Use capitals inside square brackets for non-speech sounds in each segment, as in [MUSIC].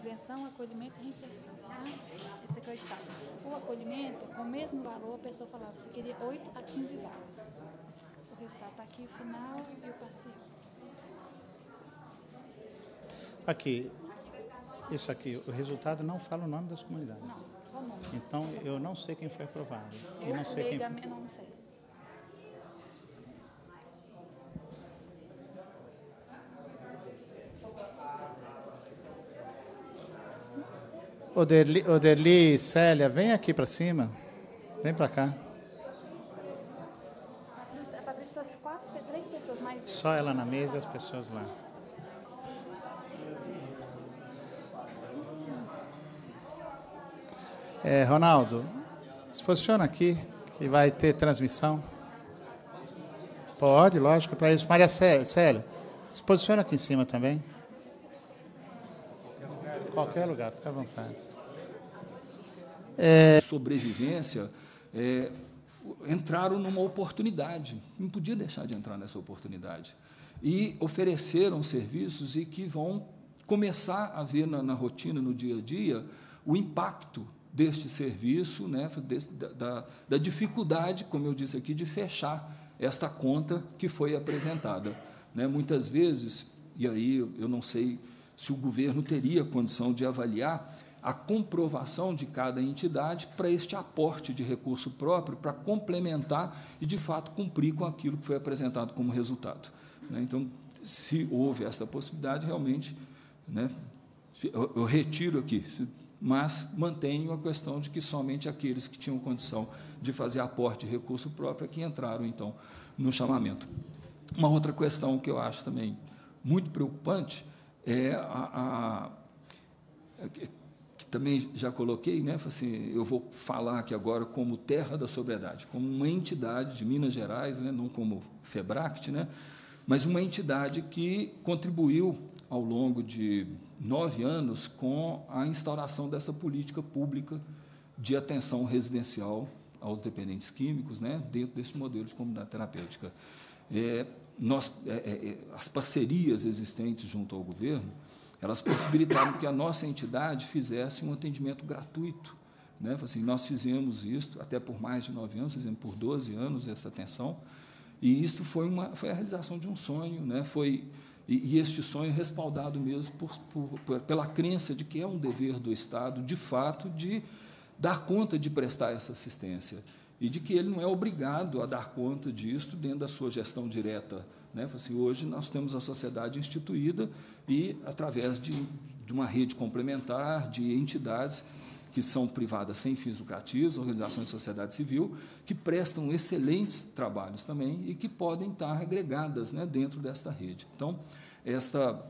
Prevenção, acolhimento e reinserção. Tá? Esse aqui é o estado. O acolhimento, com o mesmo valor, a pessoa falava, você queria 8 a 15 vagas. O resultado está aqui, o final e o parcial. Aqui, isso aqui, o resultado não fala o nome das comunidades. Não, só o nome. Então, eu não sei quem foi aprovado. Eu, eu não sei quem... Minha, não sei. Oderli, Oderli, Célia, vem aqui para cima. Vem para cá. É Só ela na mesa e as pessoas lá. É, Ronaldo, se posiciona aqui, que vai ter transmissão. Pode, lógico, para isso. Maria Célia, Célia, se posiciona aqui em cima também. Qualquer lugar, fica à vontade. É... Sobrevivência, é, entraram numa oportunidade, não podia deixar de entrar nessa oportunidade. E ofereceram serviços e que vão começar a ver na, na rotina, no dia a dia, o impacto deste serviço, né, da, da dificuldade, como eu disse aqui, de fechar esta conta que foi apresentada. Né? Muitas vezes, e aí eu não sei se o governo teria condição de avaliar a comprovação de cada entidade para este aporte de recurso próprio, para complementar e, de fato, cumprir com aquilo que foi apresentado como resultado. Né? Então, se houve esta possibilidade, realmente, né, eu retiro aqui, mas mantenho a questão de que somente aqueles que tinham condição de fazer aporte de recurso próprio é que entraram, então, no chamamento. Uma outra questão que eu acho também muito preocupante é, a, a, é que também já coloquei, né? Assim, eu vou falar aqui agora como terra da sobriedade, como uma entidade de Minas Gerais, né? não como Febract, né? mas uma entidade que contribuiu ao longo de nove anos com a instauração dessa política pública de atenção residencial aos dependentes químicos, né, dentro desse modelo de comunidade terapêutica. É, nós, é, é, é, as parcerias existentes junto ao governo, elas possibilitaram que a nossa entidade fizesse um atendimento gratuito. Né? Assim, nós fizemos isso até por mais de nove anos, fizemos por 12 anos essa atenção, e isso foi, uma, foi a realização de um sonho, né? foi, e, e este sonho é respaldado mesmo por, por, pela crença de que é um dever do Estado, de fato, de dar conta de prestar essa assistência e de que ele não é obrigado a dar conta disso dentro da sua gestão direta. Né? Assim, hoje nós temos a sociedade instituída e, através de, de uma rede complementar de entidades que são privadas sem fins lucrativos, organizações de sociedade civil, que prestam excelentes trabalhos também e que podem estar agregadas né, dentro desta rede. Então, esta,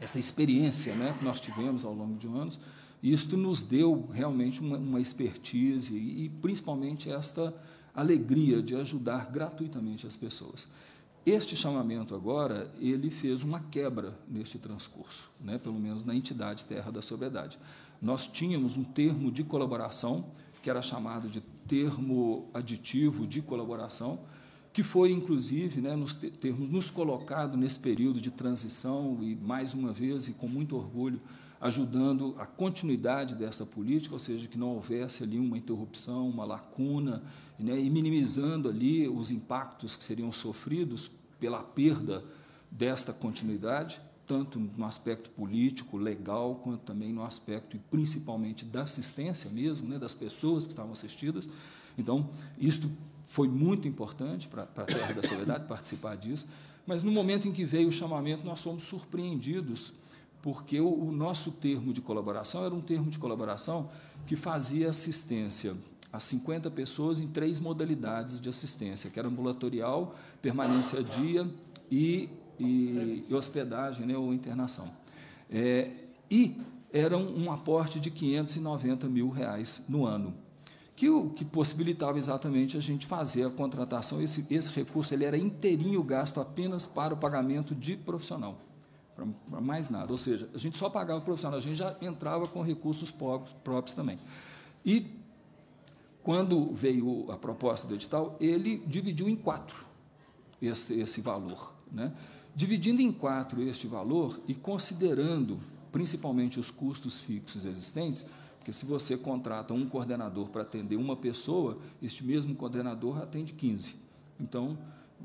essa experiência né, que nós tivemos ao longo de anos isto nos deu realmente uma, uma expertise e, principalmente, esta alegria de ajudar gratuitamente as pessoas. Este chamamento agora, ele fez uma quebra neste transcurso, né? pelo menos na entidade Terra da Sobriedade. Nós tínhamos um termo de colaboração, que era chamado de termo aditivo de colaboração, que foi, inclusive, né, nos termos nos colocado nesse período de transição e, mais uma vez, e com muito orgulho, ajudando a continuidade dessa política, ou seja, que não houvesse ali uma interrupção, uma lacuna, né, e minimizando ali os impactos que seriam sofridos pela perda desta continuidade, tanto no aspecto político, legal, quanto também no aspecto, e principalmente, da assistência mesmo, né, das pessoas que estavam assistidas. Então, isto foi muito importante para a Terra da Soledade participar disso, mas no momento em que veio o chamamento, nós fomos surpreendidos porque o, o nosso termo de colaboração era um termo de colaboração que fazia assistência a 50 pessoas em três modalidades de assistência, que era ambulatorial, permanência dia e, e, e hospedagem né, ou internação. É, e era um, um aporte de 590 mil reais no ano, que, o, que possibilitava exatamente a gente fazer a contratação. Esse, esse recurso ele era inteirinho gasto apenas para o pagamento de profissional para mais nada. Ou seja, a gente só pagava o profissional, a gente já entrava com recursos próprios também. E quando veio a proposta do edital, ele dividiu em quatro esse, esse valor. Né? Dividindo em quatro este valor e considerando principalmente os custos fixos existentes, porque se você contrata um coordenador para atender uma pessoa, este mesmo coordenador atende 15. Então,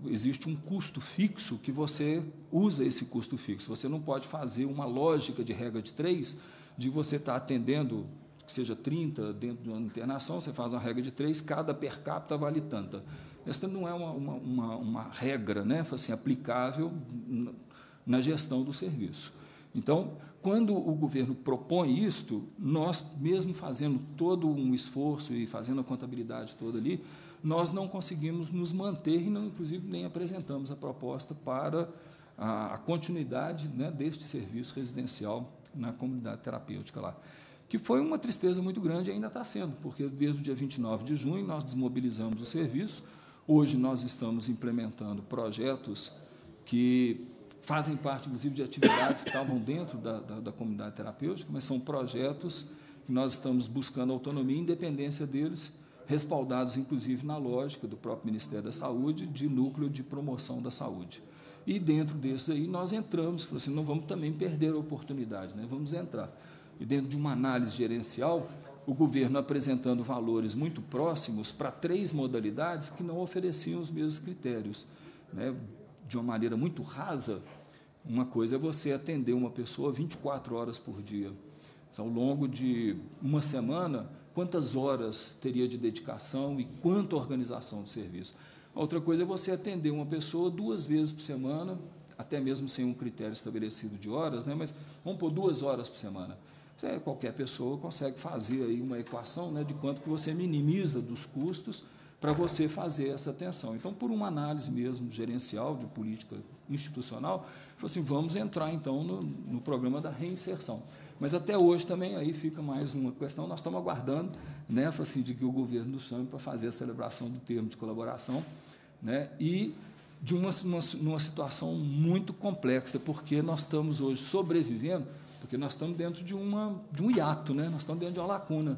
existe um custo fixo que você usa esse custo fixo. Você não pode fazer uma lógica de regra de três de você estar tá atendendo, que seja 30 dentro de uma internação, você faz uma regra de três, cada per capita vale tanta. Esta não é uma, uma, uma, uma regra né, assim, aplicável na gestão do serviço. Então, quando o governo propõe isto, nós, mesmo fazendo todo um esforço e fazendo a contabilidade toda ali, nós não conseguimos nos manter e, não, inclusive, nem apresentamos a proposta para a, continuidade né, deste serviço residencial na comunidade terapêutica lá. Que foi uma tristeza muito grande e ainda está sendo, porque desde o dia 29 de junho nós desmobilizamos o serviço. Hoje nós estamos implementando projetos que fazem parte, inclusive, de atividades que estavam dentro da, da, da comunidade terapêutica, mas são projetos que nós estamos buscando autonomia e independência deles respaldados inclusive na lógica do próprio Ministério da Saúde, de núcleo de promoção da saúde. E dentro desses aí nós entramos, falou assim, não vamos também perder a oportunidade, né? vamos entrar. E dentro de uma análise gerencial, o governo apresentando valores muito próximos para três modalidades que não ofereciam os mesmos critérios. Né? De uma maneira muito rasa, uma coisa é você atender uma pessoa 24 horas por dia. Então, ao longo de uma semana, quantas horas teria de dedicação e quanta organização de serviço. A outra coisa é você atender uma pessoa duas vezes por semana, até mesmo sem um critério estabelecido de horas, né? mas vamos por duas horas por semana. Você, qualquer pessoa consegue fazer aí uma equação né, de quanto que você minimiza dos custos para você fazer essa atenção. Então, por uma análise mesmo gerencial de política institucional, assim, vamos entrar então no, no programa da reinserção. Mas até hoje também aí fica mais uma questão. Nós estamos aguardando, né, assim, de que o governo do SAM para fazer a celebração do termo de colaboração, né, e de uma, uma, uma situação muito complexa, porque nós estamos hoje sobrevivendo porque nós estamos dentro de, uma, de um hiato, né? nós estamos dentro de uma lacuna.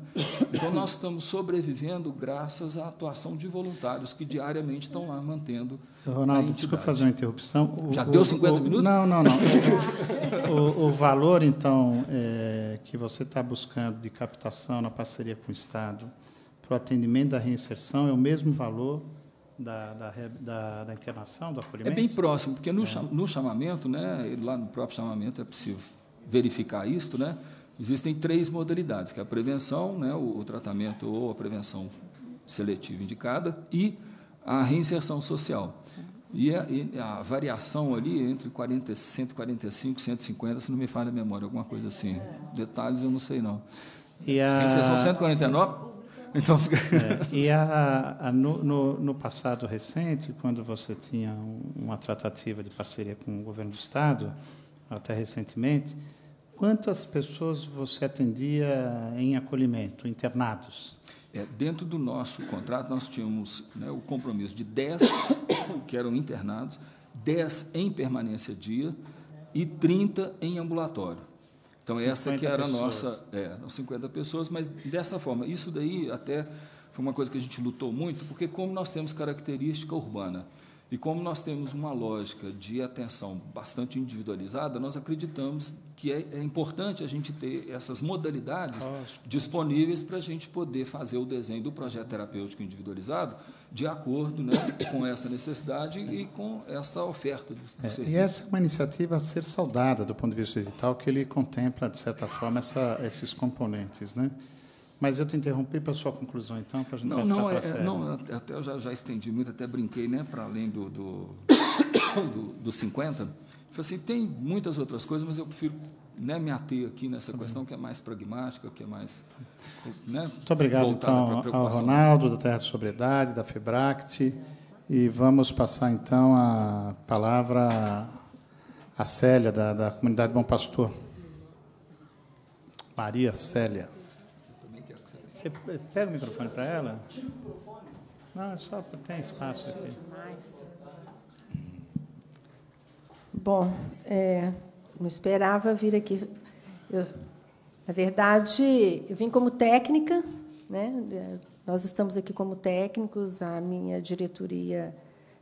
Então, nós estamos sobrevivendo graças à atuação de voluntários que diariamente estão lá mantendo. Ronaldo, desculpa fazer uma interrupção. O, Já o, deu 50 o, minutos? Não, não, não. [LAUGHS] o, valor, então, é, que você está buscando de captação na parceria com o Estado para o atendimento da reinserção é o mesmo valor da, da, da, da internação, do acolhimento? É bem próximo, porque no, é. no chamamento, né, lá no próprio chamamento é possível verificar isto, né, existem três modalidades, que é a prevenção, né, o, o tratamento ou a prevenção seletiva indicada e a reinserção social. E a, e a, variação ali entre 40, 145, 150, se não me falha a memória, alguma coisa assim. Detalhes eu não sei, não. E a... Reinserção 149... É. Então fica... é, e a, a no, no, no, passado recente, quando você tinha uma tratativa de parceria com o governo do Estado, até recentemente, quantas pessoas você atendia em acolhimento, internados? É, dentro do nosso contrato, nós tínhamos né, o compromisso de 10 [COUGHS] que eram internados, 10 em permanência dia e 30 em ambulatório. Então, essa que era a nossa... É, 50 pessoas, mas dessa forma. Isso daí até foi uma coisa que a gente lutou muito, porque como nós temos característica urbana, e como nós temos uma lógica de atenção bastante individualizada, nós acreditamos que é, é importante a gente ter essas modalidades disponíveis para a gente poder fazer o desenho do projeto terapêutico individualizado de acordo né, com essa necessidade e com essa oferta do, do é, serviço. E essa é uma iniciativa a ser saudada do ponto de vista digital, que ele contempla, de certa forma, essa, esses componentes. Né? Mas eu te interrompi para sua conclusão, então, para a gente não, passar não, para é, Não, até eu já, já, estendi muito, até brinquei, né, para além do, do, [COUGHS] do, do 50. Assim, tem muitas outras coisas, mas eu prefiro né, me ater aqui nessa tá questão que é mais pragmática, que é mais. Né, Muito obrigado, então, ao Ronaldo, da Terra de Sobriedade, da FEBRACT. E vamos passar, então, a palavra à Célia, da, da comunidade Bom Pastor. Maria Célia. Você pega o microfone para ela? Tira o microfone. Não, é só tem espaço aqui. Bom, é, não esperava vir aqui. Eu, na verdade, eu vim como técnica, né? Nós estamos aqui como técnicos. A minha diretoria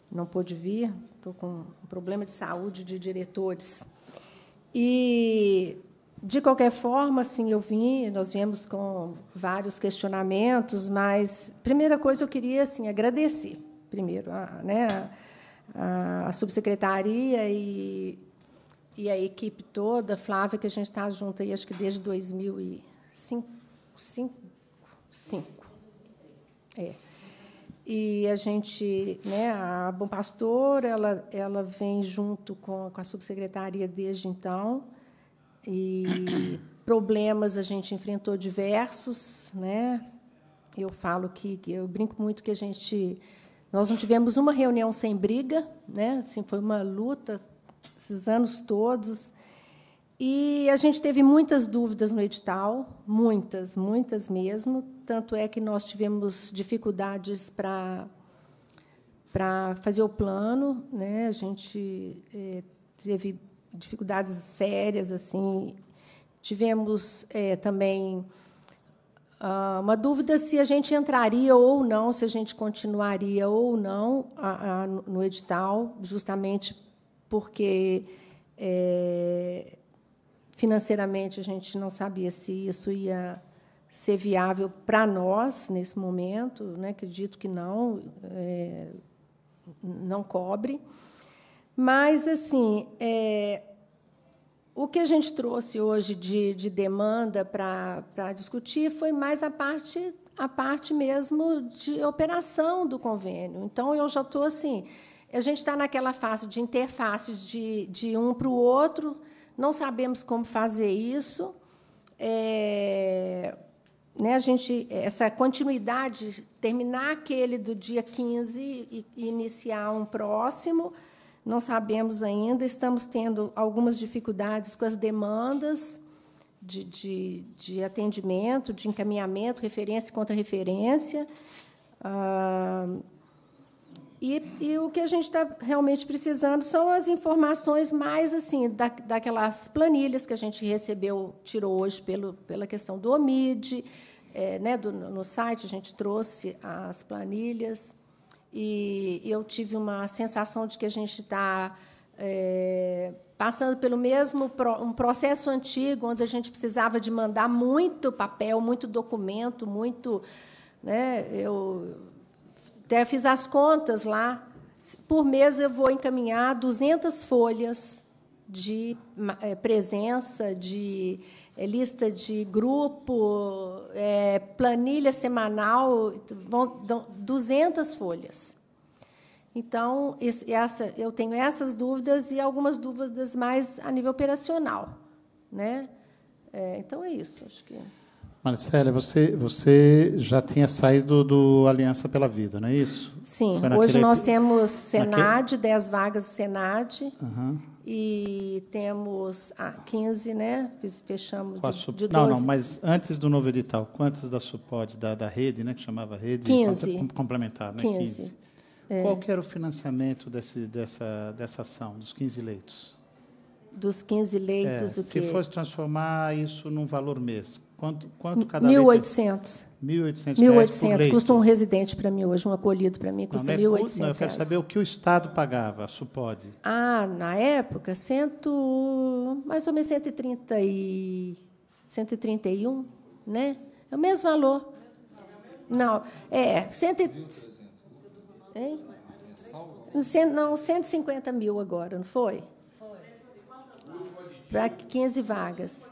não pôde vir. Estou com um problema de saúde de diretores. E de qualquer forma, assim, eu vim, nós viemos com vários questionamentos, mas primeira coisa eu queria assim agradecer, primeiro, a, né, a, a subsecretaria e, e a equipe toda, Flávia, que a gente está junto aí, acho que desde 2005, 5, 5. É. E a gente, né, a Bom Pastor, ela, ela vem junto com, com a subsecretaria desde então. E problemas a gente enfrentou diversos, né? Eu falo que eu brinco muito que a gente nós não tivemos uma reunião sem briga, né? Assim, foi uma luta esses anos todos. E a gente teve muitas dúvidas no edital, muitas, muitas mesmo. Tanto é que nós tivemos dificuldades para para fazer o plano, né? A gente é, teve dificuldades sérias assim. Tivemos é, também ah, uma dúvida se a gente entraria ou não, se a gente continuaria ou não a, a, no edital, justamente porque é, financeiramente a gente não sabia se isso ia ser viável para nós nesse momento, né? acredito que não, é, não cobre. Mas, assim, é, o que a gente trouxe hoje de, de demanda para discutir foi mais a parte a parte mesmo de operação do convênio. Então, eu já estou assim, a gente está naquela fase de interface de, de um para o outro, não sabemos como fazer isso. É, né, a gente, essa continuidade, terminar aquele do dia 15 e, e iniciar um próximo, não sabemos ainda, estamos tendo algumas dificuldades com as demandas de, de, de atendimento, de encaminhamento, referência contra referência. Ah, e, e, o que a gente está realmente precisando são as informações mais assim da, daquelas planilhas que a gente recebeu, tirou hoje pelo, pela questão do OMID, é, né, do, no site a gente trouxe as planilhas e eu tive uma sensação de que a gente está é, passando pelo mesmo um processo antigo, onde a gente precisava de mandar muito papel, muito documento, muito. Né, eu até fiz as contas lá. Por mês eu vou encaminhar 200 folhas de é, presença, de é, lista de grupo, é, planilha semanal, vão, 200 folhas. Então, esse, essa, eu tenho essas dúvidas e algumas dúvidas mais a nível operacional. Né? então, é isso. Acho que... Marcela, você, você já tinha saído do Aliança pela Vida, não é isso? Sim. Hoje nós temos Senad, naquele... 10 vagas do Senad. Uhum e temos ah, 15, né? Fechamos de, su... de 12. Não, não, mas antes do novo edital, quantos da SUPOD, da, da rede, né, que chamava rede 15. Quanto, complementar, né? 15. 15. É. Qual que era o financiamento desse, dessa, dessa ação, dos 15 leitos? Dos 15 leitos, é, o quê? Se fosse transformar isso num valor mês, Quanto, quanto cada 1.800. 1.800. 1.800. Custa um residente para mim hoje, um acolhido para mim, custa não, 1.800. É não, eu quero saber o que o Estado pagava, supode. Ah, na época, cento, mais ou menos 130 e, 131, né? É o mesmo valor. Não, é. Cento, hein? Não, 150 mil agora, não foi? Foi. Para 15 vagas.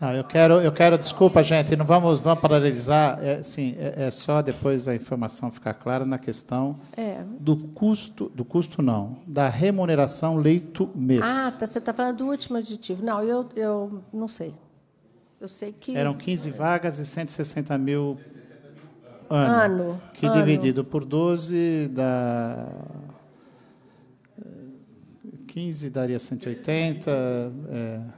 Não, eu quero, eu quero, desculpa, gente, não vamos, vamos paralelizar. É, sim, é, é só depois a informação ficar clara na questão é. do custo, do custo não, da remuneração leito mês. Ah, tá, você está falando do último aditivo. Não, eu, eu não sei. Eu sei que. Eram 15 vagas e 160 mil ano. ano que ano. dividido por 12 dá. 15 daria 180. É.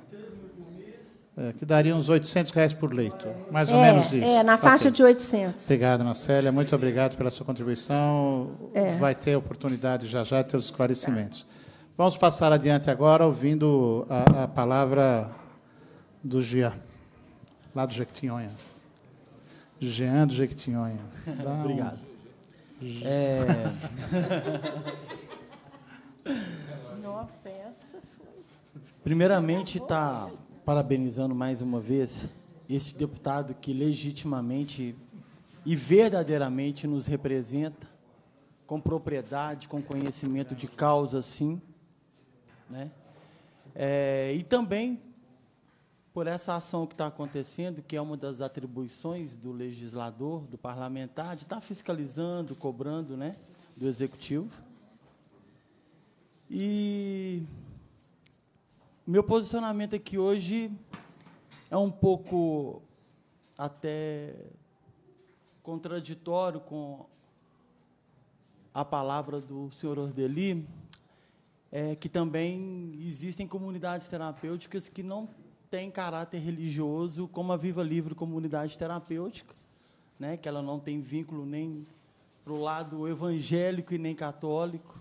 É, que daria uns 800 reais por leito, mais ou é, menos isso. É, na faixa okay. de 800. Obrigado, Marcela. muito obrigado pela sua contribuição. É. Vai ter oportunidade já já de ter os esclarecimentos. Tá. Vamos passar adiante agora, ouvindo a, a palavra do Jean, lá do Jequitinhonha. Jean do Jequitinhonha. [LAUGHS] Um... obrigado. É. [LAUGHS] Nossa, essa foi... Primeiramente, está parabenizando mais uma vez este deputado que legitimamente e verdadeiramente nos representa, com propriedade, com conhecimento de causa, sim. Né? É, e também por essa ação que está acontecendo, que é uma das atribuições do legislador, do parlamentar, de estar tá fiscalizando, cobrando né, do executivo. E meu posicionamento aqui hoje é um pouco até contraditório com a palavra do senhor Ordeli, é que também existem comunidades terapêuticas que não têm caráter religioso, como a Viva Livre Comunidade Terapêutica, né, que ela não tem vínculo nem para o lado evangélico e nem católico.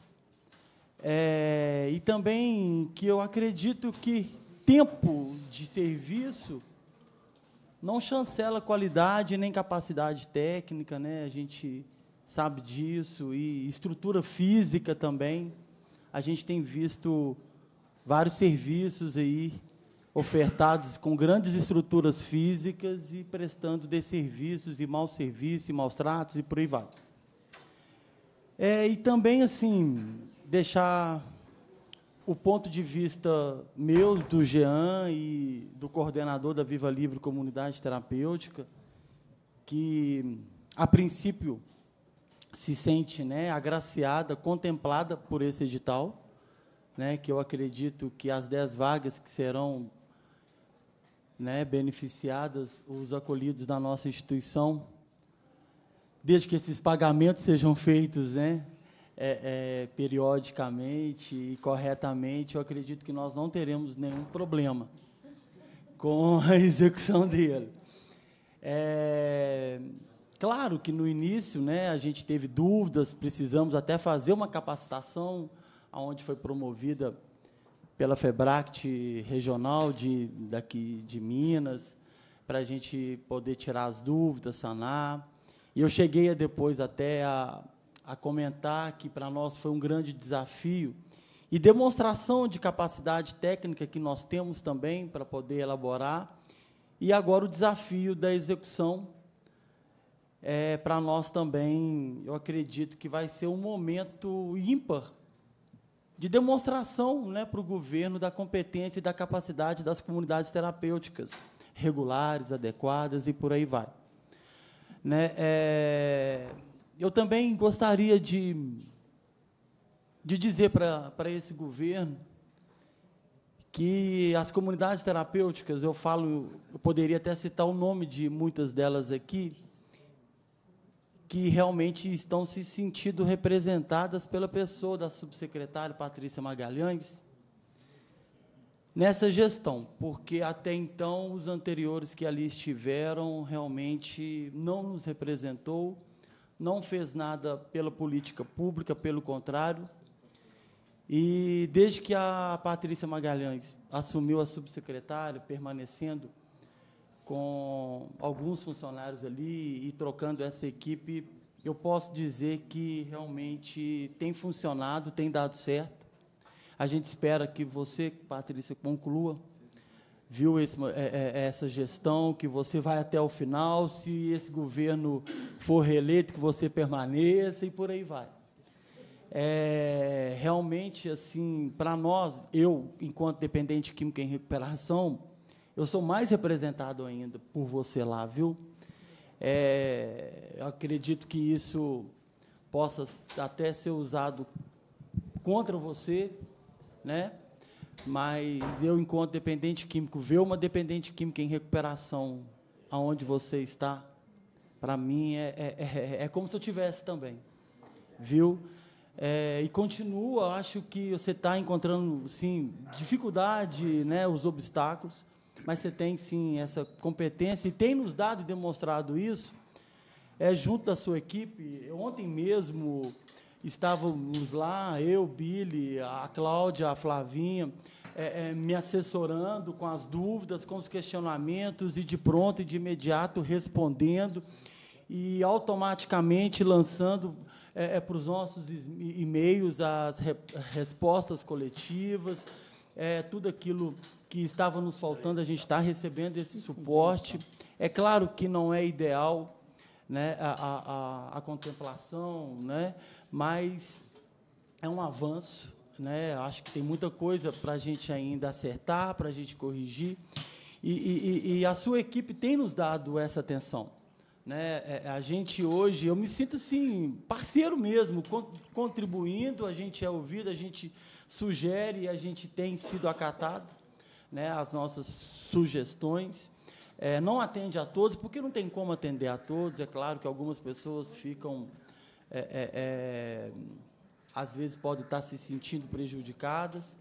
É, e também que eu acredito que tempo de serviço não chancela qualidade nem capacidade técnica, né? A gente sabe disso e estrutura física também. A gente tem visto vários serviços aí ofertados com grandes estruturas físicas e prestando desserviços e maus serviços e maus tratos e por aí vai. É, e também assim, deixar o ponto de vista meu, do Jean e do coordenador da Viva Livre Comunidade Terapêutica, que, a princípio, se sente né, agraciada, contemplada por esse edital, né, que eu acredito que as dez vagas que serão né, beneficiadas, os acolhidos da nossa instituição, desde que esses pagamentos sejam feitos, né, é, é, periodicamente e corretamente, eu acredito que nós não teremos nenhum problema com [LAUGHS] a execução dele. É, claro que no início né, a gente teve dúvidas, precisamos até fazer uma capacitação, onde foi promovida pela FEBRACT regional de, daqui de Minas, para a gente poder tirar as dúvidas, sanar. E eu cheguei depois até a a comentar que para nós foi um grande desafio e demonstração de capacidade técnica que nós temos também para poder elaborar. E agora o desafio da execução é para nós também, eu acredito que vai ser um momento ímpar de demonstração né, para o governo da competência e da capacidade das comunidades terapêuticas, regulares, adequadas e por aí vai. Né, é, eu também gostaria de, de dizer para esse governo que as comunidades terapêuticas, eu falo, eu poderia até citar o nome de muitas delas aqui, que realmente estão se sentindo representadas pela pessoa da subsecretária Patrícia Magalhães nessa gestão, porque até então os anteriores que ali estiveram realmente não nos representou não fez nada pela política pública, pelo contrário. E desde que a Patrícia Magalhães assumiu a subsecretária, permanecendo com alguns funcionários ali e trocando essa equipe, eu posso dizer que realmente tem funcionado, tem dado certo. A gente espera que você, Patrícia, conclua viu esse, é, é, é, essa gestão, que você vai até o final, se esse governo for reeleito, que você permaneça e por aí vai. É, realmente, assim, para nós, eu, enquanto dependente químico em recuperação, eu sou mais representado ainda por você lá, viu? É, eu acredito que isso possa até ser usado contra você, né? mas eu, enquanto dependente químico, ver uma dependente química em recuperação aonde você está, para mim é, é, é, é, como se eu tivesse também, viu? É, e continua, acho que você está encontrando, sim, dificuldade, né, os obstáculos, mas você tem, sim, essa competência e tem nos dado e demonstrado isso é, junto da sua equipe. Ontem mesmo estávamos lá, eu, Billy, a Cláudia, a Flavinha, é, é, me assessorando com as dúvidas, com os questionamentos, e de pronto e de imediato respondendo, e automaticamente lançando é, é para os nossos e-mails as re respostas coletivas, é, tudo aquilo que estava nos faltando, a gente está recebendo esse suporte. É claro que não é ideal né, a, a, a contemplação, né? mas é um avanço. Né? Acho que tem muita coisa para a gente ainda acertar, para a gente corrigir. E, e, e, a sua equipe tem nos dado essa atenção. Né? É, a gente hoje, eu me sinto assim, parceiro mesmo, contribuindo, a gente é ouvido, a gente sugere, a gente tem sido acatado né? as nossas sugestões. É, não atende a todos, porque não tem como atender a todos, é claro que algumas pessoas ficam é, é, é, às vezes podem estar se sentindo prejudicadas.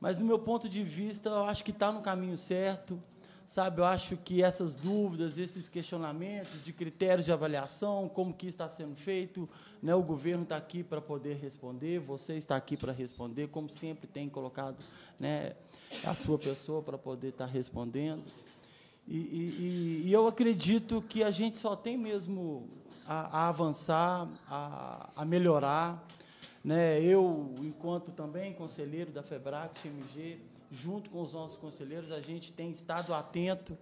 Mas, no meu ponto de vista, eu acho que está no caminho certo. Sabe, eu acho que essas dúvidas, esses questionamentos de critérios de avaliação, como que está sendo feito, né, o governo está aqui para poder responder, você está aqui para responder, como sempre tem colocado né, a sua pessoa para poder estar tá respondendo. E, e, e eu acredito que a gente só tem mesmo a, a avançar, a, a, melhorar. Né? Eu, enquanto também conselheiro da FEBRAC, MG, junto com os nossos conselheiros, a gente tem estado atento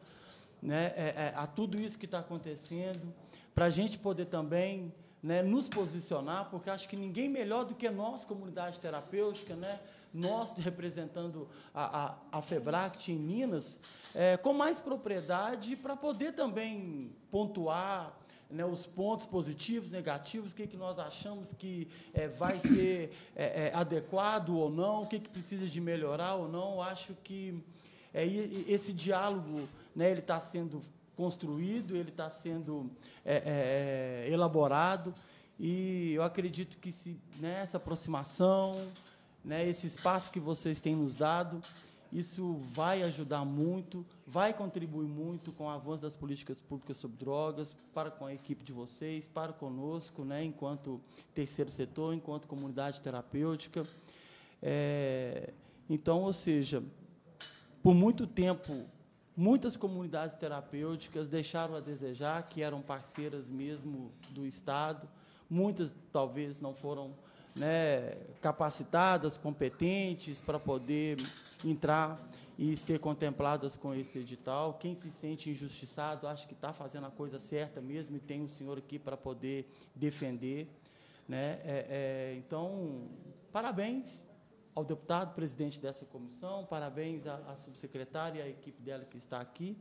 né, é, é, a tudo isso que está acontecendo, para a gente poder também né, nos posicionar, porque acho que ninguém melhor do que nós, comunidade terapêutica, né, nós representando a, a, a FEBRACT em Minas, é, com mais propriedade para poder também pontuar, né, os pontos positivos, negativos, o que, que nós achamos que é, vai ser é, é, adequado ou não, o que, que precisa de melhorar ou não. Eu acho que esse diálogo né, ele está sendo construído, ele está sendo elaborado, e eu acredito que se, né, essa aproximação, né, esse espaço que vocês têm nos dado, isso vai ajudar muito, vai contribuir muito com o avanço das políticas públicas sobre drogas, para com a equipe de vocês, para conosco, né, enquanto terceiro setor, enquanto comunidade terapêutica. É, então, ou seja, por muito tempo, muitas comunidades terapêuticas deixaram a desejar, que eram parceiras mesmo do Estado, muitas talvez não foram né, capacitadas, competentes para poder entrar e ser contempladas com esse edital. Quem se sente injustiçado, acho que está fazendo a coisa certa mesmo e tem o um senhor aqui para poder defender. Né? É, é, então, parabéns ao deputado, presidente dessa comissão, parabéns à, à subsecretária e à equipe dela que está aqui.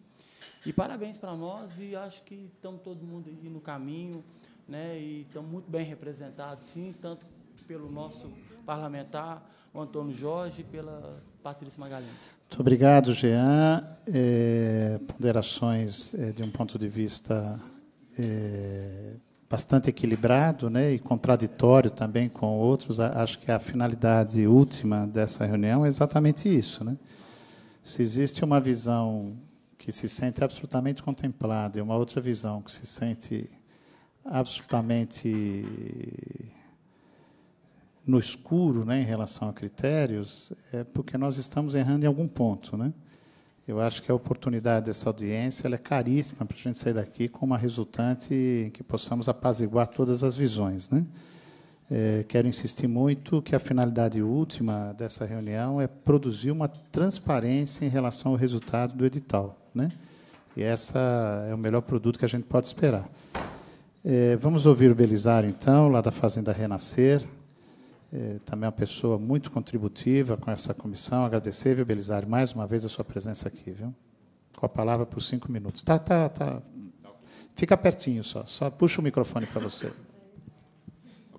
E parabéns para nós, e acho que estamos todo mundo aí no caminho, né? e estamos muito bem representados, sim, tanto pelo nosso parlamentar, o Antônio Jorge, pela Patrícia Magalhães. Muito obrigado, Jean. É, ponderações é, de um ponto de vista é, bastante equilibrado né, e contraditório também com outros. Acho que a finalidade última dessa reunião é exatamente isso. Né? Se existe uma visão que se sente absolutamente contemplada e uma outra visão que se sente absolutamente no escuro né, em relação a critérios, é porque nós estamos errando em algum ponto. Né? Eu acho que a oportunidade dessa audiência é caríssima para a gente sair daqui com uma resultante que possamos apaziguar todas as visões. Né? É, quero insistir muito que a finalidade última dessa reunião é produzir uma transparência em relação ao resultado do edital. Né? E essa é o melhor produto que a gente pode esperar. É, vamos ouvir o Belisário, então, lá da Fazenda Renascer, é, também é uma pessoa muito contributiva com essa comissão. Agradecer, viu, Belisário, mais uma vez a sua presença aqui, viu? Com a palavra por cinco minutos. Tá, tá, tá. Fica pertinho só, só puxa o microfone para você.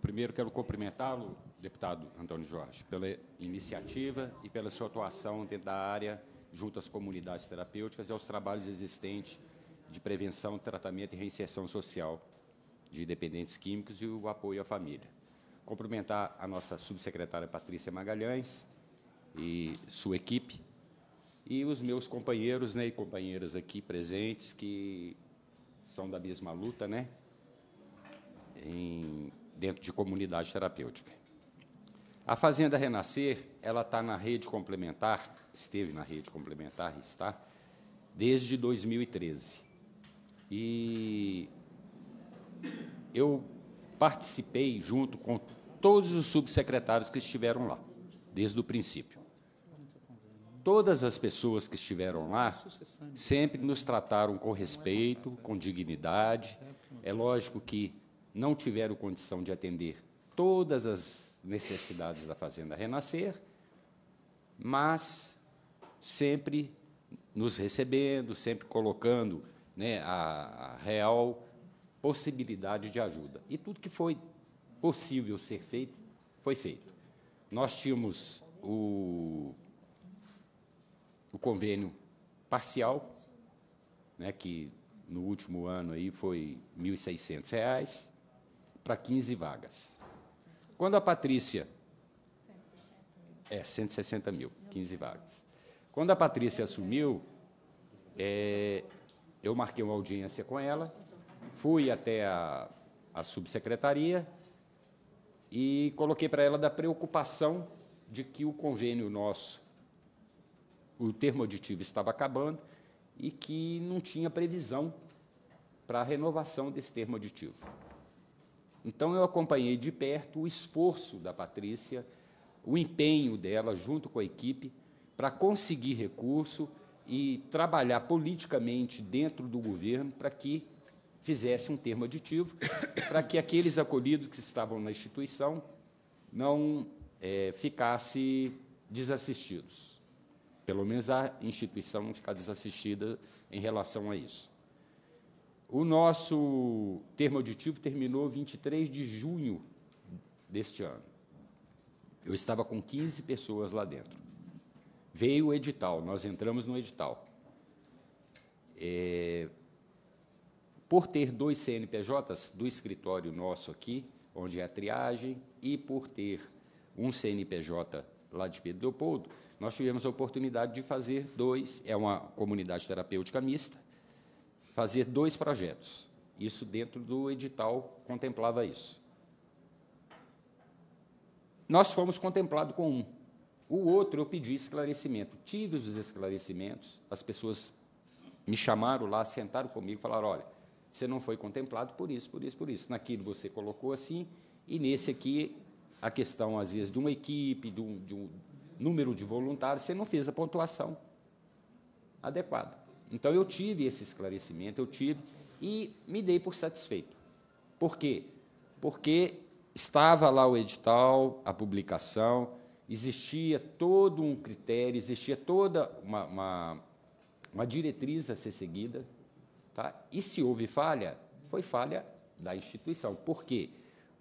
primeiro quero cumprimentá-lo, deputado Antônio Jorge, pela iniciativa e pela sua atuação dentro da área junto às comunidades terapêuticas e aos trabalhos existentes de prevenção, tratamento e reinserção social de dependentes químicos e o apoio à família cumprimentar a nossa subsecretária Patrícia Magalhães e sua equipe, e os meus companheiros né, e companheiras aqui presentes que são da mesma luta, né? Em, dentro de comunidade terapêutica. A Fazenda Renascer, ela está na rede complementar, esteve na rede complementar, está, desde 2013. E eu participei, junto com todos os subsecretários que estiveram lá, desde o princípio. Todas as pessoas que estiveram lá sempre nos trataram com respeito, com dignidade. É lógico que não tiveram condição de atender todas as necessidades da Fazenda Renascer, mas sempre nos recebendo, sempre colocando né, a real possibilidade de ajuda. E tudo que foi possível ser feito, foi feito. Nós tínhamos o, o convênio parcial, né, que no último ano aí foi R$ 1.600, para 15 vagas. Quando a Patrícia. É, 160 mil, 15 vagas. Quando a Patrícia assumiu, é, eu marquei uma audiência com ela, fui até a, a subsecretaria, e coloquei para ela da preocupação de que o convênio nosso, o termo aditivo estava acabando e que não tinha previsão para a renovação desse termo aditivo. Então eu acompanhei de perto o esforço da Patrícia, o empenho dela junto com a equipe para conseguir recurso e trabalhar politicamente dentro do governo para que fizesse um termo aditivo [COUGHS] para que aqueles acolhidos que estavam na instituição não é, desassistidos. Pelo menos a instituição não ficar desassistida em relação a isso. O nosso termo auditivo terminou 23 de junho deste ano. Eu estava com 15 pessoas lá dentro. Veio o edital, nós entramos no edital. É, por ter dois CNPJs do escritório nosso aqui, onde é a triagem, e por ter um CNPJ lá de Pedro Leopoldo, nós tivemos a oportunidade de fazer dois, é uma comunidade terapêutica mista, fazer dois projetos. Isso dentro do edital contemplava isso. Nós fomos contemplados com um. O outro eu pedi esclarecimento. Tive os esclarecimentos, as pessoas me chamaram lá, sentaram comigo e falaram: olha, você não foi contemplado por isso, por isso, por isso. Naquilo você colocou assim, e nesse aqui, a questão, às vezes, de uma equipe, de um, de um número de voluntários, você não fez a pontuação adequada. Então, eu tive esse esclarecimento, eu tive, e me dei por satisfeito. Por quê? Porque estava lá o edital, a publicação, existia todo um critério, existia toda uma, uma, uma diretriz a ser seguida, Tá? E se houve falha, foi falha da instituição. Por quê?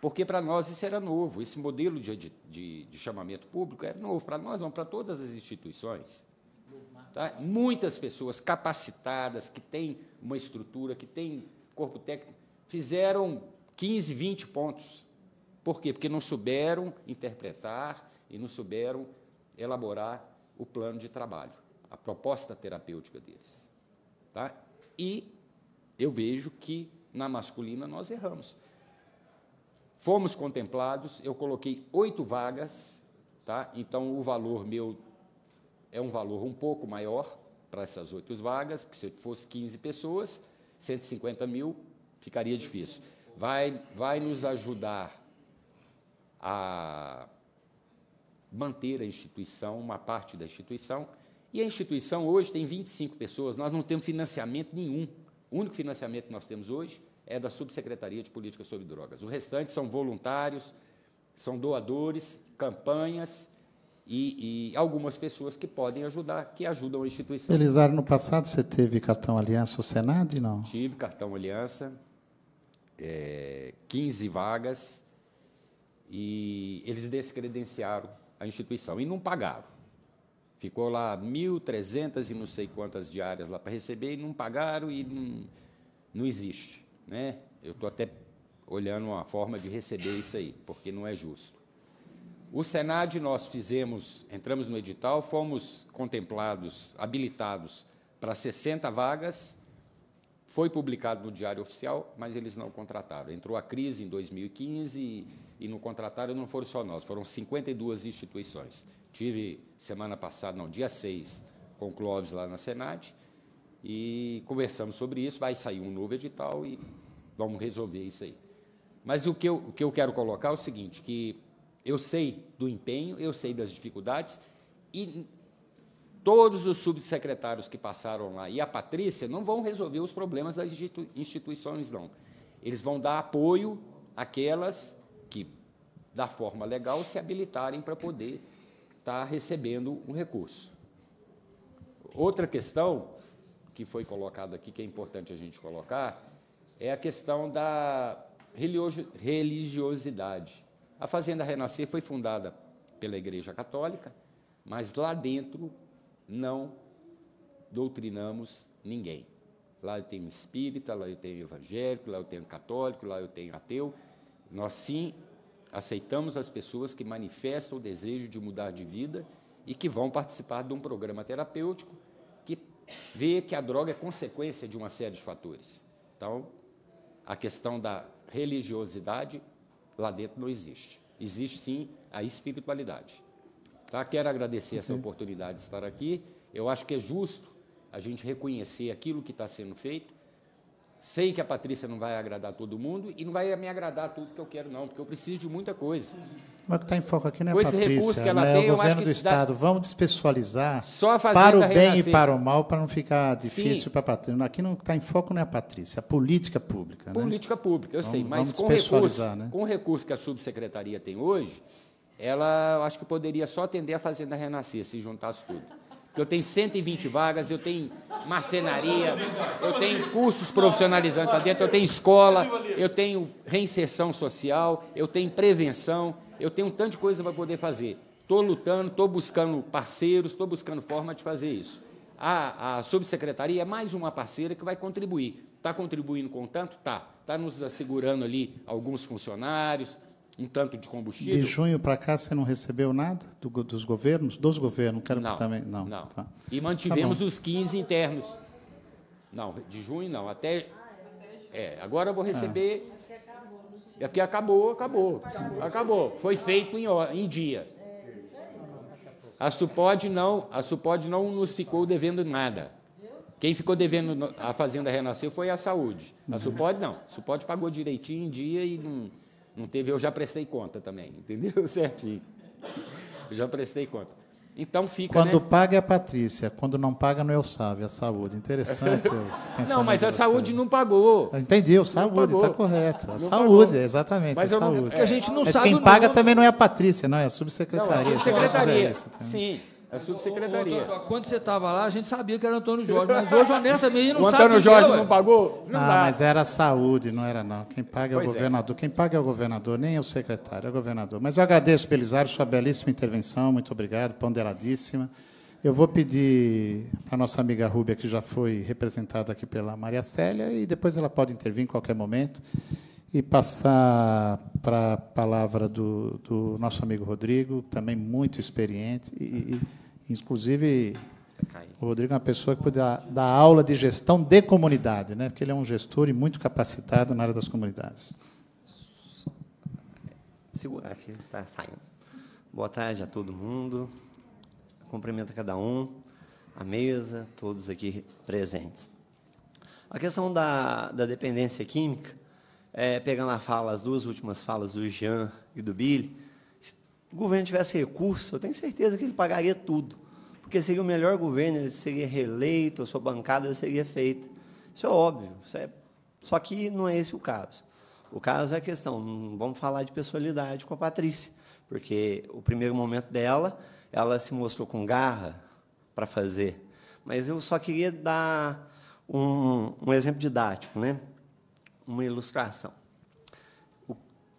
Porque para nós isso era novo, esse modelo de, de, de chamamento público era é novo. Para nós, não, para todas as instituições. Tá? Muitas pessoas capacitadas, que têm uma estrutura, que têm corpo técnico, fizeram 15, 20 pontos. Por quê? Porque não souberam interpretar e não souberam elaborar o plano de trabalho, a proposta terapêutica deles. Tá? E eu vejo que na masculina nós erramos. Fomos contemplados, eu coloquei oito vagas, tá? então o valor meu é um valor um pouco maior para essas oito vagas, porque se fosse 15 pessoas, 150 mil ficaria difícil. Vai, vai nos ajudar a manter a instituição, uma parte da instituição. E a instituição hoje tem 25 pessoas, nós não temos financiamento nenhum o único financiamento que nós temos hoje é da Subsecretaria de Política sobre Drogas. O restante são voluntários, são doadores, campanhas e, e, algumas pessoas que podem ajudar, que ajudam a instituição. Elizar, no passado você teve cartão aliança no Senado, não? Tive cartão aliança, é, 15 vagas, e eles descredenciaram a instituição e não pagaram. Ficou lá 1.300 e não sei quantas diárias lá para receber e não pagaram e não, não existe. Né? Eu estou até olhando uma forma de receber isso aí, porque não é justo. O Senad nós fizemos, entramos no edital, fomos contemplados, habilitados para 60 vagas, foi publicado no Diário Oficial, mas eles não contrataram. Entrou a crise em 2015 e, e não não foram só nós, foram 52 instituições. Tive semana passada, não, dia 6, com o Clóvis lá na Senad e conversamos sobre isso. Vai sair um novo edital e vamos resolver isso aí. Mas o que eu, o que eu quero colocar é o seguinte, que eu sei do empenho, eu sei das dificuldades e todos os subsecretários que passaram lá e a Patrícia não vão resolver os problemas das instituições, não. Eles vão dar apoio àquelas que, da forma legal, se habilitarem para poder está recebendo um recurso. Outra questão que foi colocada aqui, que é importante a gente colocar, é a questão da religiosidade. A Fazenda Renascer foi fundada pela Igreja Católica, mas lá dentro não doutrinamos ninguém. Lá eu tenho espírita, lá eu tenho evangélico, lá eu tenho católico, lá eu tenho ateu. Nós sim aceitamos as pessoas que manifestam o desejo de mudar de vida e que vão participar de um programa terapêutico que vê que a droga é consequência de uma série de fatores. Então, a questão da religiosidade lá dentro não existe. Existe sim a espiritualidade. Tá? Quero agradecer essa oportunidade de estar aqui. Eu acho que é justo a gente reconhecer aquilo que está sendo feito Sei que a Patrícia não vai agradar todo mundo e não vai me agradar tudo que eu quero, não, porque eu preciso de muita coisa. Mas o que está em foco aqui não é Com a Patrícia, recurso que né? ela né? tem, o governo do Estado. Dá... Vamos despessoalizar para o bem renascer. e para o mal, para não ficar difícil para a Patrícia. Aqui não está em foco não é a Patrícia, é a política pública. Né? Política né? pública, eu vamos, sei, mas com recurso, né? com o recurso que a subsecretaria tem hoje, ela acho que poderia só atender a Fazenda Renascer, se juntasse tudo eu tenho 120 vagas, eu tenho marcenaria, assim, eu tenho assim? cursos profissionalizantes lá dentro, eu tenho escola, eu tenho reinserção social, eu tenho prevenção, eu tenho um tanto de coisa para poder fazer. Estou lutando, estou buscando parceiros, estou buscando forma de fazer isso. A, a subsecretaria é mais uma parceira que vai contribuir. Está contribuindo com tanto? Está. Está nos assegurando ali alguns funcionários, um tanto de combustível. De junho para cá você não recebeu nada do, dos governos? Dos governos, quero não, também. Não. não. Tá. E tá mantivemos tá os 15 internos. Não, de junho não. Até. É, agora eu vou receber. É, é porque acabou, acabou. Acabou. Foi feito em, em dia. A Supod não, a Supod não nos ficou devendo nada. Quem ficou devendo a Fazenda Renascer foi a saúde. A uhum. Supod não. A Supod pagou direitinho em dia e não não teve, eu já prestei conta também, entendeu? [LAUGHS] Certinho. Eu já prestei conta. Então fica. Quando né? paga é a Patrícia, quando não paga não é o Sávio, é a saúde. Interessante. [LAUGHS] não, mas a saúde não pagou. Entendi, o saúde, está correto. A não saúde, pagou. exatamente. Mas a saúde. Não, é, a gente não mas sabe. Mas quem paga também não é a Patrícia, não, é a subsecretaria. Não, a subsecretaria. Sim. É subsecretaria. Ô, ô, ô, quando você estava lá, a gente sabia que era Antônio Jorge, mas hoje, honestamente, não o sabe. Antônio Jorge é, não pagou? Não, ah, mas era saúde, não era não. Quem paga é o é. governador. É. Quem paga é o governador, nem é o secretário, é o governador. Mas eu agradeço, Belisário, sua belíssima intervenção, muito obrigado, ponderadíssima. Eu vou pedir para a nossa amiga Rúbia, que já foi representada aqui pela Maria Célia, e depois ela pode intervir em qualquer momento e passar para a palavra do, do, nosso amigo Rodrigo, também muito experiente, e, e inclusive o Rodrigo é uma pessoa que pode dar, dar, aula de gestão de comunidade, né? porque ele é um gestor e muito capacitado na área das comunidades. aqui, está saindo. Boa tarde a todo mundo. Cumprimento a cada um, a mesa, todos aqui presentes. A questão da, da dependência química é, pegando a fala, as duas últimas falas do Jean e do Billy, se o governo tivesse recurso, eu tenho certeza que ele pagaria tudo, porque seria o melhor governo, ele seria reeleito, a sua bancada seria feita. Isso é óbvio, isso é... só que não é esse o caso. O caso é a questão, vamos falar de pessoalidade com a Patrícia, porque o primeiro momento dela, ela se mostrou com garra para fazer, mas eu só queria dar um, um exemplo didático, né? uma ilustração.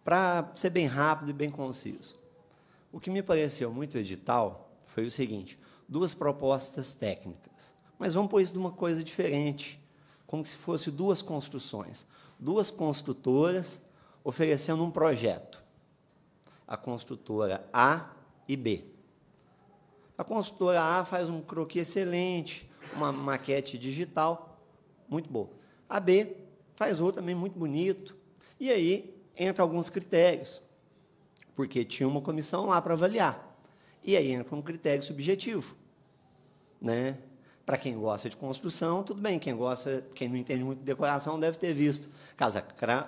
Para ser bem rápido e bem conciso, o que me pareceu muito edital foi o seguinte: duas propostas técnicas, mas vamos pôr isso de uma coisa diferente, como se fosse duas construções, duas construtoras oferecendo um projeto. A construtora A e B. A construtora A faz um croquis excelente, uma maquete digital muito boa. A B faz outro também muito bonito. E aí entra alguns critérios, porque tinha uma comissão lá para avaliar. E aí entra um critério subjetivo, né? Para quem gosta de construção, tudo bem. Quem gosta, quem não entende muito de decoração, deve ter visto casa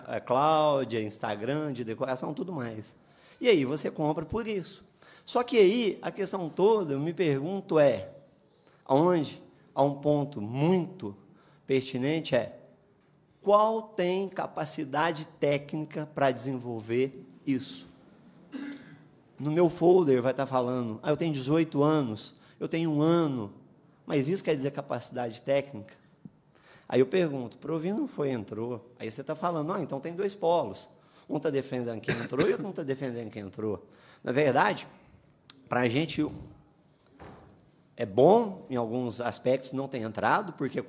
eh, Cláudia, Instagram de decoração, tudo mais. E aí você compra por isso. Só que aí a questão toda, eu me pergunto é, aonde há um ponto muito pertinente é qual tem capacidade técnica para desenvolver isso? No meu folder vai estar tá falando, ah, eu tenho 18 anos, eu tenho um ano, mas isso quer dizer capacidade técnica? Aí eu pergunto, provino foi, entrou. Aí você está falando, ah, então tem dois polos. Um está defendendo quem entrou e outro não está defendendo quem entrou. Na verdade, para a gente é bom, em alguns aspectos, não ter entrado, porque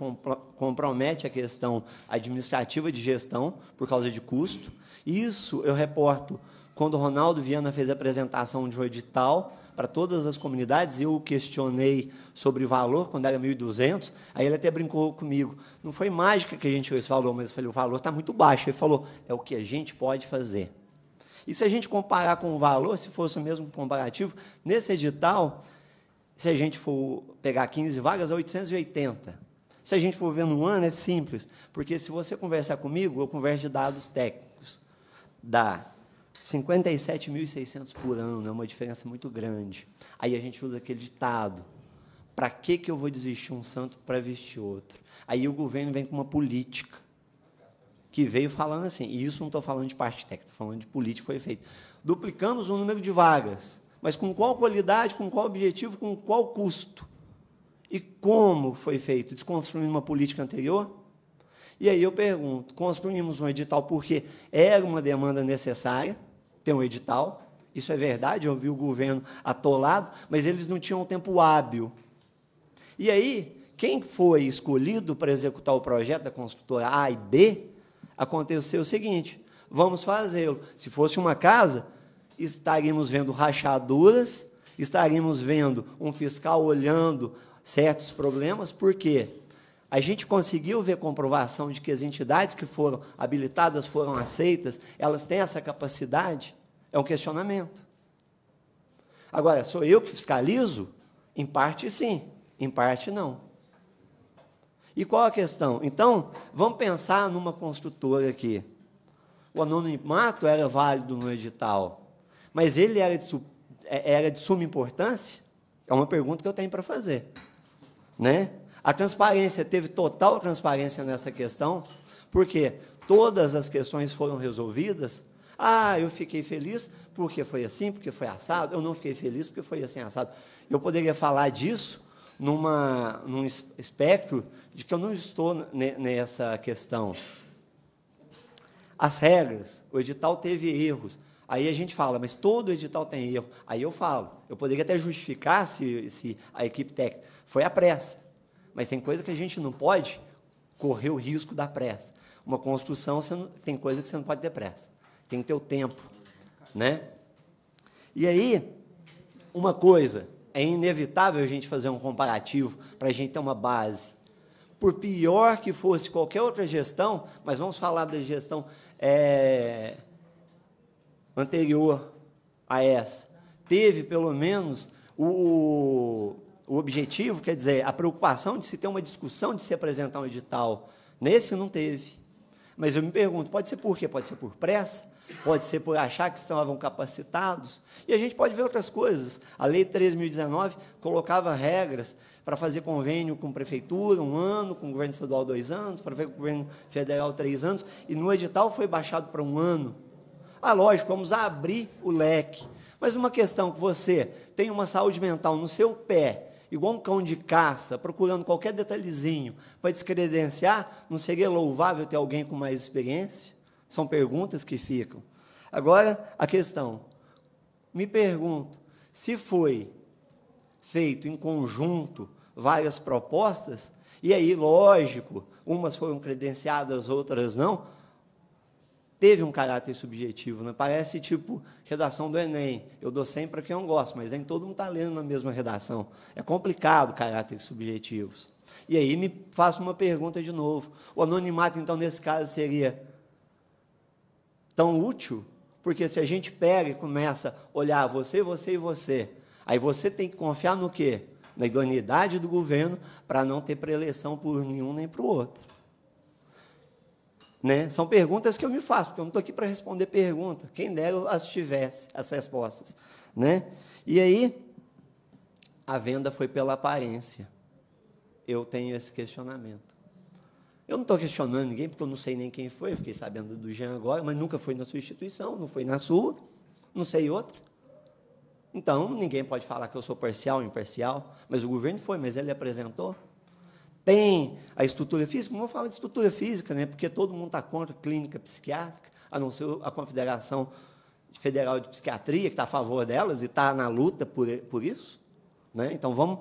compromete a questão administrativa de gestão por causa de custo. Isso eu reporto quando o Ronaldo Viana fez a apresentação de um edital para todas as comunidades, eu questionei sobre o valor, quando era 1.200, aí ele até brincou comigo. Não foi mágica que a gente fez valor, mas eu falei, o valor está muito baixo. Ele falou, é o que a gente pode fazer. E se a gente comparar com o valor, se fosse o mesmo comparativo, nesse edital, se a gente for pegar 15 vagas, é 880. Se a gente for ver no ano, é simples, porque se você conversar comigo, eu converso de dados técnicos. Dá 57.600 por ano, é uma diferença muito grande. Aí a gente usa aquele ditado: para que, que eu vou desistir um santo para vestir outro? Aí o governo vem com uma política que veio falando assim, e isso não estou falando de parte técnica, estou falando de política, foi feito. Duplicamos o número de vagas mas com qual qualidade, com qual objetivo, com qual custo. E como foi feito? Desconstruindo uma política anterior? E aí eu pergunto: construímos um edital porque era uma demanda necessária ter um edital? Isso é verdade, eu vi o governo atolado, mas eles não tinham tempo hábil. E aí, quem foi escolhido para executar o projeto da construtora A e B, aconteceu o seguinte: vamos fazê-lo. Se fosse uma casa, estaríamos vendo rachaduras, estaríamos vendo um fiscal olhando certos problemas, porque a gente conseguiu ver comprovação de que as entidades que foram habilitadas foram aceitas, elas têm essa capacidade? É um questionamento. Agora, sou eu que fiscalizo? Em parte sim, em parte não. E qual a questão? Então, vamos pensar numa construtora aqui. O anonimato era válido no edital mas ele era de, é, era de suma importância? É uma pergunta que eu tenho para fazer. Né? A transparência, teve total transparência nessa questão, porque todas as questões foram resolvidas. Ah, eu fiquei feliz porque foi assim, porque foi assado. Eu não fiquei feliz porque foi assim assado. Eu poderia falar disso numa, num espectro de que eu não estou nessa questão. As regras, o edital teve erros. Aí a gente fala, mas todo edital tem erro. Aí eu falo, eu poderia até justificar se, se a equipe técnica foi a pressa. Mas tem coisa que a gente não pode correr o risco da pressa. Uma construção, não, tem coisa que você não pode ter pressa. Tem que ter o tempo, né? E aí, uma coisa, é inevitável a gente fazer um comparativo para a gente ter uma base. Por pior que fosse qualquer outra gestão, mas vamos falar da gestão é, anterior a essa. Teve, pelo menos, o, o objetivo, quer dizer, a preocupação de se ter uma discussão, de se apresentar um edital. Nesse não teve. Mas eu me pergunto, pode ser por quê? Pode ser por pressa? Pode ser por achar que estavam capacitados? E a gente pode ver outras coisas. A Lei 3.019 colocava regras para fazer convênio com prefeitura, um ano, com o governo estadual, dois anos, para ver com o governo federal, três anos, e no edital foi baixado para um ano. Ah, lógico, vamos abrir o leque. Mas uma questão que você tem uma saúde mental no seu pé, igual um cão de caça, procurando qualquer detalhezinho para descredenciar, não seria louvável ter alguém com mais experiência? São perguntas que ficam. Agora, a questão. Me pergunto, se foi feito em conjunto várias propostas, e aí, lógico, umas foram credenciadas, outras não, teve um caráter subjetivo, né? Parece tipo redação do Enem. Eu dou sempre para quem eu gosto, mas nem todo mundo está lendo na mesma redação. É complicado caráter subjetivos. E aí me faço uma pergunta de novo. O anonimato, então, nesse caso, seria tão útil? Porque se a gente pega e começa a olhar você, você e você, aí você tem que confiar no quê? Na idoneidade do governo para não ter preleção por nenhum nem para o outro. Né? São perguntas que eu me faço, porque eu não estou aqui para responder pergunta. Quem dera eu as tivesse, as respostas. Né? E aí, a venda foi pela aparência. Eu tenho esse questionamento. Eu não estou questionando ninguém, porque eu não sei nem quem foi, eu fiquei sabendo do Jean agora, mas nunca foi na sua instituição, não foi na sua, não sei outra. Então, ninguém pode falar que eu sou parcial ou imparcial, mas o governo foi, mas ele apresentou tem a estrutura física, vamos falar de estrutura física, né? porque todo mundo está contra a clínica psiquiátrica, a não ser a Confederação Federal de Psiquiatria, que está a favor delas e está na luta por, por isso. Né? Então, vamos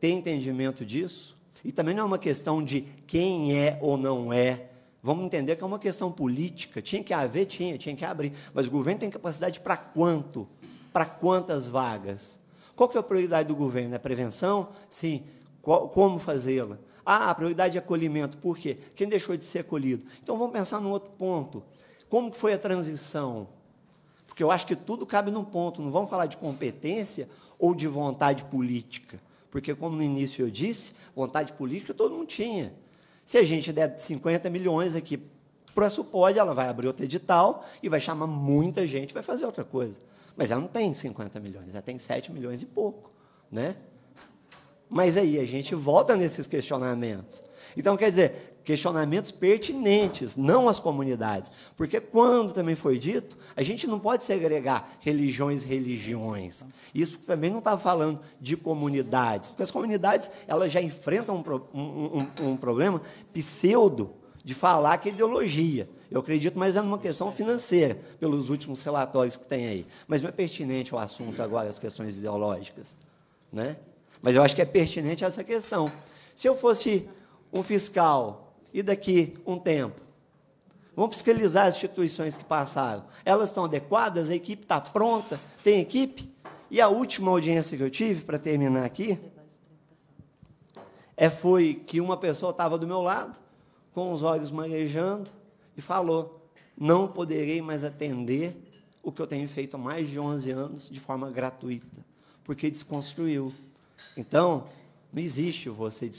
ter entendimento disso. E também não é uma questão de quem é ou não é. Vamos entender que é uma questão política. Tinha que haver, tinha, tinha que abrir. Mas o governo tem capacidade para quanto? Para quantas vagas? Qual que é a prioridade do governo? É a prevenção? Sim. Qual, como fazê-la? Ah, a prioridade de é acolhimento. Por quê? Quem deixou de ser acolhido? Então vamos pensar num outro ponto. Como que foi a transição? Porque eu acho que tudo cabe num ponto. Não vamos falar de competência ou de vontade política. Porque, como no início eu disse, vontade política todo mundo tinha. Se a gente der 50 milhões aqui para a Supod, ela vai abrir outro edital e vai chamar muita gente, vai fazer outra coisa. Mas ela não tem 50 milhões, ela tem 7 milhões e pouco. Né? Mas aí a gente volta nesses questionamentos. Então, quer dizer, questionamentos pertinentes, não as comunidades. Porque, quando também foi dito, a gente não pode segregar religiões religiões. Isso também não está falando de comunidades. Porque as comunidades elas já enfrentam um, um, um problema pseudo de falar que é ideologia. Eu acredito, mas é numa questão financeira, pelos últimos relatórios que tem aí. Mas não é pertinente o assunto agora, as questões ideológicas. Né? Mas eu acho que é pertinente essa questão. Se eu fosse um fiscal e daqui um tempo, vamos fiscalizar as instituições que passaram. Elas estão adequadas, a equipe está pronta, tem equipe? E a última audiência que eu tive, para terminar aqui, é, foi que uma pessoa estava do meu lado, com os olhos marejando e falou: Não poderei mais atender o que eu tenho feito há mais de 11 anos de forma gratuita, porque desconstruiu então, não existe você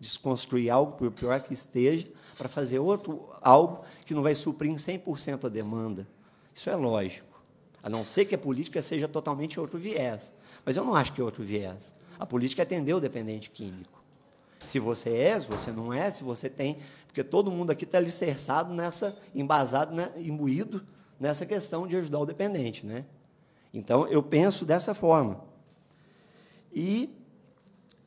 desconstruir algo, por pior que esteja, para fazer outro algo que não vai suprir em 100% a demanda. Isso é lógico. A não ser que a política seja totalmente outro viés. Mas eu não acho que é outro viés. A política é atender o dependente químico. Se você é, se você não é, se você tem. Porque todo mundo aqui está alicerçado nessa, embasado, né, imbuído nessa questão de ajudar o dependente. Né? Então, eu penso dessa forma. E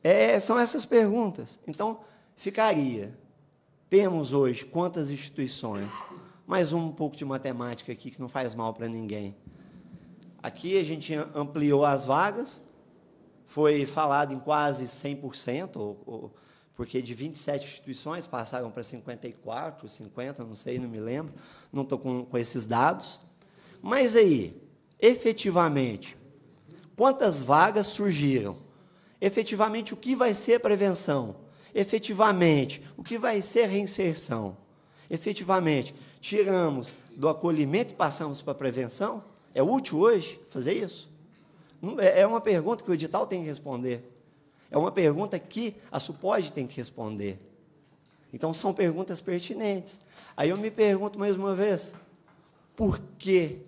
é, são essas perguntas. Então, ficaria. Temos hoje quantas instituições? Mais um pouco de matemática aqui que não faz mal para ninguém. Aqui a gente ampliou as vagas, foi falado em quase 100%, ou, ou, porque de 27 instituições passaram para 54, 50, não sei, não me lembro, não estou com, com esses dados. Mas aí, efetivamente, Quantas vagas surgiram? Efetivamente, o que vai ser prevenção? Efetivamente, o que vai ser reinserção? Efetivamente, tiramos do acolhimento e passamos para a prevenção? É útil hoje fazer isso? É, é uma pergunta que o edital tem que responder. É uma pergunta que a SUPOD tem que responder. Então, são perguntas pertinentes. Aí eu me pergunto mais uma vez, por que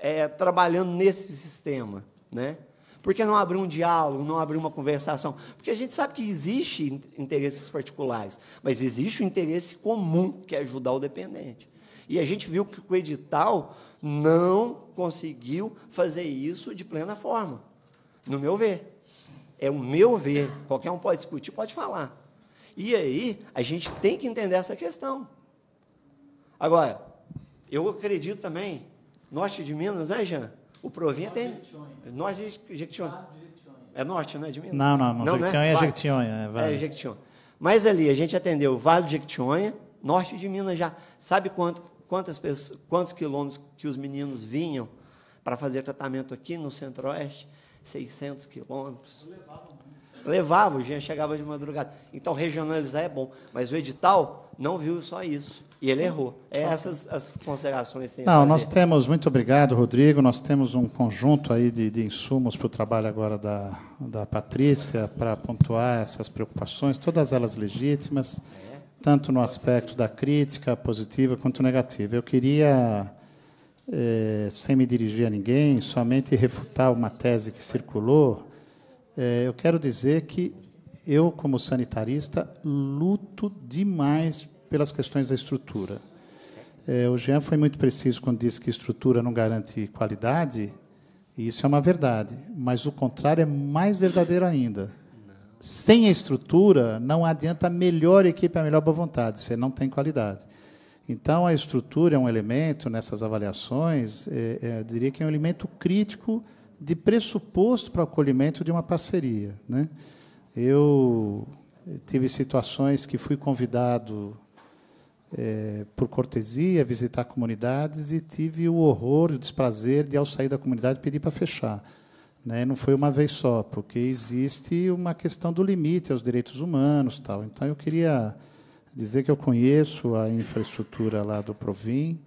é, trabalhando nesse sistema? né? Por que não abrir um diálogo, não abrir uma conversação? Porque a gente sabe que existe interesses particulares, mas existe o interesse comum, que é ajudar o dependente. E a gente viu que o edital não conseguiu fazer isso de plena forma, no meu ver. É o meu ver. Qualquer um pode discutir, pode falar. E aí, a gente tem que entender essa questão. Agora, eu acredito também, norte de Minas, né, Jean? O Provinha tem. Nós de Jequitinhonha. É norte, não é de Minas? Não, não, não. não né? Jequitinhonha né? é Jequitinhonha. É, vale. é Jequitinhonha. Mas ali, a gente atendeu o Vale de Jequitinhonha, norte de Minas já. Sabe quanto, quantas pessoas, quantos quilômetros que os meninos vinham para fazer tratamento aqui no Centro-Oeste? 600 quilômetros. Levava, o dia chegava de madrugada. Então, regionalizar é bom. Mas o edital não viu só isso. E ele errou. É essas as considerações. Que Não, nós temos, muito obrigado, Rodrigo. Nós temos um conjunto aí de, de insumos para o trabalho agora da, da Patrícia, para pontuar essas preocupações, todas elas legítimas, é. tanto no aspecto da crítica positiva quanto negativa. Eu queria, eh, sem me dirigir a ninguém, somente refutar uma tese que circulou. Eh, eu quero dizer que eu, como sanitarista, luto demais pelas questões da estrutura. É, o Jean foi muito preciso quando disse que estrutura não garante qualidade, e isso é uma verdade, mas o contrário é mais verdadeiro ainda. Sem a estrutura, não adianta a melhor equipe, a melhor boa vontade, você não tem qualidade. Então, a estrutura é um elemento nessas avaliações, é, é, diria que é um elemento crítico de pressuposto para o acolhimento de uma parceria. Né? Eu tive situações que fui convidado é, por cortesia, visitar comunidades e tive o horror, o desprazer de, ao sair da comunidade, pedir para fechar. Né? Não foi uma vez só, porque existe uma questão do limite aos direitos humanos. tal. Então, eu queria dizer que eu conheço a infraestrutura lá do Provin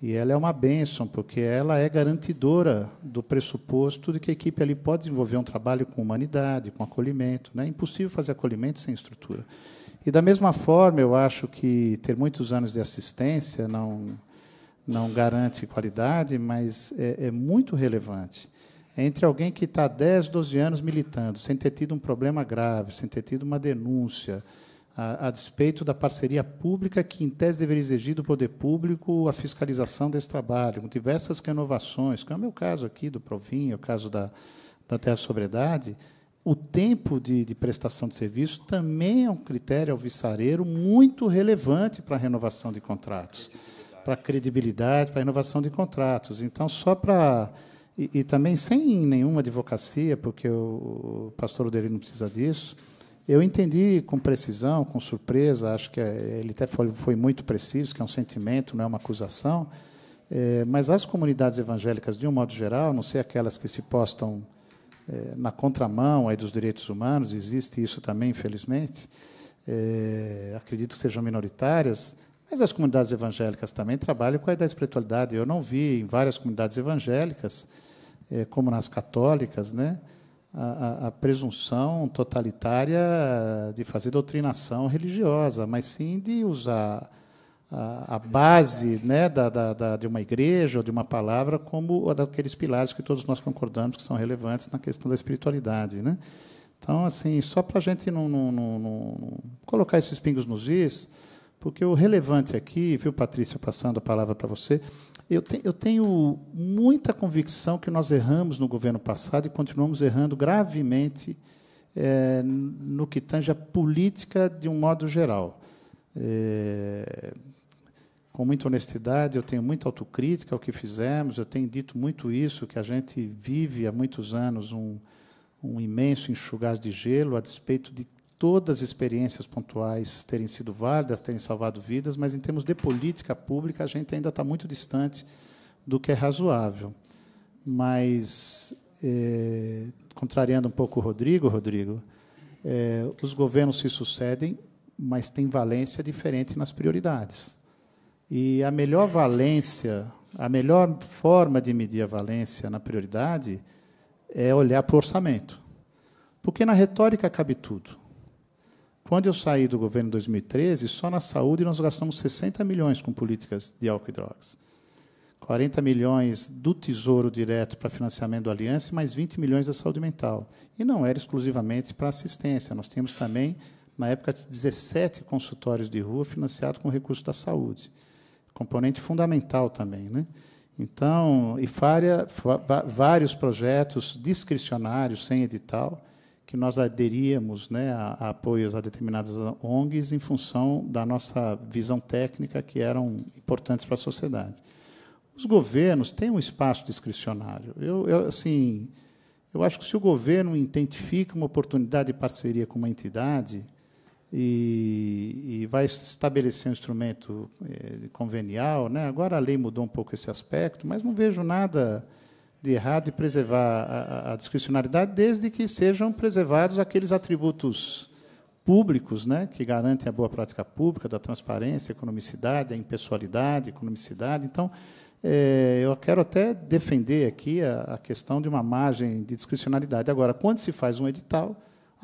e ela é uma bênção, porque ela é garantidora do pressuposto de que a equipe ali pode desenvolver um trabalho com humanidade, com acolhimento. Né? É impossível fazer acolhimento sem estrutura. E da mesma forma, eu acho que ter muitos anos de assistência não não garante qualidade, mas é, é muito relevante. Entre alguém que está 10, 12 anos militando, sem ter tido um problema grave, sem ter tido uma denúncia, a, a, despeito da parceria pública que, em tese, deveria exigir do poder público a fiscalização desse trabalho, com diversas renovações, como é o meu caso aqui do Provinho, o caso da, da Terra Sobriedade, o tempo de, de, prestação de serviço também é um critério alvissareiro muito relevante para a renovação de contratos, para a credibilidade, para a renovação de contratos. Então, só para. E, e, também sem nenhuma advocacia, porque o, o pastor Oderi não precisa disso, eu entendi com precisão, com surpresa, acho que é, ele até foi, foi muito preciso, que é um sentimento, não é uma acusação, é, mas as comunidades evangélicas, de um modo geral, não sei aquelas que se postam é, na contramão aí dos direitos humanos, existe isso também, infelizmente, é, acredito que sejam minoritárias, mas as comunidades evangélicas também trabalham com a da espiritualidade. Eu não vi em várias comunidades evangélicas, é, como nas católicas, né, a, a, a, presunção totalitária de fazer doutrinação religiosa, mas sim de usar a, a base né, da, da, da, de uma igreja ou de uma palavra como daqueles pilares que todos nós concordamos que são relevantes na questão da espiritualidade. Né? Então, assim, só para a gente não, não, não, não, colocar esses pingos nos is, porque o relevante aqui, viu, Patrícia, passando a palavra para você, eu, te, eu tenho muita convicção que nós erramos no governo passado e continuamos errando gravemente é, no que tange a política de um modo geral. Eh, com muita honestidade, eu tenho muita autocrítica ao que fizemos, eu tenho dito muito isso, que a gente vive há muitos anos um, um imenso enxugar de gelo, a despeito de todas as experiências pontuais terem sido válidas, terem salvado vidas, mas em termos de política pública, a gente ainda está muito distante do que é razoável. Mas, é, contrariando um pouco o Rodrigo, Rodrigo, é, os governos se sucedem, mas têm valência diferente nas prioridades. E a melhor valência, a melhor forma de medir a valência na prioridade é olhar para o orçamento. Porque na retórica cabe tudo. Quando eu saí do governo em 2013, só na saúde nós gastamos 60 milhões com políticas de álcool e drogas. 40 milhões do Tesouro Direto para financiamento do Aliança e mais 20 milhões da saúde mental. E não era exclusivamente para assistência. Nós tínhamos também, na época, 17 consultórios de rua financiados com recursos da saúde componente fundamental também. Né? Então, e várias, vários projetos discricionários, sem edital, que nós aderíamos né, a, a, apoios a determinadas ONGs em função da nossa visão técnica, que eram importantes para a sociedade. Os governos têm um espaço discricionário. Eu, eu, assim, eu acho que se o governo identifica uma oportunidade de parceria com uma entidade, e, e vai estabelecer um instrumento é, convenial. Né? Agora a lei mudou um pouco esse aspecto, mas não vejo nada de errado em preservar a, a discricionalidade, desde que sejam preservados aqueles atributos públicos, né, que garantem a boa prática pública, da transparência, economicidade, a impessoalidade, economicidade. Então, é, eu quero até defender aqui a, a, questão de uma margem de discricionalidade. Agora, quando se faz um edital,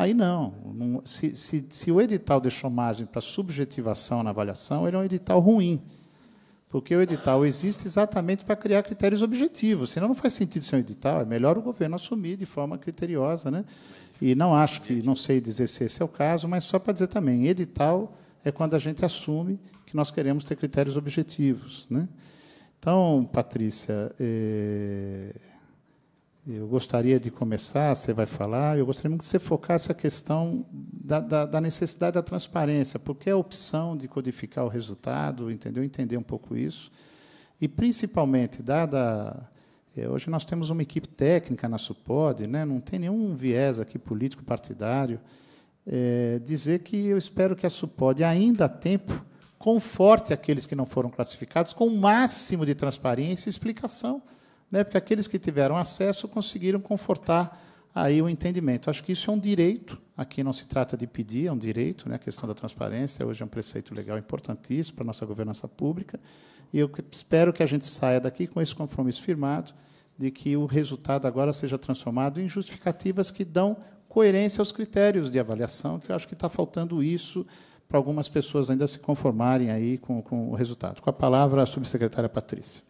Aí não. se, se, se, o edital deixou margem para subjetivação na avaliação, ele é um edital ruim. Porque o edital existe exatamente para criar critérios objetivos. Senão não faz sentido ser um edital. É melhor o governo assumir de forma criteriosa. Né? E não acho que, não sei dizer se esse é o caso, mas só para dizer também: edital é quando a gente assume que nós queremos ter critérios objetivos. Né? Então, Patrícia. Eh eu gostaria de começar, você vai falar, eu gostaria muito que você focasse a questão da, da, da necessidade da transparência, porque é a opção de codificar o resultado, entendeu? Entender um pouco isso. E, principalmente, dada. É, hoje nós temos uma equipe técnica na SUPOD, né? não tem nenhum viés aqui político partidário. É, dizer que eu espero que a SUPOD, ainda há tempo, conforte aqueles que não foram classificados com o máximo de transparência e explicação né? porque aqueles que tiveram acesso conseguiram confortar aí o entendimento. Acho que isso é um direito. Aqui não se trata de pedir, é um direito. Né? A questão da transparência hoje é um preceito legal importantíssimo para a nossa governança pública. E eu espero que a gente saia daqui com esse compromisso firmado de que o resultado agora seja transformado em justificativas que dão coerência aos critérios de avaliação, que eu acho que está faltando isso para algumas pessoas ainda se conformarem aí com, com o resultado. Com a palavra, a subsecretária Patrícia.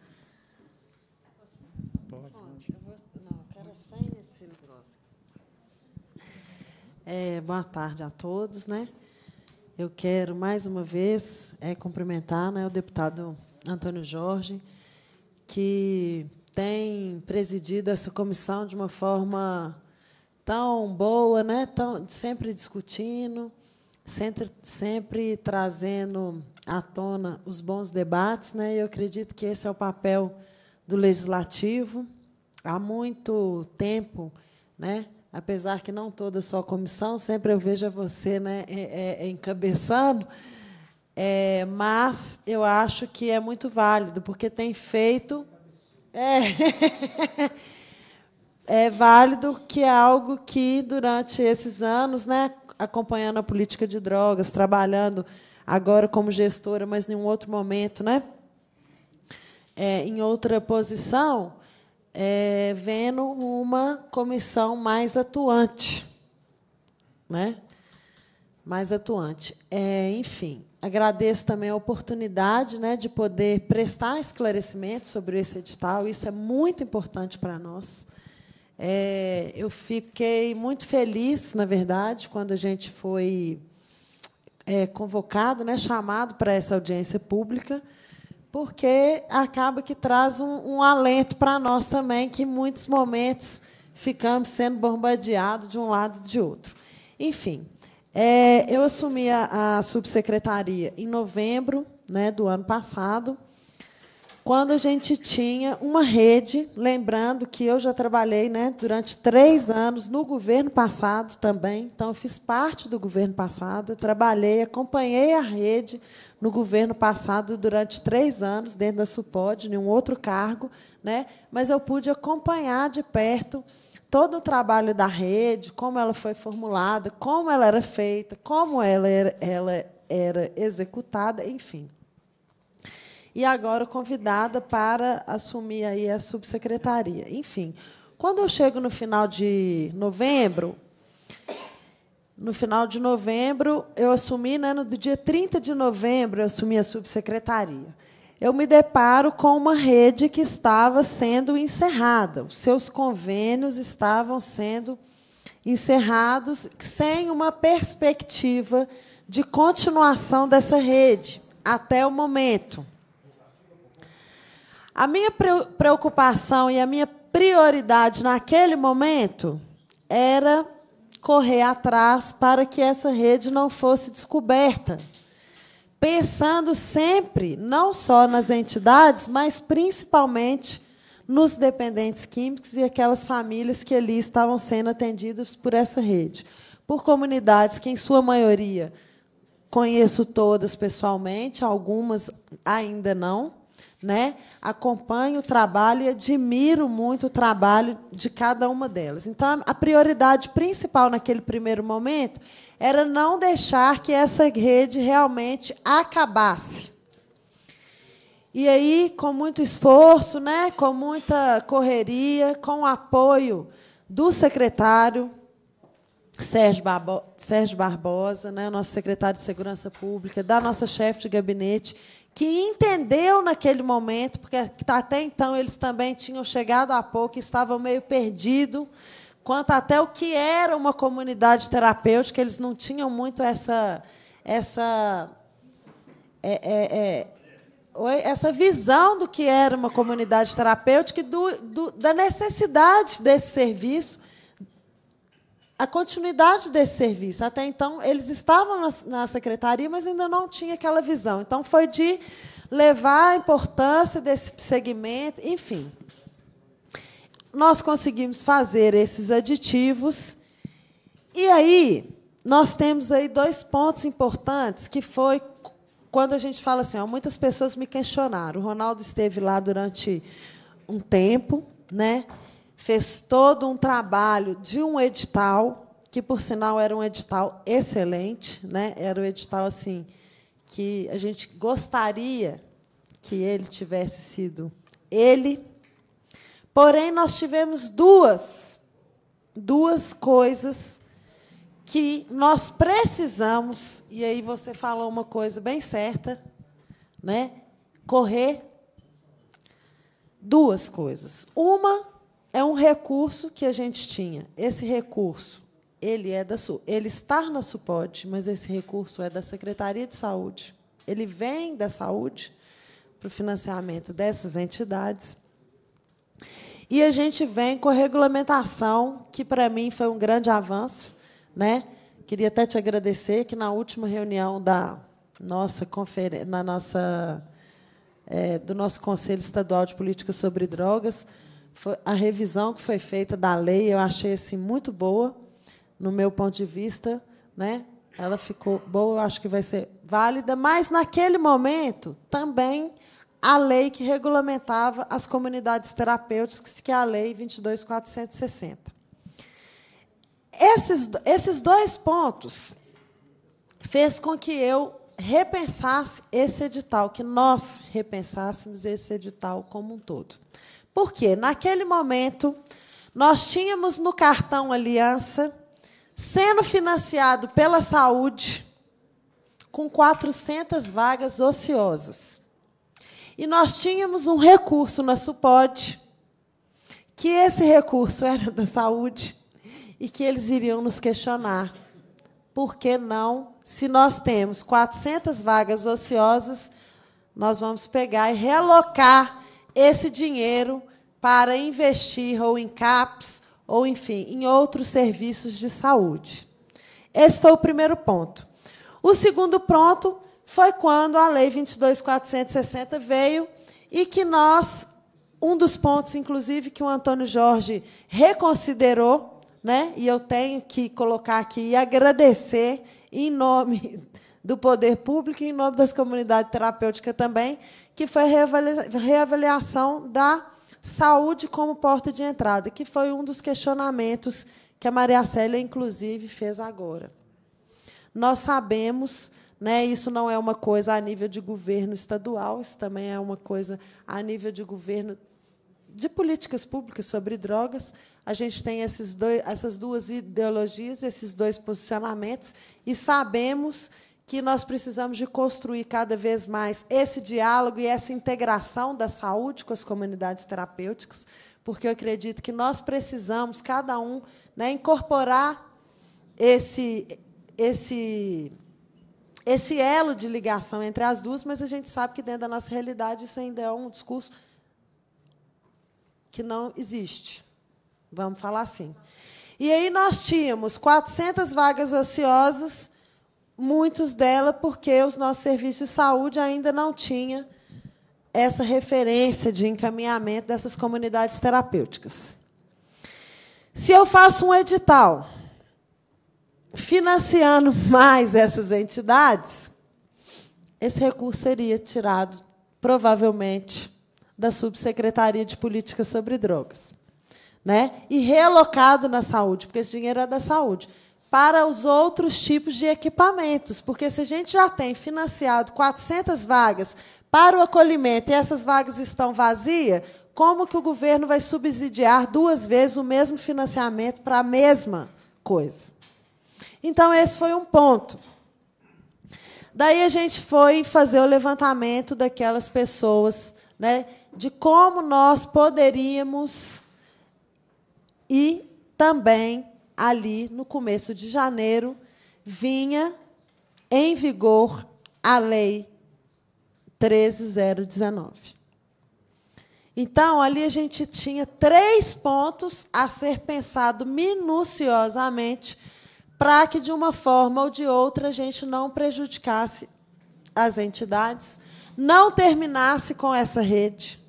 É, boa tarde a todos, né? Eu quero mais uma vez é, cumprimentar né, o deputado Antônio Jorge, que tem presidido essa comissão de uma forma tão boa, né? Tão sempre discutindo, sempre, sempre trazendo à tona os bons debates, né? Eu acredito que esse é o papel do legislativo. Há muito tempo, né? apesar que não toda sua comissão, sempre eu vejo é você né, é, é, é, encabeçando, é, mas eu acho que é muito válido, porque tem feito. É, [LAUGHS] é válido que é algo que, durante esses anos, né, acompanhando a política de drogas, trabalhando agora como gestora, mas em um outro momento, né, é, em outra posição, é, vendo uma comissão mais atuante. Né? Mais atuante. É, enfim, agradeço também a oportunidade né, de poder prestar esclarecimento sobre esse edital, isso é muito importante para nós. É, eu fiquei muito feliz, na verdade, quando a gente foi é, convocado, né, chamado para essa audiência pública porque acaba que traz um, um alento para nós também, que em muitos momentos ficamos sendo bombardeados de um lado e de outro. Enfim, é, eu assumi a, a subsecretaria em novembro né, do ano passado quando a gente tinha uma rede, lembrando que eu já trabalhei né, durante três anos no governo passado também, então eu fiz parte do governo passado, eu trabalhei, acompanhei a rede no governo passado durante três anos, dentro da SUPOD, em um outro cargo, né, mas eu pude acompanhar de perto todo o trabalho da rede, como ela foi formulada, como ela era feita, como ela era, ela era executada, enfim e agora convidada para assumir aí a subsecretaria. Enfim, quando eu chego no final de novembro, no final de novembro, eu assumi, né, no dia 30 de novembro, eu assumi a subsecretaria. Eu me deparo com uma rede que estava sendo encerrada, os seus convênios estavam sendo encerrados sem uma perspectiva de continuação dessa rede até o momento. A minha preocupação e a minha prioridade naquele momento era correr atrás para que essa rede não fosse descoberta, pensando sempre não só nas entidades, mas principalmente nos dependentes químicos e aquelas famílias que ali estavam sendo atendidas por essa rede, por comunidades que em sua maioria conheço todas pessoalmente, algumas ainda não né? Acompanho o trabalho e admiro muito o trabalho de cada uma delas. Então, a prioridade principal naquele primeiro momento era não deixar que essa rede realmente acabasse. E aí, com muito esforço, né? com muita correria, com o apoio do secretário Sérgio, Barbo Sérgio Barbosa, né? nosso secretário de Segurança Pública, da nossa chefe de gabinete, que entendeu naquele momento, porque até então eles também tinham chegado há pouco, estavam meio perdidos quanto até o que era uma comunidade terapêutica, eles não tinham muito essa essa é, é, é, essa visão do que era uma comunidade terapêutica e do, do, da necessidade desse serviço a continuidade desse serviço. Até então, eles estavam na, na secretaria, mas ainda não tinha aquela visão. Então, foi de levar a importância desse segmento, enfim. Nós conseguimos fazer esses aditivos. E aí, nós temos aí dois pontos importantes, que foi quando a gente fala assim, ó, muitas pessoas me questionaram. O Ronaldo esteve lá durante um tempo, né? fez todo um trabalho de um edital, que por sinal era um edital excelente, né? Era um edital assim que a gente gostaria que ele tivesse sido ele. Porém, nós tivemos duas duas coisas que nós precisamos, e aí você falou uma coisa bem certa, né? Correr duas coisas. Uma é um recurso que a gente tinha. Esse recurso, ele é da Su, ele está na Supod, mas esse recurso é da Secretaria de Saúde. Ele vem da saúde para o financiamento dessas entidades. E a gente vem com a regulamentação, que para mim foi um grande avanço, né? Queria até te agradecer que na última reunião da nossa conferência, na nossa é, do nosso Conselho Estadual de Política sobre Drogas, a revisão que foi feita da lei, eu achei assim, muito boa, no meu ponto de vista. Né? Ela ficou boa, eu acho que vai ser válida, mas naquele momento também a lei que regulamentava as comunidades terapêuticas, que é a Lei 22.460. Esses, esses dois pontos fez com que eu repensasse esse edital, que nós repensássemos esse edital como um todo. Porque naquele momento nós tínhamos no cartão Aliança sendo financiado pela saúde com 400 vagas ociosas. E nós tínhamos um recurso na Supod, que esse recurso era da saúde e que eles iriam nos questionar. Por que não, se nós temos 400 vagas ociosas, nós vamos pegar e realocar esse dinheiro para investir ou em CAPS ou, enfim, em outros serviços de saúde. Esse foi o primeiro ponto. O segundo ponto foi quando a Lei 22.460 veio e que nós, um dos pontos, inclusive, que o Antônio Jorge reconsiderou, né? e eu tenho que colocar aqui e agradecer em nome do poder público e em nome das comunidades terapêuticas também, que foi a reavaliação da saúde como porta de entrada, que foi um dos questionamentos que a Maria Célia, inclusive, fez agora. Nós sabemos, né, isso não é uma coisa a nível de governo estadual, isso também é uma coisa a nível de governo de políticas públicas sobre drogas. A gente tem esses dois, essas duas ideologias, esses dois posicionamentos, e sabemos que nós precisamos de construir cada vez mais esse diálogo e essa integração da saúde com as comunidades terapêuticas, porque eu acredito que nós precisamos cada um né, incorporar esse esse esse elo de ligação entre as duas, mas a gente sabe que dentro da nossa realidade isso ainda é um discurso que não existe. Vamos falar assim. E aí nós tínhamos 400 vagas ociosas muitos dela porque os nossos serviços de saúde ainda não tinham essa referência de encaminhamento dessas comunidades terapêuticas. Se eu faço um edital financiando [LAUGHS] mais essas entidades, esse recurso seria tirado, provavelmente, da Subsecretaria de Política sobre Drogas. Né? E realocado na saúde, porque esse dinheiro é da saúde para os outros tipos de equipamentos, porque se a gente já tem financiado 400 vagas para o acolhimento e essas vagas estão vazias, como que o governo vai subsidiar duas vezes o mesmo financiamento para a mesma coisa? Então, esse foi um ponto. Daí a gente foi fazer o levantamento daquelas pessoas, né, de como nós poderíamos e também ali no começo de janeiro, vinha em vigor a lei 13019. Então, ali a gente tinha três pontos a ser pensado minuciosamente para que, de uma forma ou de outra, a gente não prejudicasse as entidades, não terminasse com essa rede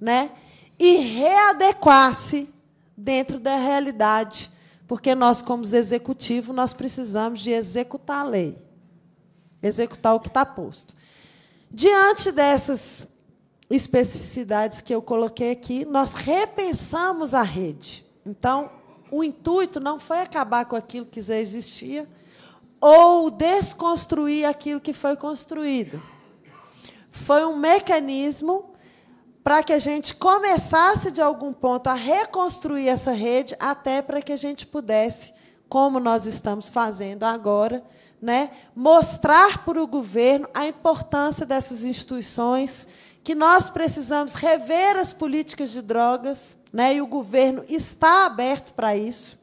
né? e readequasse dentro da realidade porque nós, como executivo, nós precisamos de executar a lei, executar o que está posto. Diante dessas especificidades que eu coloquei aqui, nós repensamos a rede. Então, o intuito não foi acabar com aquilo que já existia ou desconstruir aquilo que foi construído. Foi um mecanismo para que a gente começasse de algum ponto a reconstruir essa rede, até para que a gente pudesse, como nós estamos fazendo agora, né, mostrar para o governo a importância dessas instituições, que nós precisamos rever as políticas de drogas, né, e o governo está aberto para isso.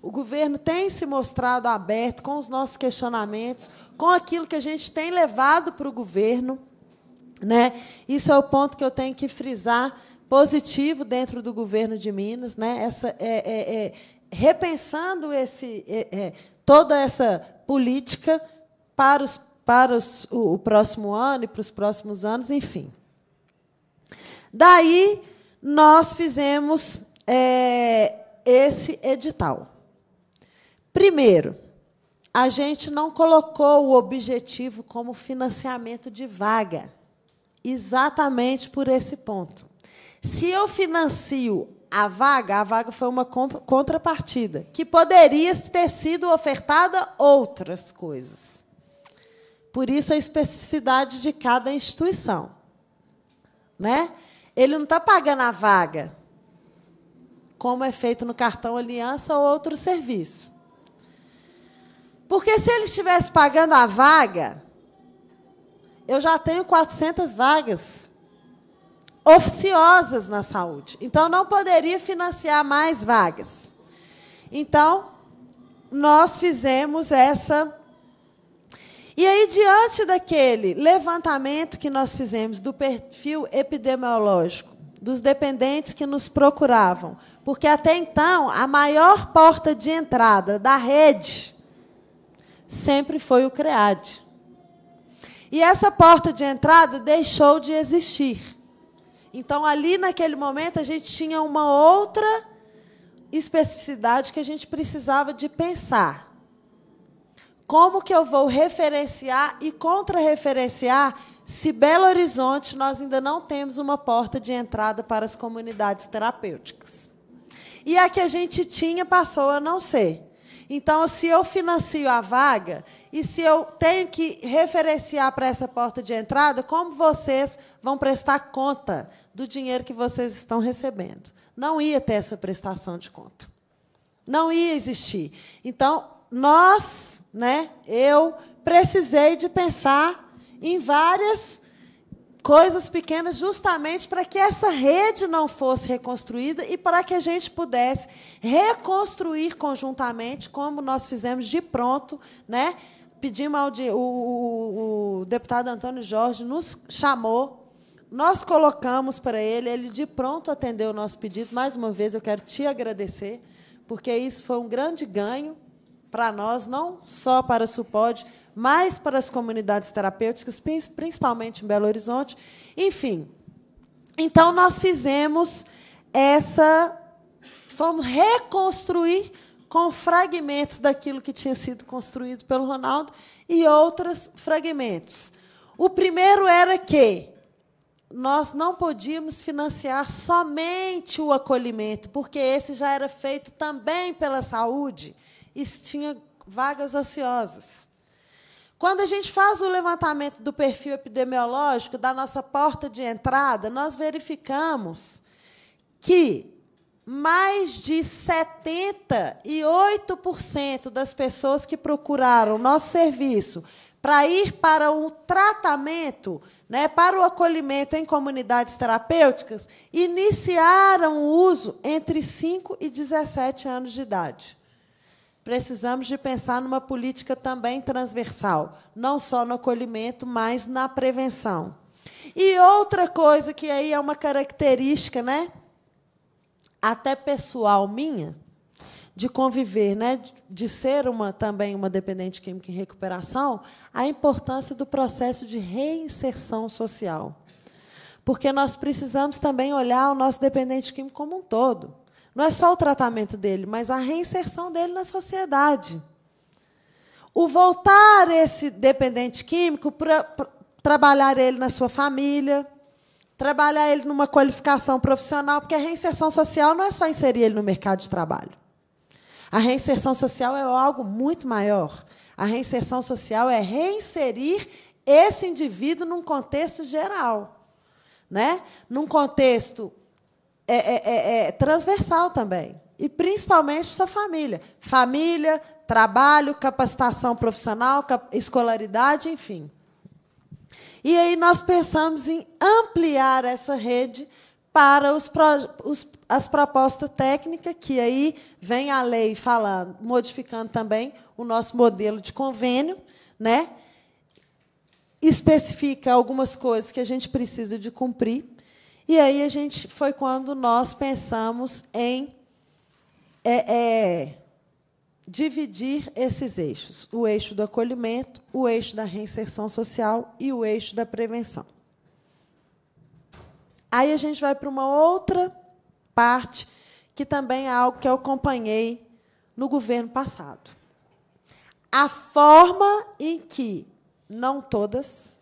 O governo tem se mostrado aberto com os nossos questionamentos, com aquilo que a gente tem levado para o governo. Né? Isso é o ponto que eu tenho que frisar positivo dentro do governo de Minas, né? Essa é, é, é, repensando esse é, é, toda essa política para os para os, o, o, próximo ano e para os próximos anos, enfim. Daí nós fizemos é, esse edital. Primeiro, a gente não colocou o objetivo como financiamento de vaga exatamente por esse ponto. Se eu financio a vaga, a vaga foi uma contrapartida, que poderia ter sido ofertada outras coisas. Por isso a especificidade de cada instituição. Né? Ele não está pagando a vaga, como é feito no cartão aliança ou outro serviço. Porque se ele estivesse pagando a vaga, eu já tenho 400 vagas oficiosas na saúde. Então, não poderia financiar mais vagas. Então, nós fizemos essa. E aí, diante daquele levantamento que nós fizemos do perfil epidemiológico, dos dependentes que nos procuravam, porque até então a maior porta de entrada da rede sempre foi o CREAD. E essa porta de entrada deixou de existir. Então, ali naquele momento, a gente tinha uma outra especificidade que a gente precisava de pensar. Como que eu vou referenciar e contrarreferenciar se Belo Horizonte nós ainda não temos uma porta de entrada para as comunidades terapêuticas? E a que a gente tinha passou a não ser. Então, se eu financio a vaga e se eu tenho que referenciar para essa porta de entrada, como vocês vão prestar conta do dinheiro que vocês estão recebendo? Não ia ter essa prestação de conta. Não ia existir. Então, nós, né, eu precisei de pensar em várias coisas pequenas justamente para que essa rede não fosse reconstruída e para que a gente pudesse reconstruir conjuntamente, como nós fizemos de pronto, né? Pedimos ao de, o, o, o deputado Antônio Jorge nos chamou nós colocamos para ele, ele de pronto atendeu o nosso pedido. Mais uma vez, eu quero te agradecer, porque isso foi um grande ganho para nós, não só para a SUPOD, mas para as comunidades terapêuticas, principalmente em Belo Horizonte. Enfim, então nós fizemos essa. Fomos reconstruir com fragmentos daquilo que tinha sido construído pelo Ronaldo e outros fragmentos. O primeiro era que nós não podíamos financiar somente o acolhimento, porque esse já era feito também pela saúde e tinha vagas ociosas. Quando a gente faz o levantamento do perfil epidemiológico da nossa porta de entrada, nós verificamos que mais de 78% das pessoas que procuraram nosso serviço para ir para o um tratamento, né, para o acolhimento em comunidades terapêuticas, iniciaram o uso entre 5 e 17 anos de idade precisamos de pensar numa política também transversal, não só no acolhimento, mas na prevenção. E outra coisa que aí é uma característica, né? Até pessoal minha, de conviver, né, de ser uma também uma dependente química em recuperação, a importância do processo de reinserção social. Porque nós precisamos também olhar o nosso dependente químico como um todo. Não é só o tratamento dele, mas a reinserção dele na sociedade. O voltar esse dependente químico para trabalhar ele na sua família, trabalhar ele numa qualificação profissional, porque a reinserção social não é só inserir ele no mercado de trabalho. A reinserção social é algo muito maior. A reinserção social é reinserir esse indivíduo num contexto geral, né? Num contexto é, é, é, é, transversal também. E principalmente sua família. Família, trabalho, capacitação profissional, cap escolaridade, enfim. E aí nós pensamos em ampliar essa rede para os, os as propostas técnicas, que aí vem a lei falando, modificando também o nosso modelo de convênio, né? especifica algumas coisas que a gente precisa de cumprir e aí a gente foi quando nós pensamos em é, é, dividir esses eixos: o eixo do acolhimento, o eixo da reinserção social e o eixo da prevenção. Aí a gente vai para uma outra parte, que também é algo que eu acompanhei no governo passado. A forma em que, não todas,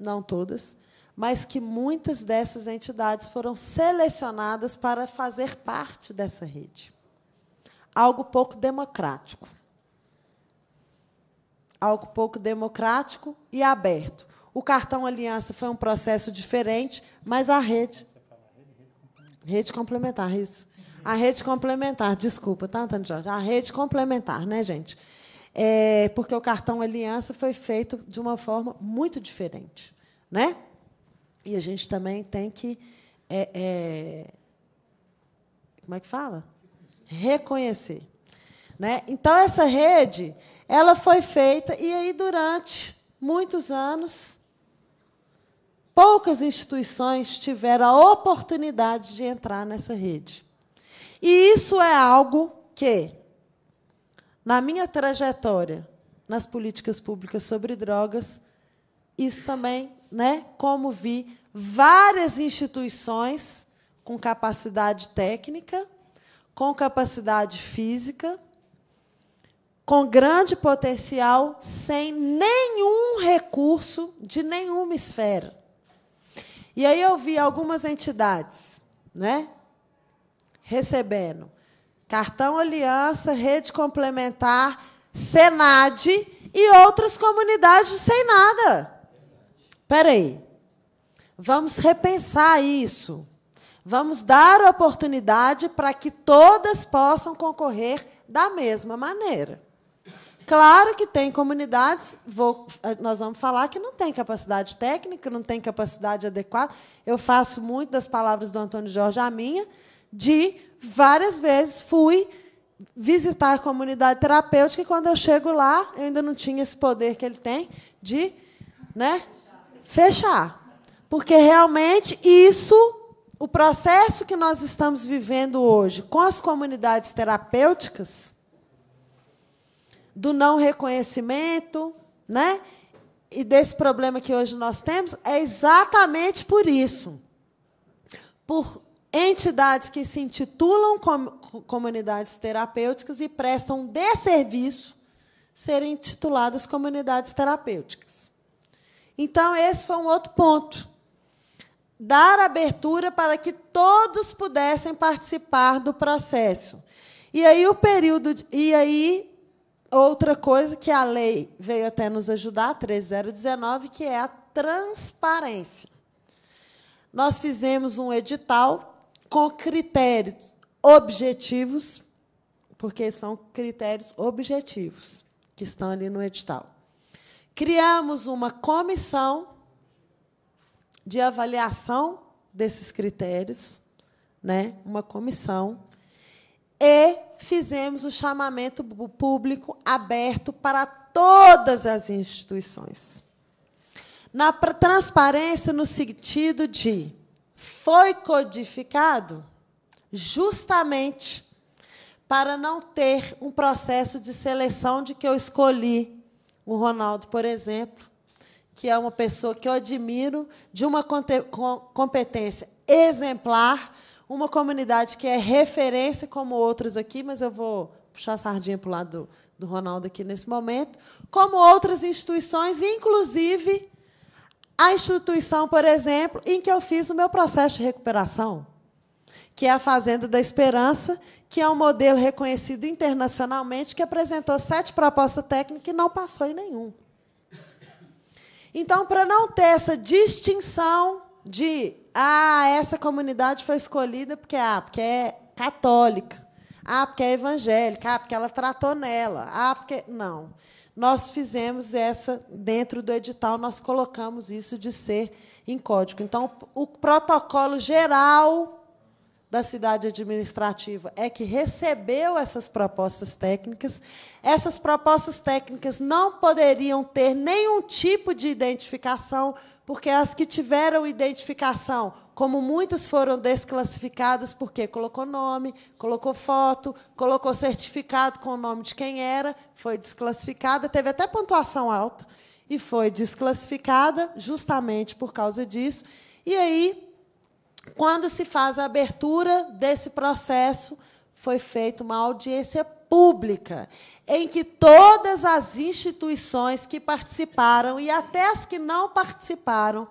não todas, mas que muitas dessas entidades foram selecionadas para fazer parte dessa rede. Algo pouco democrático. Algo pouco democrático e aberto. O cartão aliança foi um processo diferente, mas a rede. Rede complementar, isso. A rede complementar, desculpa, tá, Antônio Jorge? A rede complementar, né, gente? É, porque o cartão aliança foi feito de uma forma muito diferente, né? E a gente também tem que. É, é, como é que fala? Reconhecer. Né? Então, essa rede ela foi feita, e aí, durante muitos anos, poucas instituições tiveram a oportunidade de entrar nessa rede. E isso é algo que, na minha trajetória nas políticas públicas sobre drogas, isso também né, como vi várias instituições com capacidade técnica, com capacidade física, com grande potencial, sem nenhum recurso de nenhuma esfera. E aí eu vi algumas entidades, né, recebendo cartão aliança, rede complementar, Senad e outras comunidades sem nada. Espera aí. Vamos repensar isso. Vamos dar oportunidade para que todas possam concorrer da mesma maneira. Claro que tem comunidades, vou, nós vamos falar que não tem capacidade técnica, não tem capacidade adequada. Eu faço muito das palavras do Antônio Jorge a minha, de várias vezes fui visitar a comunidade terapêutica e quando eu chego lá, eu ainda não tinha esse poder que ele tem de, né, fechar. Porque realmente isso, o processo que nós estamos vivendo hoje com as comunidades terapêuticas, do não reconhecimento, né? E desse problema que hoje nós temos, é exatamente por isso. Por entidades que se intitulam com, comunidades terapêuticas e prestam de serviço serem intituladas comunidades terapêuticas. Então, esse foi um outro ponto. Dar abertura para que todos pudessem participar do processo. E aí o período. e aí, outra coisa que a lei veio até nos ajudar, 3019, que é a transparência. Nós fizemos um edital com critérios objetivos, porque são critérios objetivos que estão ali no edital criamos uma comissão de avaliação desses critérios, né? uma comissão, e fizemos o chamamento público aberto para todas as instituições. Na transparência, no sentido de foi codificado justamente para não ter um processo de seleção de que eu escolhi o Ronaldo, por exemplo, que é uma pessoa que eu admiro, de uma competência exemplar, uma comunidade que é referência como outras aqui, mas eu vou puxar a sardinha para o lado do, Ronaldo aqui nesse momento, como outras instituições, inclusive a instituição, por exemplo, em que eu fiz o meu processo de recuperação que é a Fazenda da Esperança, que é um modelo reconhecido internacionalmente, que apresentou sete propostas técnicas e não passou em nenhum. Então, para não ter essa distinção de ah, essa comunidade foi escolhida porque, ah, porque é católica, ah, porque é evangélica, ah, porque ela tratou nela, ah, porque. Não. Nós fizemos essa, dentro do edital, nós colocamos isso de ser em código. Então, o protocolo geral da cidade administrativa é que recebeu essas propostas técnicas. Essas propostas técnicas não poderiam ter nenhum tipo de identificação, porque as que tiveram identificação, como muitas foram desclassificadas, porque colocou nome, colocou foto, colocou certificado com o nome de quem era, foi desclassificada, teve até pontuação alta e foi desclassificada justamente por causa disso. E aí quando se faz a abertura desse processo, foi feita uma audiência pública, em que todas as instituições que participaram e até as que não participaram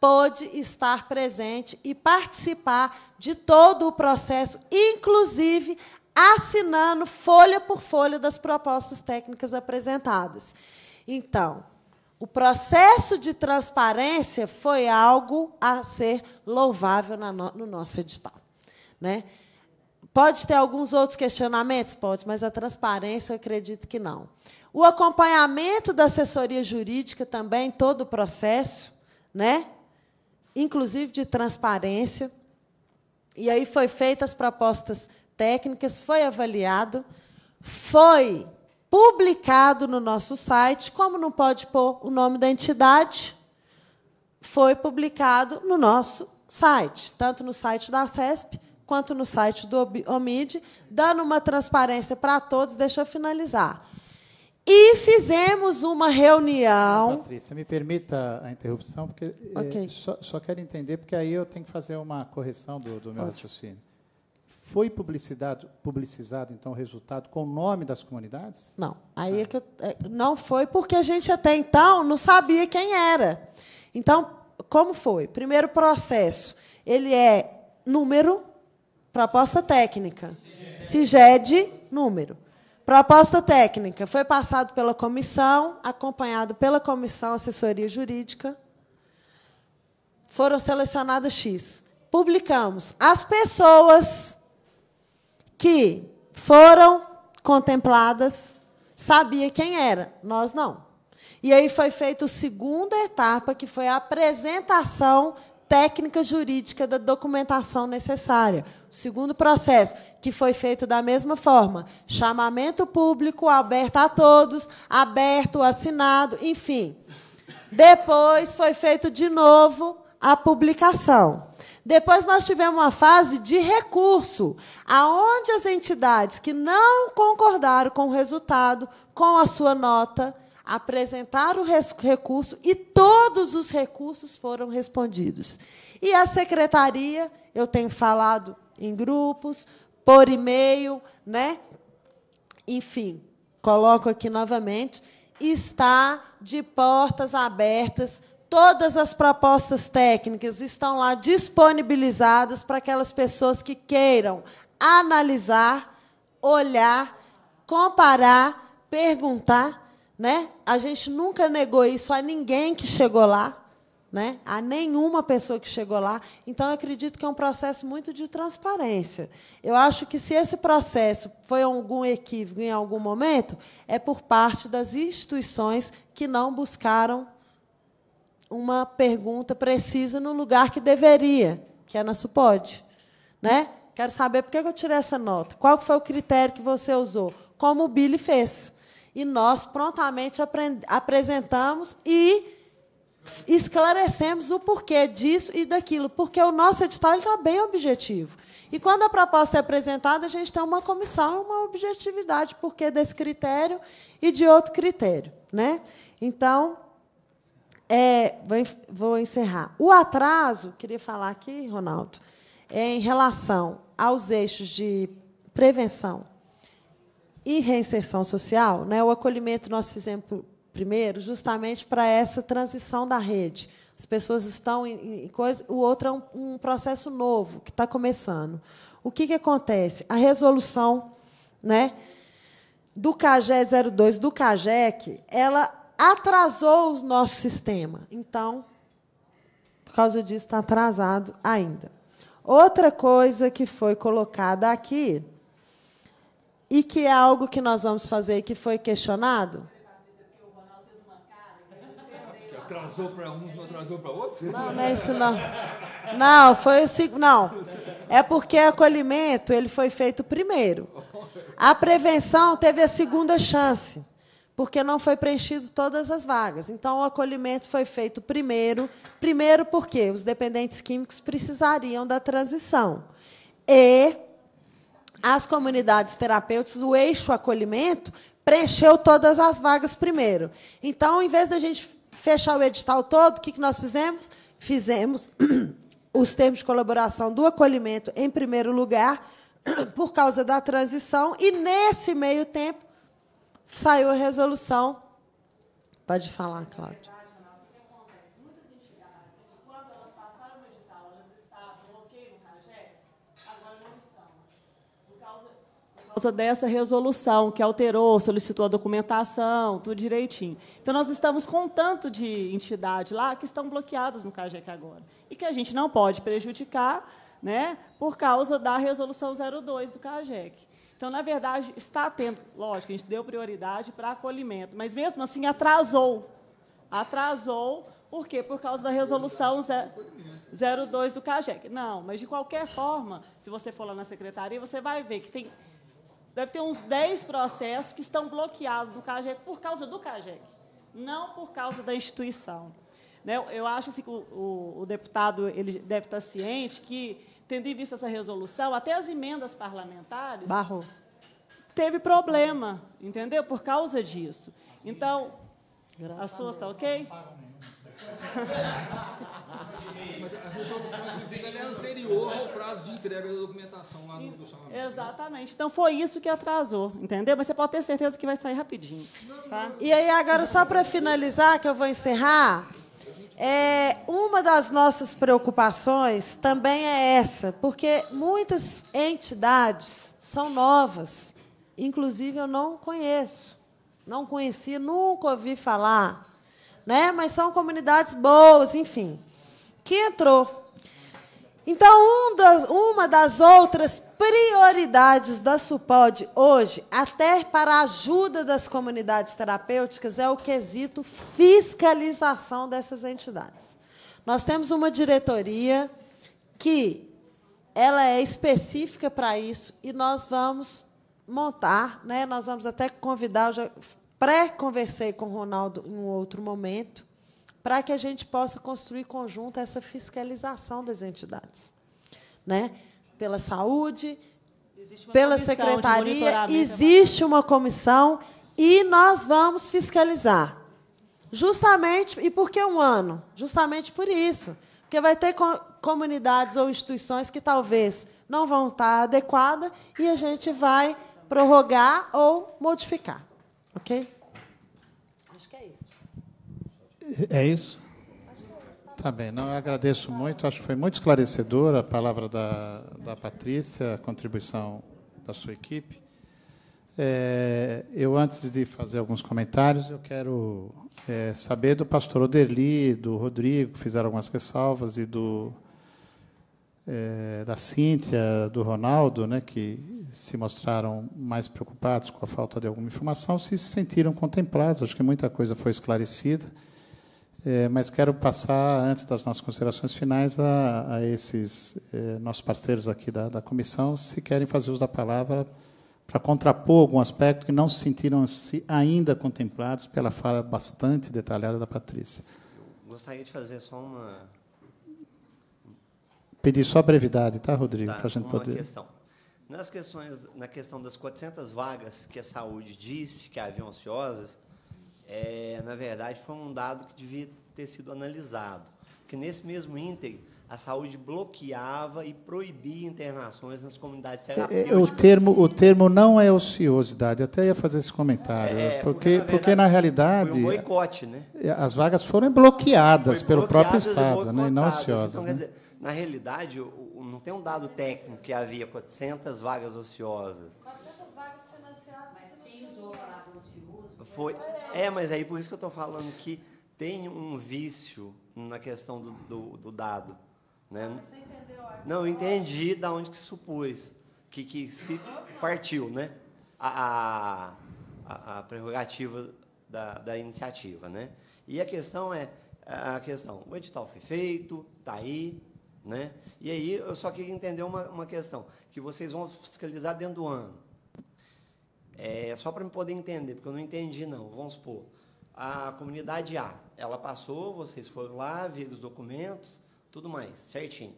pôde estar presente e participar de todo o processo, inclusive assinando folha por folha das propostas técnicas apresentadas. Então, o processo de transparência foi algo a ser louvável no nosso edital. Né? Pode ter alguns outros questionamentos? Pode, mas a transparência eu acredito que não. O acompanhamento da assessoria jurídica também, todo o processo, né? inclusive de transparência. E aí foi feitas as propostas técnicas, foi avaliado, foi publicado no nosso site. Como não pode pôr o nome da entidade? Foi publicado no nosso site, tanto no site da CESP quanto no site do OMID, dando uma transparência para todos. Deixa eu finalizar. E fizemos uma reunião. Patrícia, me permita a interrupção, porque eh, okay. só, só, quero entender, porque aí eu tenho que fazer uma correção do, do meu Ótimo. raciocínio. Foi publicizado publicizado, então, o resultado com o nome das comunidades? Não. Aí ah. é que eu, é, não foi porque a gente até então não sabia quem era. Então, como foi? Primeiro processo, ele é número, proposta técnica. CIGED, número. Proposta técnica foi passado pela comissão, acompanhado pela comissão assessoria jurídica. Foram selecionadas X. Publicamos. As pessoas que foram contempladas sabia quem era, nós não. E aí foi feita a segunda etapa, que foi a apresentação técnica jurídica da documentação necessária. O segundo processo, que foi feito da mesma forma, chamamento público aberto a todos, aberto, assinado, enfim. Depois foi feito de novo a publicação. Depois nós tivemos uma fase de recurso, aonde as entidades que não concordaram com o resultado, com a sua nota, apresentaram o recurso e todos os recursos foram respondidos. E a secretaria, eu tenho falado em grupos, por e-mail, né? Enfim, coloco aqui novamente, está de portas abertas Todas as propostas técnicas estão lá disponibilizadas para aquelas pessoas que queiram analisar, olhar, comparar, perguntar, né? A gente nunca negou isso a ninguém que chegou lá, né? A nenhuma pessoa que chegou lá. Então eu acredito que é um processo muito de transparência. Eu acho que se esse processo foi algum equívoco em algum momento, é por parte das instituições que não buscaram uma pergunta precisa no lugar que deveria, que é na SUPOD. Né? Quero saber por que eu tirei essa nota. Qual foi o critério que você usou? Como o Billy fez. E nós prontamente apresentamos e esclarecemos o porquê disso e daquilo, porque o nosso edital está bem objetivo. E quando a proposta é apresentada, a gente tem uma comissão e uma objetividade, porque desse critério e de outro critério. Né? Então, é, vou encerrar. O atraso, queria falar aqui, Ronaldo, é em relação aos eixos de prevenção e reinserção social. Né? O acolhimento nós fizemos primeiro, justamente para essa transição da rede. As pessoas estão em, coisa, o outro é um, um processo novo que está começando. O que, que acontece? A resolução, né? do CAGE 02, do CAGEC, ela atrasou o nosso sistema. Então, por causa disso, está atrasado ainda. Outra coisa que foi colocada aqui, e que é algo que nós vamos fazer e que foi questionado. atrasou para uns, não atrasou para outros? Não, não é isso não. Não, foi assim, não. É porque o acolhimento ele foi feito primeiro. A prevenção teve a segunda chance porque não foi preenchido todas as vagas. Então, o acolhimento foi feito primeiro. Primeiro porque os dependentes químicos precisariam da transição. E as comunidades terapêuticas, o eixo acolhimento, preencheu todas as vagas primeiro. Então, em vez da gente fechar o edital todo, o que nós fizemos? Fizemos [CLEARS THROAT] os termos de colaboração do acolhimento em primeiro lugar, [CLEARS THROAT] por causa da transição, e nesse meio tempo saiu a resolução. Pode falar, Cláudia. Por causa dessa resolução que alterou, solicitou a documentação, tudo direitinho. Então, nós estamos com um tanto de entidade lá que estão bloqueadas no CAGEC agora e que a gente não pode prejudicar né, por causa da resolução 02 do CAGEC. Então, na verdade, está tendo, lógico, a gente deu prioridade para acolhimento, mas mesmo assim atrasou. Atrasou, por quê? Por causa da resolução 02 do CAGEC. Não, mas de qualquer forma, se você for lá na secretaria, você vai ver que tem deve ter uns 10 processos que estão bloqueados no CAGEC por causa do CAGEC, não por causa da instituição. Né? Eu acho assim, que o, o deputado ele deve estar ciente que tendo em vista essa resolução, até as emendas parlamentares. Barro. Teve problema, entendeu? Por causa disso. Então, a sua está ok? [LAUGHS] Mas a resolução, inclusive, é anterior ao prazo de entrega da documentação lá no chamamento. Né? Exatamente. Então, foi isso que atrasou, entendeu? Mas você pode ter certeza que vai sair rapidinho. Tá? E aí, agora, só para finalizar, que eu vou encerrar, é, uma das nossas preocupações também é essa, porque muitas entidades são novas, inclusive eu não conheço, não conheci, nunca ouvi falar, né? mas são comunidades boas, enfim, que entrou então, um das, uma das outras prioridades da SUPOD hoje, até para a ajuda das comunidades terapêuticas, é o quesito fiscalização dessas entidades. Nós temos uma diretoria que ela é específica para isso e nós vamos montar, né? nós vamos até convidar, eu já pré-conversei com o Ronaldo em um outro momento, para que a gente possa construir conjunto essa fiscalização das entidades. Né? Pela saúde, pela secretaria, é existe uma comissão e nós vamos fiscalizar. Justamente, e por que um ano? Justamente por isso. Porque vai ter comunidades ou instituições que talvez não vão estar adequadas e a gente vai prorrogar ou modificar. Ok? É isso? Tá bem, não, eu agradeço muito, acho que foi muito esclarecedora a palavra da, da Patrícia, a contribuição da sua equipe. É, eu, antes de fazer alguns comentários, eu quero é, saber do pastor Oderli, do Rodrigo, que fizeram algumas ressalvas, e do, é, da Cíntia, do Ronaldo, né, que se mostraram mais preocupados com a falta de alguma informação, se sentiram contemplados. Acho que muita coisa foi esclarecida. É, mas quero passar, antes das nossas considerações finais, a, a esses é, nossos parceiros aqui da, da comissão, se querem fazer uso da palavra para contrapor algum aspecto que não se sentiram -se ainda contemplados pela fala bastante detalhada da Patrícia. Gostaria de fazer só uma. Pedir só brevidade, tá, Rodrigo? Tá, para a gente uma poder. Questão. Nas questões, na questão das 400 vagas que a saúde disse que haviam ociosas, é, na verdade, foi um dado que devia ter sido analisado. Porque nesse mesmo íntegro, a saúde bloqueava e proibia internações nas comunidades é, é, terapêuticas. O termo, o termo não é ociosidade, até ia fazer esse comentário. É, porque, porque, na, porque, na realidade. Foi um boicote, né? É, as vagas foram bloqueadas pelo próprio Estado, né? não então, ociosas. Então, né? dizer, na realidade, não tem um dado técnico que havia 400 vagas ociosas. Foi. É, mas aí por isso que eu estou falando que tem um vício na questão do, do, do dado. Né? Não, ah, você entendeu a... Não, eu entendi da onde que supôs, que, que se partiu, né? A, a, a prerrogativa da, da iniciativa, né? E a questão é, a questão, o edital foi feito, está aí, né? E aí eu só queria entender uma, uma questão, que vocês vão fiscalizar dentro do ano. É só para me poder entender, porque eu não entendi, não. Vamos supor, a comunidade A, ela passou, vocês foram lá, viram os documentos, tudo mais, certinho.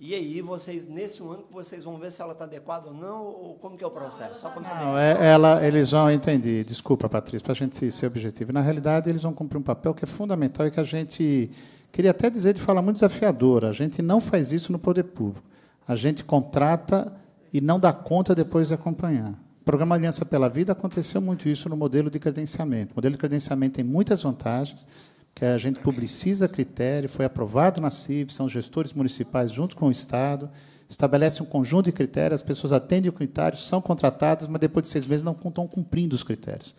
E aí, vocês, nesse ano, vocês vão ver se ela está adequada ou não, ou como que é o processo? Tá não, ela, é, não, ela, eles vão entender. Desculpa, Patrícia, para a gente ser objetivo. Na realidade, eles vão cumprir um papel que é fundamental e que a gente queria até dizer de forma muito desafiadora. A gente não faz isso no poder público. A gente contrata e não dá conta depois de acompanhar programa Aliança pela Vida aconteceu muito isso no modelo de credenciamento. O modelo de credenciamento tem muitas vantagens, que a gente publiciza critério, foi aprovado na CIB, são gestores municipais junto com o Estado, estabelece um conjunto de critérios, as pessoas atendem o critério, são contratadas, mas depois de seis meses não estão cumprindo os critérios.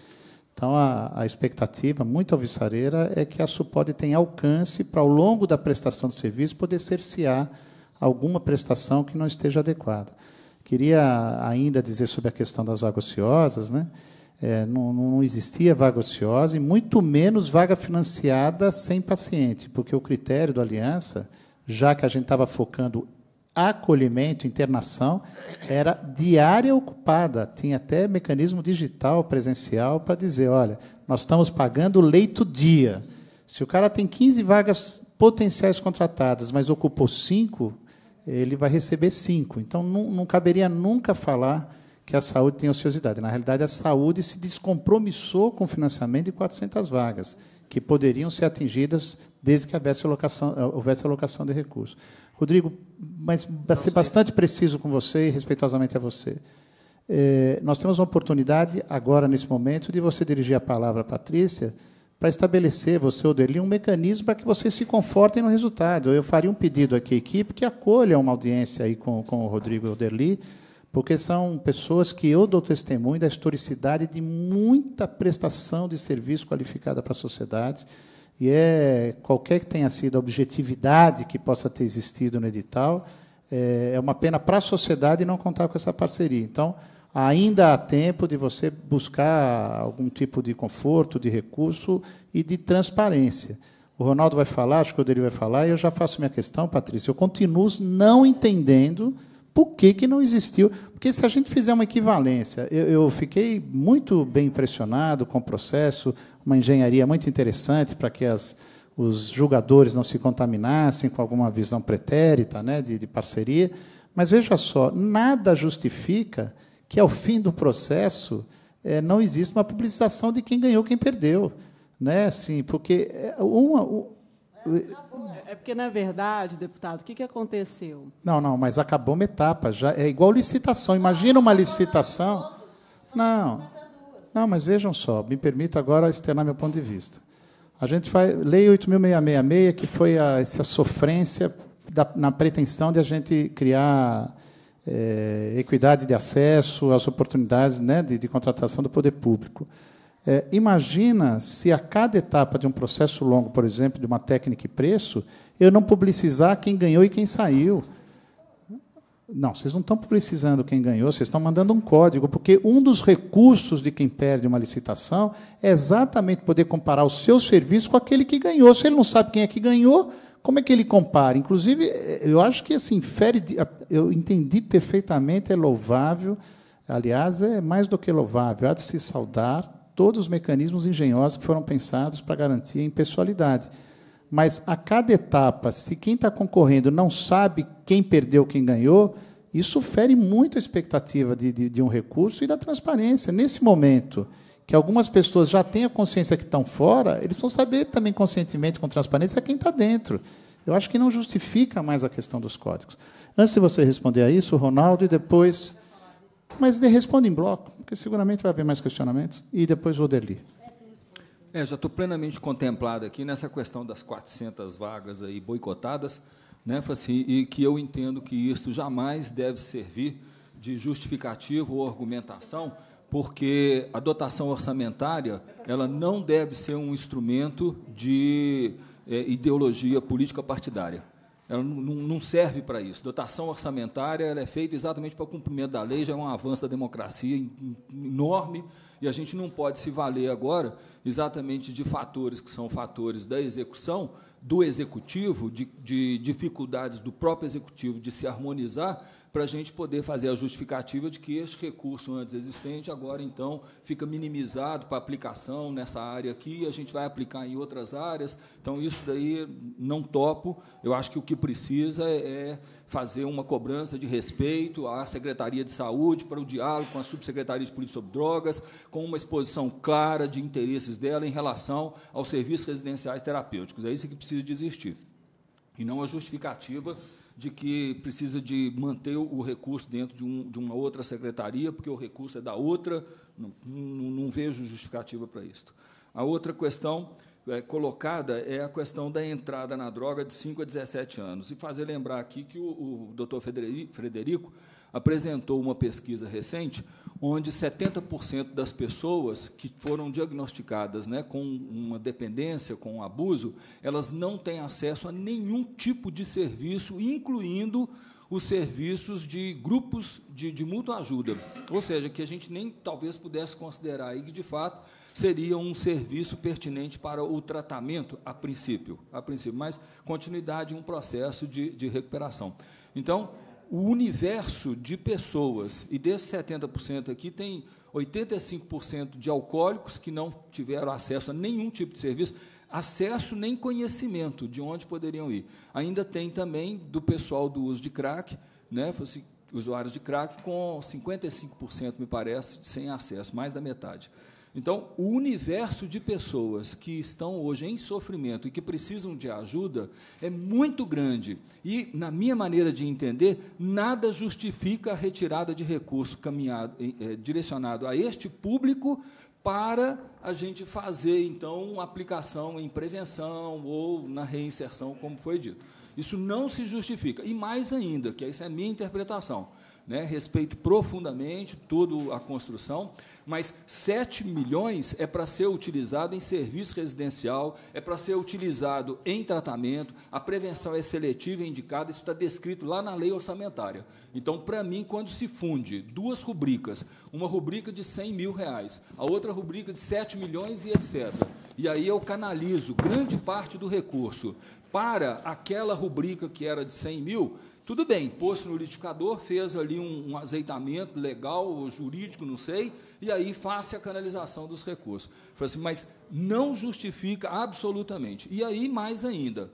Então, a, a expectativa, muito alvissareira, é que a SUPOD tenha alcance para, ao longo da prestação do serviço, poder cercear alguma prestação que não esteja adequada. Queria ainda dizer sobre a questão das vagas ociosas, né? É, não, não, existia vaga ociosa e muito menos vaga financiada sem paciente, porque o critério da aliança, já que a gente estava focando acolhimento, internação, era diária ocupada. Tinha até mecanismo digital, presencial, para dizer: olha, nós estamos pagando leito dia. Se o cara tem 15 vagas potenciais contratadas, mas ocupou cinco ele vai receber cinco. Então, não, não caberia nunca falar que a saúde tem ociosidade. Na realidade, a saúde se descompromissou com o financiamento de 400 vagas, que poderiam ser atingidas desde que houvesse alocação, eh, houvesse alocação de recursos. Rodrigo, mas para ser bastante preciso com você e respeitosamente a você, eh, nós temos uma oportunidade agora, nesse momento, de você dirigir a palavra à Patrícia para estabelecer, você, Odeli, um mecanismo para que vocês se confortem no resultado. Eu faria um pedido aqui à equipe que acolha uma audiência aí com, com o Rodrigo Odeli, porque são pessoas que eu dou testemunho da historicidade de muita prestação de serviço qualificada para a sociedade. E é qualquer que tenha sido a objetividade que possa ter existido no edital, é, é uma pena para a sociedade não contar com essa parceria. Então, ainda há tempo de você buscar algum tipo de conforto, de recurso e de transparência. O Ronaldo vai falar, acho que o Deli vai falar, e eu já faço minha questão, Patrícia. Eu continuo não entendendo por que, que não existiu. Porque se a gente fizer uma equivalência, eu, eu fiquei muito bem impressionado com o processo, uma engenharia muito interessante para que as, os julgadores não se contaminassem com alguma visão pretérita né, de, de parceria. Mas veja só, nada justifica que ao fim do processo é, não existe uma publicização de quem ganhou, quem perdeu, né? Assim, porque é, uma, o, é, né? é porque, na verdade, deputado, o que, que aconteceu? Não, não, mas acabou uma etapa. Já é igual licitação. Imagina uma licitação. Não, não, mas vejam só, me permita agora externar meu ponto de vista. A gente faz. Lei 8.666, que foi a, essa sofrência da, na pretensão de a gente criar é, equidade de acesso às oportunidades né, de, de contratação do poder público. É, imagina se a cada etapa de um processo longo, por exemplo, de uma técnica e preço, eu não publicizar quem ganhou e quem saiu. Não, vocês não estão publicizando quem ganhou, vocês estão mandando um código, porque um dos recursos de quem perde uma licitação é exatamente poder comparar o seu serviço com aquele que ganhou. Se ele não sabe quem é que ganhou, como é que ele compara? Inclusive, eh, eu acho que assim, fere de, eu entendi perfeitamente, é louvável, aliás, é mais do que louvável, há de se saudar todos os mecanismos engenhosos que foram pensados para garantir a impessoalidade. Mas a cada etapa, se quem está concorrendo não sabe quem perdeu, quem ganhou, isso fere muito a expectativa de, de, de um recurso e da transparência. Nesse momento, que algumas pessoas já têm a consciência que estão fora, eles vão saber também conscientemente, com transparência, quem está dentro. Eu acho que não justifica mais a questão dos códigos. Antes de você responder a isso, Ronaldo, e depois. Mas responda em bloco, porque seguramente vai haver mais questionamentos. E depois o Odeli. É, já estou plenamente contemplado aqui nessa questão das 400 vagas aí boicotadas, né, assim, e que eu entendo que isso jamais deve servir de justificativo ou argumentação porque a dotação orçamentária ela não deve ser um instrumento de é, ideologia política partidária. Ela não, serve para isso. Dotação orçamentária ela é feita exatamente para o cumprimento da lei, já é um avanço da democracia enorme, e a gente não pode se valer agora exatamente de fatores que são fatores da execução, do executivo, de, de dificuldades do próprio executivo de se harmonizar para a gente poder fazer a justificativa de que este recurso antes existente agora, então, fica minimizado para aplicação nessa área aqui, a gente vai aplicar em outras áreas. Então, isso daí não topo. Eu acho que o que precisa é, é fazer uma cobrança de respeito à Secretaria de Saúde para o diálogo com a Subsecretaria de polícia sobre Drogas, com uma exposição clara de interesses dela em relação aos serviços residenciais terapêuticos. É isso que precisa desistir E não a justificativa de que precisa de manter o recurso dentro de, um, de uma outra secretaria, porque o recurso é da outra, não, não, não vejo justificativa para isso. A outra questão é, colocada é a questão da entrada na droga de 5 a 17 anos. E fazer lembrar aqui que o, o doutor Frederico apresentou uma pesquisa recente onde 70% das pessoas que foram diagnosticadas né, com uma dependência, com um abuso, elas não têm acesso a nenhum tipo de serviço, incluindo os serviços de grupos de, de mútua ajuda. Ou seja, que a gente nem talvez pudesse considerar aí que, de fato, seria um serviço pertinente para o tratamento, a princípio, a princípio mas continuidade em um processo de, de recuperação. Então, o universo de pessoas, e desses 70% aqui, tem 85% de alcoólicos que não tiveram acesso a nenhum tipo de serviço, acesso nem conhecimento de onde poderiam ir. Ainda tem também do pessoal do uso de crack, né, usuários de crack, com 55%, me parece, sem acesso, mais da metade. Então, o universo de pessoas que estão hoje em sofrimento e que precisam de ajuda é muito grande. E, na minha maneira de entender, nada justifica a retirada de recurso caminhado, é, direcionado a este público para a gente fazer, então, aplicação em prevenção ou na reinserção, como foi dito. Isso não se justifica. E mais ainda, que essa é a minha interpretação, né? respeito profundamente toda a construção, mas 7 milhões é para ser utilizado em serviço residencial, é para ser utilizado em tratamento, a prevenção é seletiva e é indicada, isso está descrito lá na lei orçamentária. Então, para mim, quando se funde duas rubricas, uma rubrica de 100 mil reais, a outra rubrica de 7 milhões e etc., e aí eu canalizo grande parte do recurso para aquela rubrica que era de 100 mil, tudo bem, posto no litificador, fez ali um, um azeitamento legal ou jurídico, não sei, e aí faça a canalização dos recursos. Falei assim, mas não justifica absolutamente. E aí, mais ainda,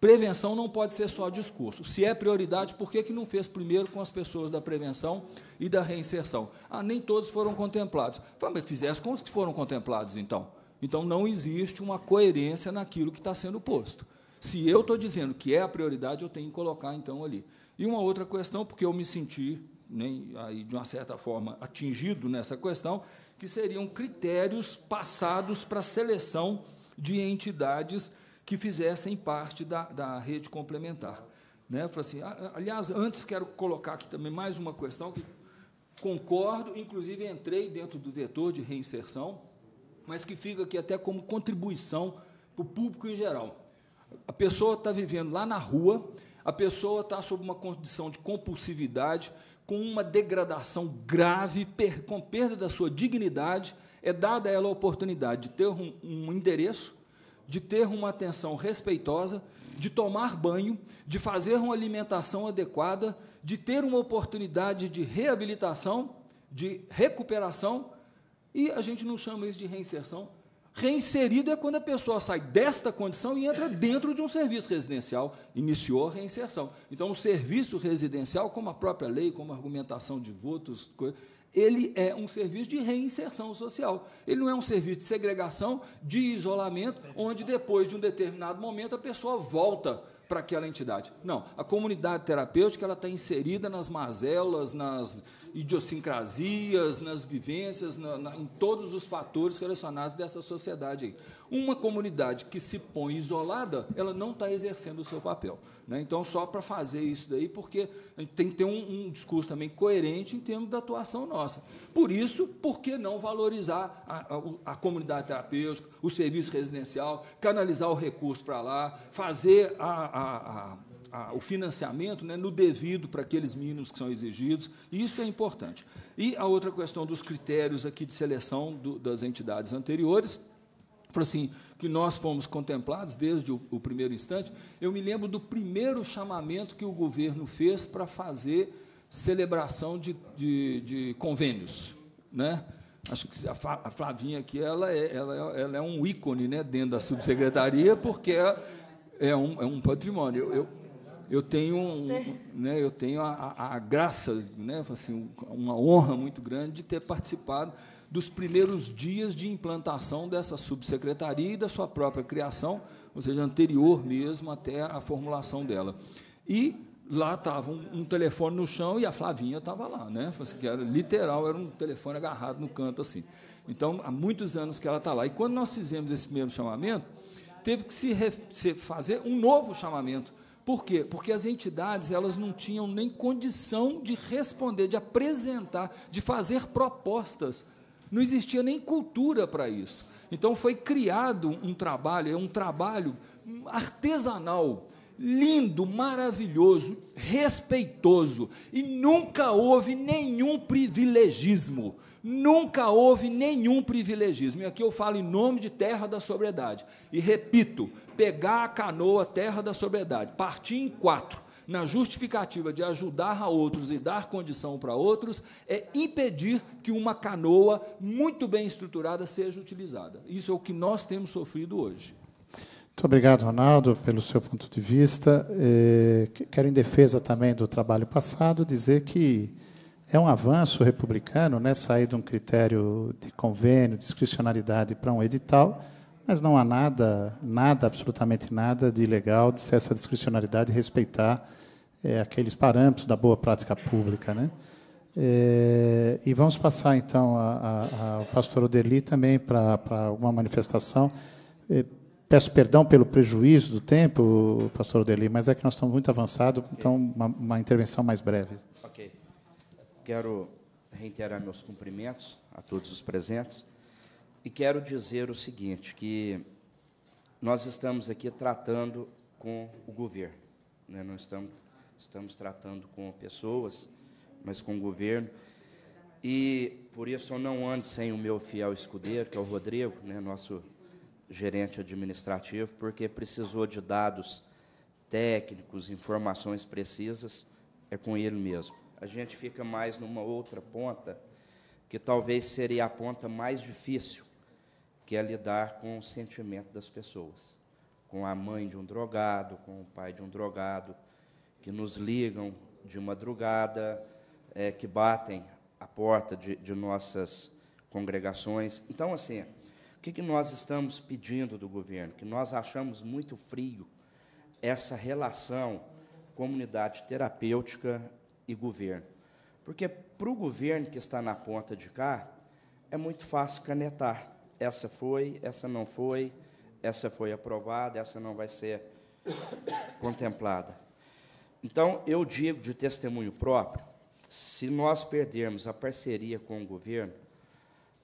prevenção não pode ser só discurso. Se é prioridade, por que, que não fez primeiro com as pessoas da prevenção e da reinserção? Ah, nem todos foram contemplados. Falei, mas fizesse com os que foram contemplados, então. Então, não existe uma coerência naquilo que está sendo posto. Se eu estou dizendo que é a prioridade, eu tenho que colocar, então, ali. E uma outra questão, porque eu me senti nem aí de uma certa forma atingido nessa questão, que seriam critérios passados para seleção de entidades que fizessem parte da, da rede complementar. Né? Assim, ah, aliás, antes quero colocar aqui também mais uma questão que concordo, inclusive entrei dentro do vetor de reinserção, mas que fica aqui até como contribuição para o público em geral. A pessoa está vivendo lá na rua, a pessoa está sob uma condição de compulsividade, com uma degradação grave, per, com perda da sua dignidade, é dada a ela a oportunidade de ter um, um endereço, de ter uma atenção respeitosa, de tomar banho, de fazer uma alimentação adequada, de ter uma oportunidade de reabilitação, de recuperação, e a gente não chama isso de reinserção, Reinserido é quando a pessoa sai desta condição e entra dentro de um serviço residencial, iniciou a reinserção. Então, o serviço residencial, como a própria lei, como a argumentação de votos, ele é um serviço de reinserção social. Ele não é um serviço de segregação, de isolamento, onde depois de um determinado momento a pessoa volta para aquela entidade. Não, a comunidade terapêutica ela está inserida nas mazelas, nas idiosincrasias, nas vivências, na, na, em todos os fatores relacionados dessa sociedade aí. Uma comunidade que se põe isolada, ela não está exercendo o seu papel. Né? Então, só para fazer isso daí, porque tem que ter um, um discurso também coerente em termos da atuação nossa. Por isso, por que não valorizar a, a, a comunidade terapêutica, o serviço residencial, canalizar o recurso para lá, fazer a, a a, o financiamento né, no devido para aqueles mínimos que são exigidos, e isso é importante. E a outra questão dos critérios aqui de seleção do, das entidades anteriores, para assim, que nós fomos contemplados desde o, o, primeiro instante, eu me lembro do primeiro chamamento que o governo fez para fazer celebração de, de, de convênios. Né? acho que a Flavinha aqui ela é, ela é, ela é um ícone né, dentro da subsecretaria, porque é, é, um, é um patrimônio. Eu, eu eu tenho, um, né, eu tenho a, a, a graça, né, assim, uma honra muito grande de ter participado dos primeiros dias de implantação dessa subsecretaria e da sua própria criação, ou seja, anterior mesmo até a formulação dela. E lá estava um, um, telefone no chão e a Flavinha estava lá, né? Assim, que era literal, era um telefone agarrado no canto assim. Então, há muitos anos que ela está lá. E quando nós fizemos esse mesmo chamamento, teve que se, se fazer um novo chamamento por quê? Porque as entidades elas não tinham nem condição de responder, de apresentar, de fazer propostas. Não existia nem cultura para isso. Então foi criado um trabalho, é um trabalho artesanal, lindo, maravilhoso, respeitoso e nunca houve nenhum privilegismo. Nunca houve nenhum privilegismo. E aqui eu falo em nome de terra da sobriedade. E repito, pegar a canoa, terra da sobriedade, partir em quatro, na justificativa de ajudar a outros e dar condição para outros, é impedir que uma canoa muito bem estruturada seja utilizada. Isso é o que nós temos sofrido hoje. Muito obrigado, Ronaldo, pelo seu ponto de vista. É, quero, em defesa também do trabalho passado, dizer que é um avanço republicano né, sair de um critério de convênio, discricionalidade para um edital mas não há nada, nada, absolutamente nada de ilegal de ser essa discricionalidade e respeitar é, aqueles parâmetros da boa prática pública. Né? É, e vamos passar, então, ao pastor Odeli também para alguma manifestação. É, peço perdão pelo prejuízo do tempo, pastor Odeli, mas é que nós estamos muito avançados, okay. então uma, uma, intervenção mais breve. Ok. Quero reiterar meus cumprimentos a todos os presentes e quero dizer o seguinte, que nós estamos aqui tratando com o governo, né? não estamos, estamos tratando com pessoas, mas com o governo, e por isso eu não ando sem o meu fiel escudeiro, que é o Rodrigo, né? nosso gerente administrativo, porque precisou de dados técnicos, informações precisas, é com ele mesmo. A gente fica mais numa outra ponta, que talvez seria a ponta mais difícil, que é lidar com o sentimento das pessoas, com a mãe de um drogado, com o pai de um drogado, que nos ligam de madrugada, é, que batem a porta de, de nossas congregações. Então, assim, o que, que nós estamos pedindo do governo? Que nós achamos muito frio essa relação comunidade terapêutica e governo. Porque para o governo que está na ponta de cá, é muito fácil canetar essa foi, essa não foi, essa foi aprovada, essa não vai ser contemplada. Então, eu digo de testemunho próprio, se nós perdermos a parceria com o governo,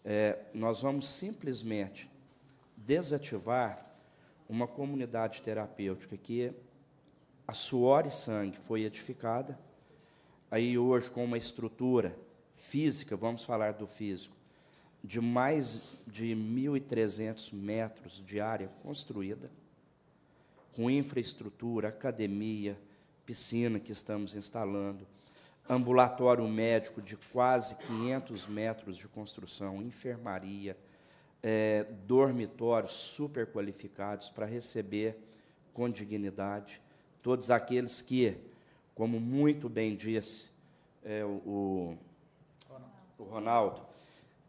é, nós vamos simplesmente desativar uma comunidade terapêutica que a suor e sangue foi edificada, aí hoje com uma estrutura física, vamos falar do físico, de mais de 1.300 metros de área construída, com infraestrutura, academia, piscina que estamos instalando, ambulatório médico de quase 500 metros de construção, enfermaria, é, dormitórios super qualificados para receber com dignidade todos aqueles que, como muito bem disse é, o, o Ronaldo,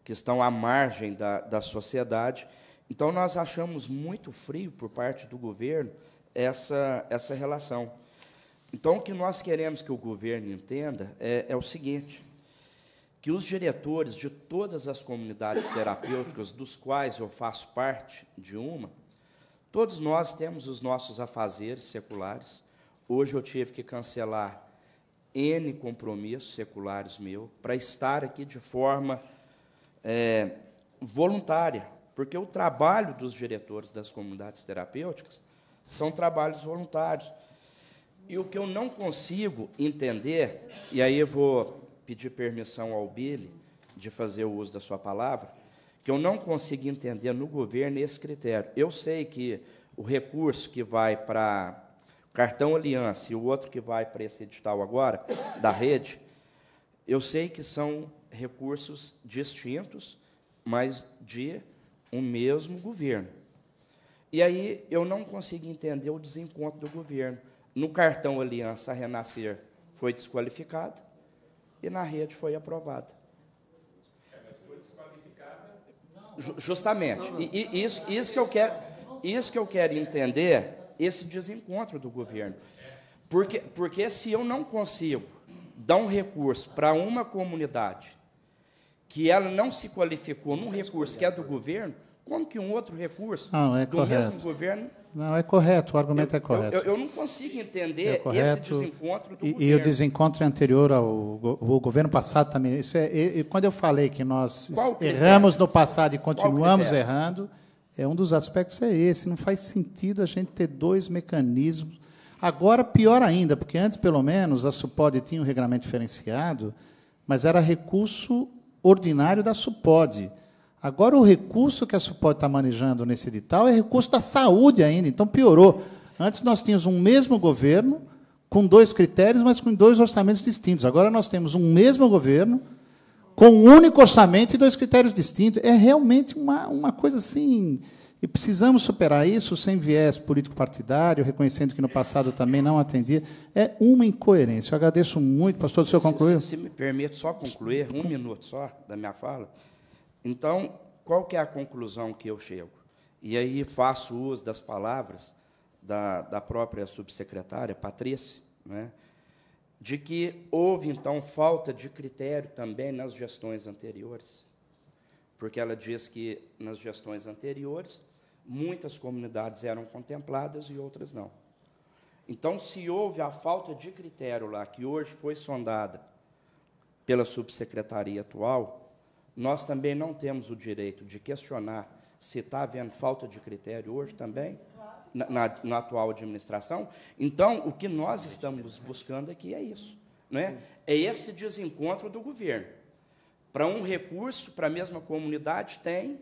que estão à margem da, da sociedade. Então, nós achamos muito frio por parte do governo essa, essa relação. Então, o que nós queremos que o governo entenda é, é o seguinte: que os diretores de todas as comunidades terapêuticas, dos quais eu faço parte de uma, todos nós temos os nossos afazeres seculares. Hoje eu tive que cancelar N compromissos seculares meu para estar aqui de forma é, voluntária, porque o trabalho dos diretores das comunidades terapêuticas são trabalhos voluntários. E o que eu não consigo entender, e aí eu vou pedir permissão ao Billy de fazer o uso da sua palavra, que eu não consigo entender no governo esse critério. Eu sei que o recurso que vai para cartão aliança e o outro que vai para esse edital agora, da rede, eu sei que são recursos distintos, mas de um mesmo governo. E aí eu não consigo entender o desencontro do governo. No cartão Aliança Renascer foi desqualificado e na rede foi aprovada. mas foi Justamente. E, e, isso, isso, que eu quero, isso que eu quero entender, esse desencontro do governo. Porque, porque se eu não consigo dar um recurso para uma comunidade que ela não se qualificou num recurso que é do governo, como que um outro recurso não, é do correto. mesmo governo. Não, é correto, o argumento eu, é correto. Eu, eu, não consigo entender é esse desencontro do e, governo. E o desencontro anterior ao governo passado também. Isso é, e, quando eu falei que nós erramos no passado e continuamos errando, é um dos aspectos é esse. Não faz sentido a gente ter dois mecanismos. Agora, pior ainda, porque antes, pelo menos, a SUPOD tinha um regulamento diferenciado, mas era recurso ordinário da SUPOD. Agora, o recurso que a SUPOD está manejando nesse edital é recurso da saúde ainda, então piorou. Antes nós tínhamos um mesmo governo, com dois critérios, mas com dois orçamentos distintos. Agora nós temos um mesmo governo, com um único orçamento e dois critérios distintos. É realmente uma, uma coisa assim e precisamos superar isso sem viés político-partidário, reconhecendo que no passado também não atendia. É uma incoerência. Eu agradeço muito, pastor, o senhor concluiu? Se, se, me permite só concluir, um minuto só da minha fala. Então, qual que é a conclusão que eu chego? E aí faço uso das palavras da, da própria subsecretária, Patrícia, né? de que houve, então, falta de critério também nas gestões anteriores. Porque ela diz que nas gestões anteriores muitas comunidades eram contempladas e outras não. Então, se houve a falta de critério lá, que hoje foi sondada pela subsecretaria atual, nós também não temos o direito de questionar se está havendo falta de critério hoje também, na, na, na, atual administração. Então, o que nós estamos buscando aqui é isso. Né? É esse desencontro do governo. Para um recurso, para a mesma comunidade, tem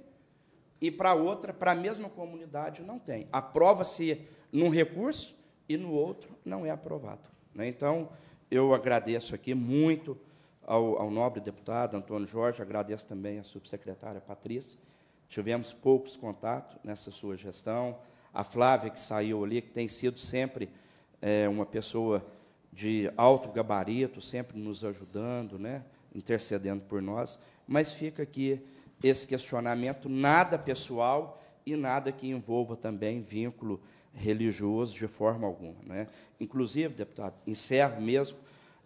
e para outra, para a mesma comunidade, não tem. Aprova-se num recurso e no outro não é aprovado. Né? Então, eu agradeço aqui muito ao, ao, nobre deputado Antônio Jorge, agradeço também à subsecretária Patrícia. Tivemos poucos contatos nessa sua gestão. A Flávia, que saiu ali, que tem sido sempre é, uma pessoa de alto gabarito, sempre nos ajudando, né? intercedendo por nós. Mas fica aqui esse questionamento, nada pessoal e nada que envolva também vínculo religioso de forma alguma. Né? Inclusive, deputado, encerro mesmo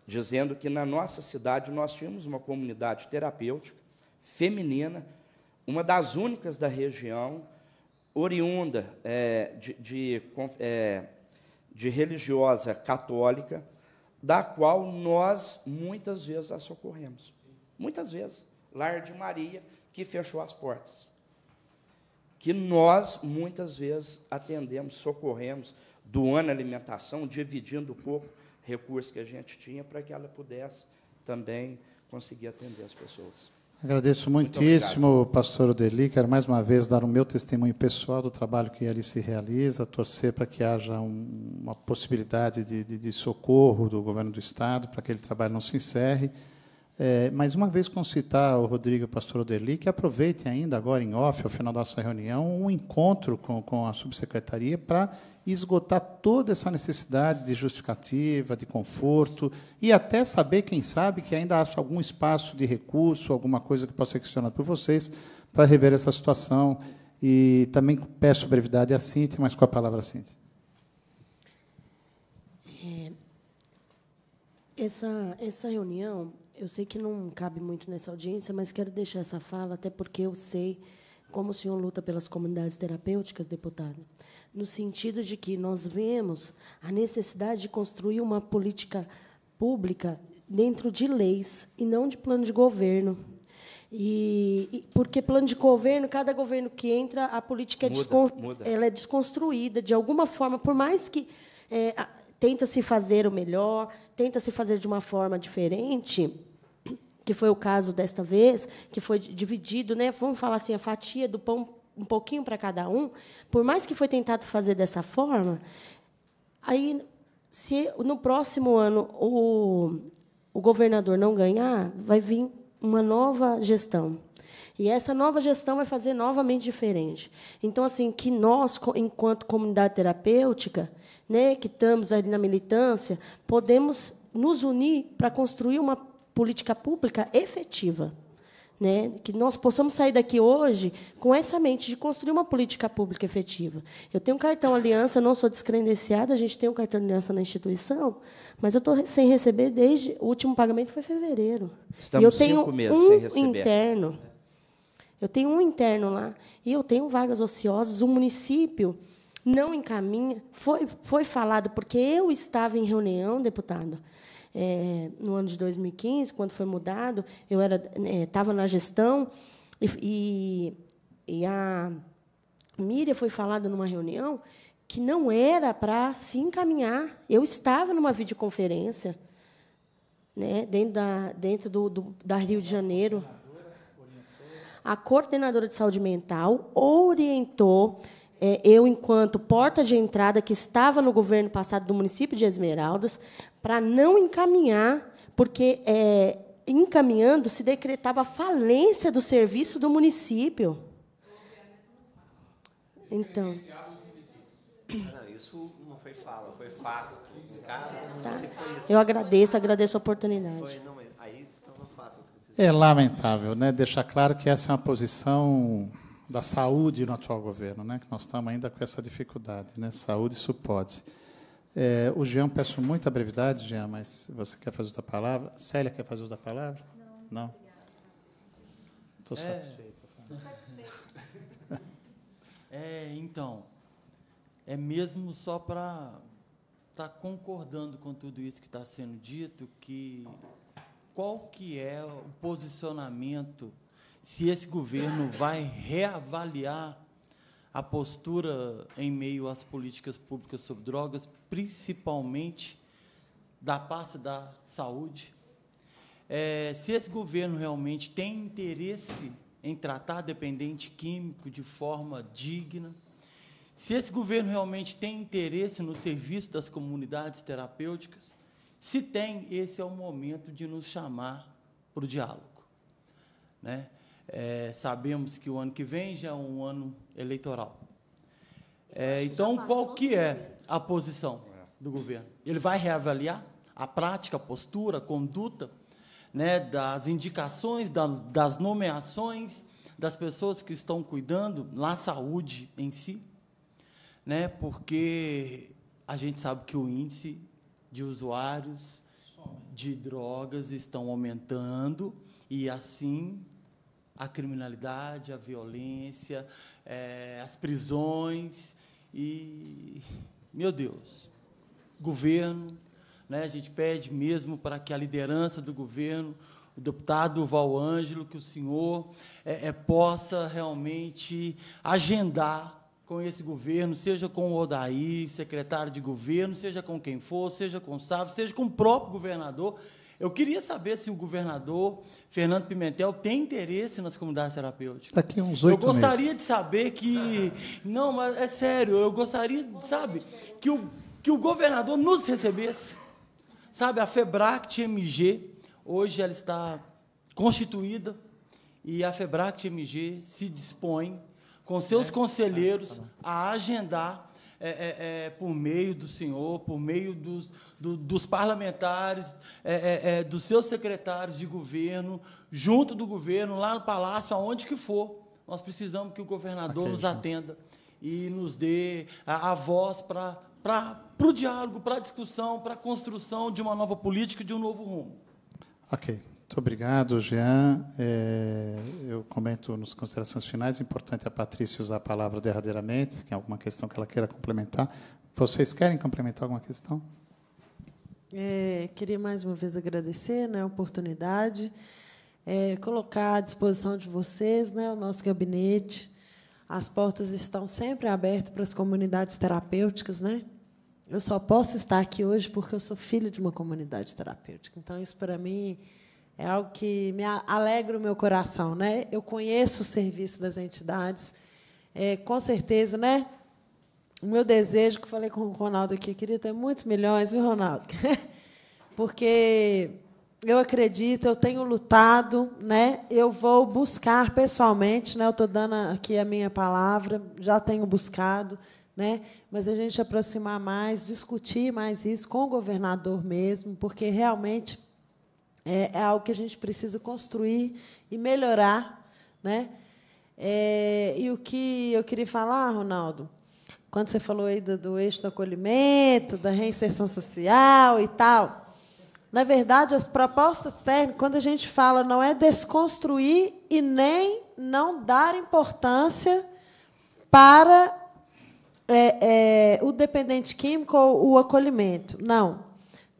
dizendo que na nossa cidade nós tínhamos uma comunidade terapêutica feminina, uma das únicas da região, oriunda é, de, de, é, de religiosa católica, da qual nós muitas vezes a socorremos. Muitas vezes. Lar de Maria, que fechou as portas. Que nós, muitas vezes, atendemos, socorremos, doando alimentação, dividindo pouco recurso que a gente tinha para que ela pudesse também conseguir atender as pessoas. Agradeço muitíssimo, Muito pastor Odeli. Quero mais uma vez dar o meu testemunho pessoal do trabalho que ali se realiza, torcer para que haja um, uma possibilidade de, de, de socorro do governo do Estado, para que aquele trabalho não se encerre. É, mas uma vez concitar o Rodrigo e o pastor Oderli, que aproveitem ainda agora em off, ao final da nossa reunião, um encontro com, com a subsecretaria para esgotar toda essa necessidade de justificativa, de conforto, e até saber, quem sabe, que ainda há algum espaço de recurso, alguma coisa que possa ser questionada por vocês, para rever essa situação. E também peço brevidade à Cíntia, mas com a palavra, Cíntia. É, essa, essa reunião eu sei que não cabe muito nessa audiência, mas quero deixar essa fala, até porque eu sei como o senhor luta pelas comunidades terapêuticas, deputado, no sentido de que nós vemos a necessidade de construir uma política pública dentro de leis e não de plano de governo. E, e, porque plano de governo, cada governo que entra, a política é muda, é, descon muda. Ela é desconstruída de alguma forma, por mais que é, tenta se fazer o melhor, tenta se fazer de uma forma diferente, que foi o caso desta vez, que foi dividido, né? Vamos falar assim, a fatia do pão um pouquinho para cada um. Por mais que foi tentado fazer dessa forma, aí se no próximo ano o, o governador não ganhar, vai vir uma nova gestão. E essa nova gestão vai fazer novamente diferente. Então, assim, que nós, enquanto comunidade terapêutica, né, que estamos ali na militância, podemos nos unir para construir uma política pública efetiva. Né? Que nós possamos sair daqui hoje com essa mente de construir uma política pública efetiva. Eu tenho um cartão aliança, eu não sou descredenciada, a gente tem um cartão aliança na instituição, mas eu estou sem receber desde. O último pagamento foi em fevereiro. Estamos e eu tenho cinco meses um sem receber. interno. Eu tenho um interno lá. E eu tenho vagas ociosas. O município não encaminha. Foi, foi falado, porque eu estava em reunião, deputado é, no ano de 2015, quando foi mudado, eu estava é, na gestão e, e, e a Miriam foi falada numa reunião que não era para se encaminhar. Eu estava numa videoconferência né, dentro, da, dentro do, do da Rio de Janeiro. A coordenadora de saúde mental orientou é, eu, enquanto porta de entrada que estava no governo passado do município de Esmeraldas, para não encaminhar, porque é, encaminhando se decretava a falência do serviço do município. Então. isso não foi fala, foi fato. Tá. Eu agradeço, agradeço a oportunidade. É lamentável, né? Deixar claro que essa é uma posição da saúde no atual governo, né? que nós estamos ainda com essa dificuldade. Né? Saúde, isso pode. É, o Jean, peço muita brevidade, Jean, mas você quer fazer outra palavra? Célia quer fazer outra palavra? Não. Não? Estou é. satisfeito. É, então, é mesmo só para estar tá concordando com tudo isso que está sendo dito, que qual que é o posicionamento se esse governo vai reavaliar a postura em meio às políticas públicas sobre drogas, principalmente da parte da saúde. É, se esse governo realmente tem interesse em tratar dependente químico de forma digna, se esse governo realmente tem interesse no serviço das comunidades terapêuticas, se tem, esse é o momento de nos chamar para o diálogo. Né? É, sabemos que o ano que vem já é um ano eleitoral. É, então, qual que é a posição do governo? Ele vai reavaliar a prática, a postura, a conduta né, das indicações, da, das nomeações das pessoas que estão cuidando na saúde em si, né, porque a gente sabe que o índice de usuários de drogas estão aumentando e assim a criminalidade, a violência, é, prisões. E, meu Deus, governo, né, a gente pede mesmo para que a liderança do governo, o deputado Val Ângelo, que o senhor é, é, possa realmente agendar com esse governo, seja com o Odaí, secretário de governo, seja com quem for, seja com o Sávio, seja com o próprio governador, eu queria saber se o governador Fernando Pimentel tem interesse nas comunidades terapêuticas. Daqui uns oito meses. Eu gostaria meses. de saber que. Não, mas é sério, eu gostaria, sabe, que o, que o governador nos recebesse. Sabe, a FEBRACT MG, hoje ela está constituída e a FEBRACT MG se dispõe, com seus é. conselheiros, ah, tá a agendar é, é, é, por meio do senhor, por meio dos, do, dos parlamentares, é, é, dos seus secretários de governo, junto do governo, lá no palácio, aonde que for. Nós precisamos que o governador okay, nos atenda e nos dê a, a voz para o diálogo, para a discussão, para a construção de uma nova política, de um novo rumo. Ok. Muito obrigado, Jean. É, eu comento nas considerações finais, importante a Patrícia usar a palavra derradeiramente, que é alguma questão que ela queira complementar. Vocês querem complementar alguma questão? É, queria mais uma vez agradecer né, a oportunidade, é, colocar à disposição de vocês né, o nosso gabinete. As portas estão sempre abertas para as comunidades terapêuticas. Né? Eu só posso estar aqui hoje porque eu sou filho de uma comunidade terapêutica. Então, isso para mim é algo que me alegra o meu coração, né? Eu conheço o serviço das entidades, é, com certeza, né? O meu desejo, que eu falei com o Ronaldo aqui, queria ter muitos milhões, viu, Ronaldo? [LAUGHS] Porque eu acredito, eu tenho lutado, né? Eu vou buscar pessoalmente, né? Eu estou dando aqui a minha palavra, já tenho buscado, né? Mas a gente aproximar mais, discutir mais isso com o governador mesmo, porque realmente é, é algo que a gente precisa construir e melhorar, né? É, e o que eu queria falar, Ronaldo, quando você falou aí do, do eixo do acolhimento, da reinserção social e tal, na verdade, as propostas térmicas, quando a gente fala, não é desconstruir e nem não dar importância para é, é, o dependente químico ou o acolhimento. Não.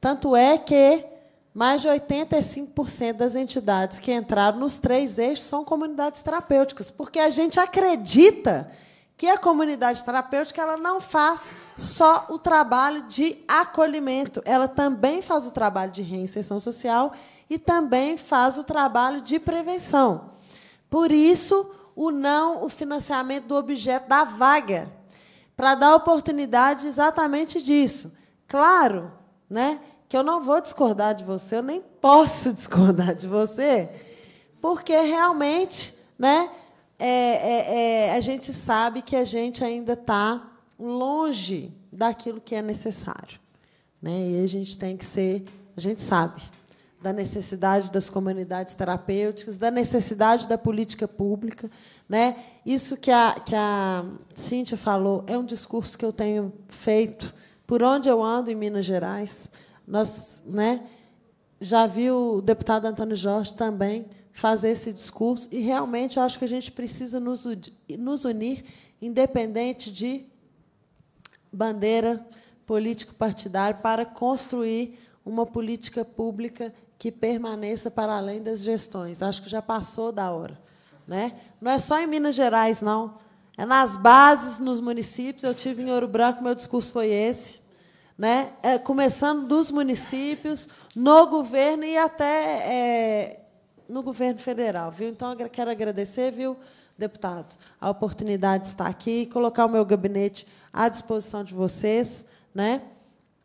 Tanto é que mais de 85% das entidades que entraram nos três eixos são comunidades terapêuticas, porque a gente acredita que a comunidade terapêutica ela não faz só o trabalho de acolhimento, ela também faz o trabalho de reinserção social e também faz o trabalho de prevenção. Por isso, o não o financiamento do objeto da vaga, para dar oportunidade exatamente disso. Claro, né? que eu não vou discordar de você, eu nem posso [LAUGHS] discordar de você, porque realmente né, é, é, é, a gente sabe que a gente ainda está longe daquilo que é necessário. Né? E a gente tem que ser, a gente sabe, da necessidade das comunidades terapêuticas, da necessidade da política pública. Né? Isso que a, que a Cíntia falou é um discurso que eu tenho feito por onde eu ando em Minas Gerais. Nós, né, já vi o deputado Antônio Jorge também fazer esse discurso, e realmente eu acho que a gente precisa nos, nos unir, independente de bandeira político-partidária, para construir uma política pública que permaneça para além das gestões. Acho que já passou da hora. Né? Não é só em Minas Gerais, não. É nas bases, nos municípios. Eu tive em Ouro Branco, meu discurso foi esse né? É, começando dos municípios, no governo e até é, no governo federal. Viu? Então, quero agradecer, viu, deputado, a oportunidade de estar aqui e colocar o meu gabinete à disposição de vocês. Né?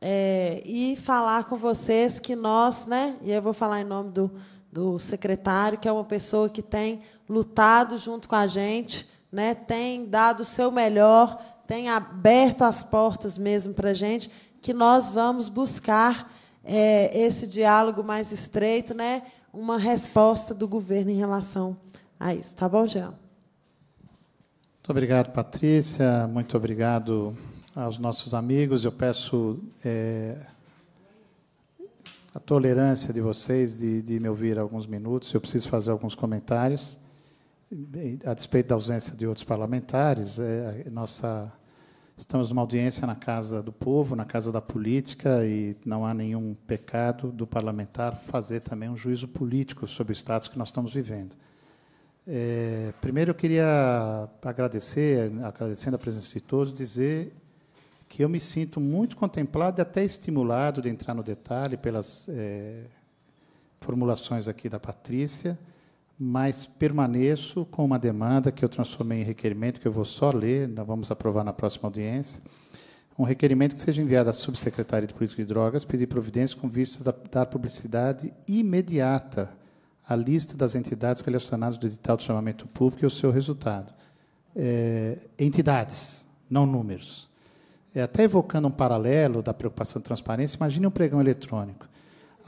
É, e falar com vocês que nós, né, e eu vou falar em nome do, do secretário, que é uma pessoa que tem lutado junto com a gente, né, tem dado o seu melhor, tem aberto as portas mesmo para a gente, que nós vamos buscar é, esse diálogo mais estreito, né? uma resposta do governo em relação a isso. Tá bom, Jean? Muito obrigado, Patrícia. Muito obrigado aos nossos amigos. Eu peço é, a tolerância de vocês de, de me ouvir alguns minutos. Eu preciso fazer alguns comentários. A despeito da ausência de outros parlamentares, é, nossa Estamos numa audiência na Casa do Povo, na Casa da Política, e não há nenhum pecado do parlamentar fazer também um juízo político sobre o status que nós estamos vivendo. É, primeiro, eu queria agradecer, agradecendo a presença de todos, dizer que eu me sinto muito contemplado e até estimulado de entrar no detalhe pelas é, formulações aqui da Patrícia mas permaneço com uma demanda que eu transformei em requerimento, que eu vou só ler, nós vamos aprovar na próxima audiência. Um requerimento que seja enviado à Subsecretaria de Política de Drogas pedir providência com vistas a dar publicidade imediata à lista das entidades relacionadas ao edital de chamamento público e o seu resultado. É, entidades, não números. É, até evocando um paralelo da preocupação de transparência, imagine um pregão eletrônico.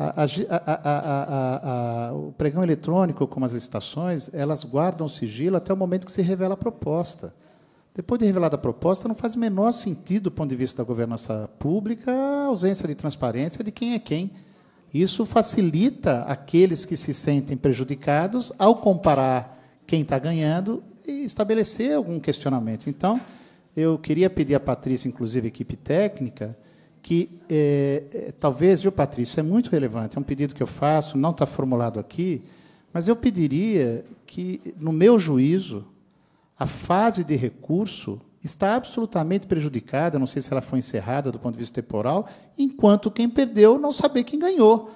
A, a, a, o pregão eletrônico, como as licitações, elas guardam sigilo até o momento que se revela a proposta. Depois de revelada a proposta, não faz o menor sentido, do ponto de vista da governança pública, a ausência de transparência de quem é quem. Isso facilita aqueles que se sentem prejudicados ao comparar quem está ganhando e estabelecer algum questionamento. Então, eu queria pedir à Patrícia, inclusive equipe técnica, que é, é, talvez, viu, Patrícia, é muito relevante, é um pedido que eu faço, não está formulado aqui, mas eu pediria que, no meu juízo, a fase de recurso está absolutamente prejudicada, não sei se ela foi encerrada do ponto de vista temporal, enquanto quem perdeu não saber quem ganhou.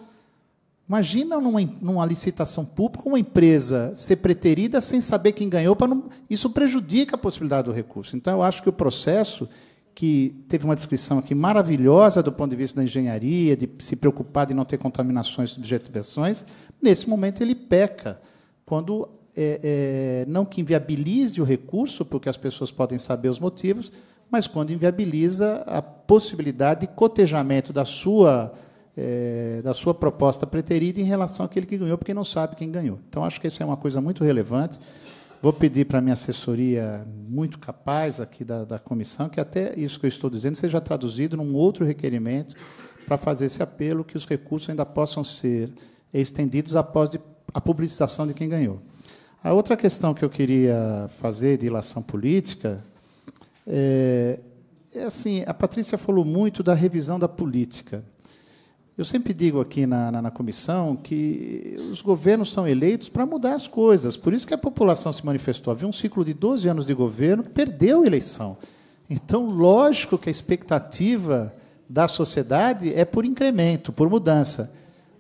Imagina numa, numa licitação pública uma empresa ser preterida sem saber quem ganhou, não, isso prejudica a possibilidade do recurso. Então, eu acho que o processo que teve uma descrição aqui maravilhosa do ponto de vista da engenharia, de se preocupar de não ter contaminações de subjetivações, nesse momento ele peca, quando é, é, não que inviabilize o recurso, porque as pessoas podem saber os motivos, mas quando inviabiliza a possibilidade de cotejamento da sua, é, da sua proposta preterida em relação àquele que ganhou, porque não sabe quem ganhou. Então, acho que isso é uma coisa muito relevante. Vou pedir para a minha assessoria muito capaz aqui da, da comissão, que até isso que eu estou dizendo seja traduzido num outro requerimento para fazer esse apelo que os recursos ainda possam ser estendidos após de, a publicização de quem ganhou. A outra questão que eu queria fazer de ilação política é, é assim, a Patrícia falou muito da revisão da política. Eu sempre digo aqui na, na, na comissão que os governos são eleitos para mudar as coisas. Por isso que a população se manifestou. Havia um ciclo de 12 anos de governo, perdeu a eleição. Então, lógico que a expectativa da sociedade é por incremento, por mudança.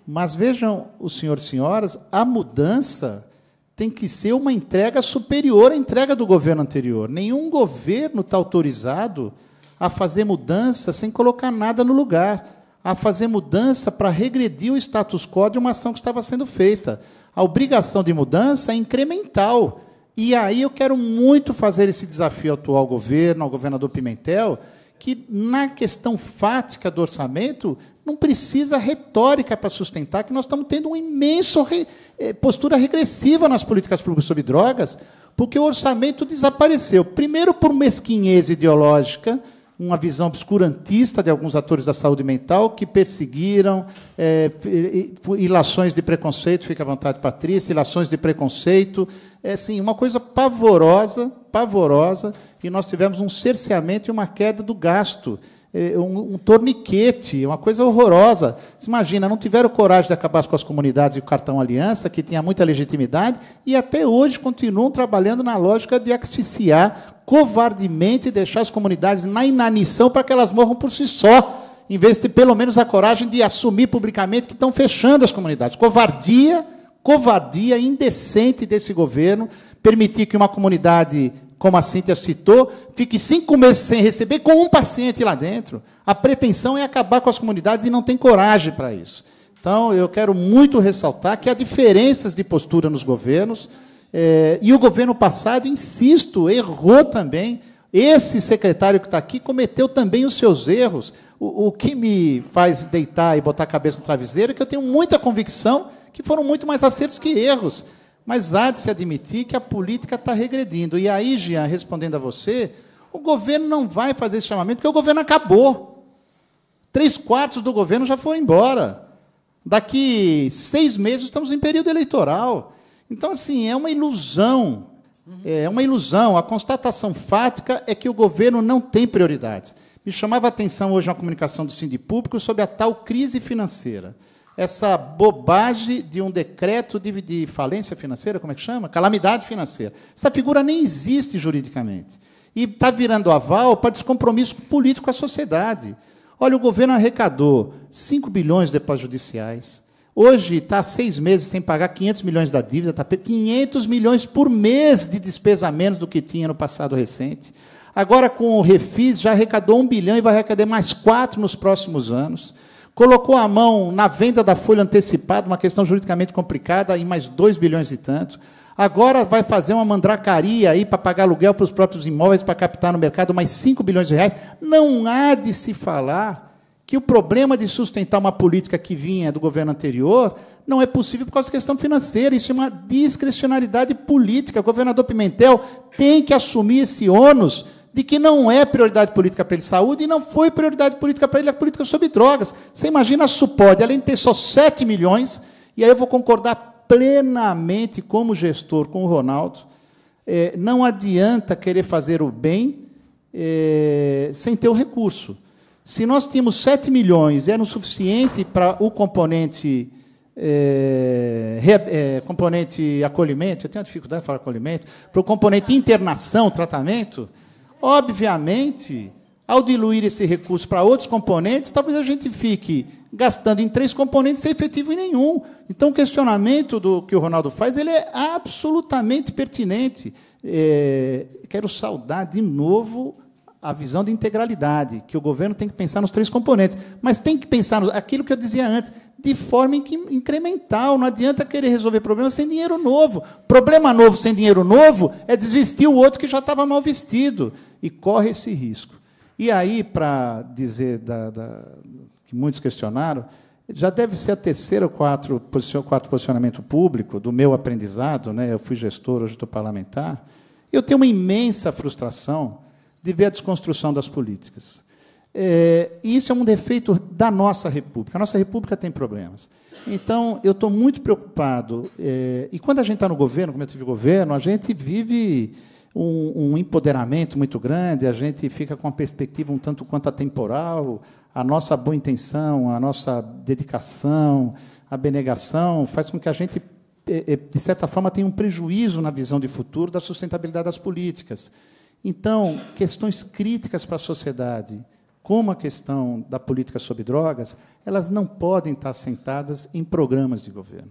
Mas vejam, os senhores e senhoras, a mudança tem que ser uma entrega superior à entrega do governo anterior. Nenhum governo está autorizado a fazer mudança sem colocar nada no lugar a fazer mudança para regredir o status quo de uma ação que estava sendo feita. A obrigação de mudança é incremental. E aí eu quero muito fazer esse desafio atual ao governo, ao governador Pimentel, que na questão fática do orçamento não precisa retórica para sustentar que nós estamos tendo uma imensa re... Eh, postura regressiva nas políticas públicas sobre drogas, porque o orçamento desapareceu. Primeiro por mesquinhez ideológica, uma visão obscurantista de alguns atores da saúde mental que perseguiram é, ilações de preconceito, fica à vontade, Patrícia, ilações de preconceito. É, sim, uma coisa pavorosa, pavorosa, e nós tivemos um cerceamento e uma queda do gasto é, é um, um torniquete, uma coisa horrorosa. Se imagina, não tiveram coragem de acabar com as comunidades e o cartão aliança, que tinha muita legitimidade, e até hoje continuam trabalhando na lógica de asfixiar covardemente e deixar as comunidades na inanição para que elas morram por si só, em vez de ter pelo menos a coragem de assumir publicamente que estão fechando as comunidades. Covardia, covardia indecente desse governo permitir que uma comunidade como a Cíntia citou, fique cinco meses sem receber com um paciente lá dentro. A pretensão é acabar com as comunidades e não tem coragem para isso. Então, eu quero muito ressaltar que há diferenças de postura nos governos, é, e o governo passado, insisto, errou também. Esse secretário que está aqui cometeu também os seus erros. O, o, que me faz deitar e botar a cabeça no travesseiro é que eu tenho muita convicção que foram muito mais acertos que erros. Mas há de se admitir que a política está regredindo. E aí, Jean, respondendo a você, o governo não vai fazer esse chamamento, porque o governo acabou. Três quartos do governo já foram embora. Daqui seis meses estamos em período eleitoral. Então, assim, é uma ilusão. É uma ilusão. A constatação fática é que o governo não tem prioridades. Me chamava a atenção hoje uma comunicação do Sindicato Público sobre a tal crise financeira essa bobagem de um decreto de, de, falência financeira, como é que chama? Calamidade financeira. Essa figura nem existe juridicamente. E está virando aval para descompromisso político com a sociedade. Olha, o governo arrecadou 5 bilhões de depósitos judiciais. Hoje está seis meses sem pagar 500 milhões da dívida, está 500 milhões por mês de despesa a menos do que tinha no passado recente. Agora, com o Refis, já arrecadou 1 bilhão e vai arrecadar mais 4 nos próximos anos colocou a mão na venda da folha antecipada, uma questão juridicamente complicada, em mais 2 bilhões e tanto. Agora vai fazer uma mandracaria aí para pagar aluguel para os próprios imóveis, para captar no mercado mais 5 bilhões de reais. Não há de se falar que o problema de sustentar uma política que vinha do governo anterior não é possível por causa da questão financeira. Isso é uma discrecionalidade política. O governador Pimentel tem que assumir esse ônus de que não é prioridade política para ele saúde e não foi prioridade política para ele a política sobre drogas. Você imagina a SUPOD, além de ter só 7 milhões, e aí eu vou concordar plenamente como gestor com o Ronaldo, é, não adianta querer fazer o bem é, sem ter o recurso. Se nós tínhamos 7 milhões e era o suficiente para o componente é, é, componente acolhimento, eu tenho dificuldade de falar acolhimento, para o componente internação, tratamento, Obviamente, ao diluir esse recurso para outros componentes, talvez a gente fique gastando em três componentes sem efetivo em nenhum. Então, o questionamento do que o Ronaldo faz ele é absolutamente pertinente. É, quero saudar de novo a visão de integralidade, que o governo tem que pensar nos três componentes, mas tem que pensar no, aquilo que eu dizia antes, de forma incremental. Não adianta querer resolver problemas sem dinheiro novo. Problema novo sem dinheiro novo é desvestir o outro que já estava mal vestido. E corre esse risco. E aí, para dizer da, da, que muitos questionaram, já deve ser a terceira ou quatro, quatro posicionamento público do meu aprendizado. Né? Eu fui gestor, hoje estou parlamentar. Eu tenho uma imensa frustração de ver a desconstrução das políticas. É, e isso é um defeito da nossa República. A nossa República tem problemas. Então, eu estou muito preocupado. É, e quando a gente está no governo, como eu tive governo, a gente vive um, um, empoderamento muito grande, a gente fica com uma perspectiva um tanto quanto atemporal. A nossa boa intenção, a nossa dedicação, a benegação faz com que a gente, é, é, de certa forma, tenha um prejuízo na visão de futuro da sustentabilidade das políticas. Então, questões críticas para a sociedade, como a questão da política sobre drogas, elas não podem estar sentadas em programas de governo.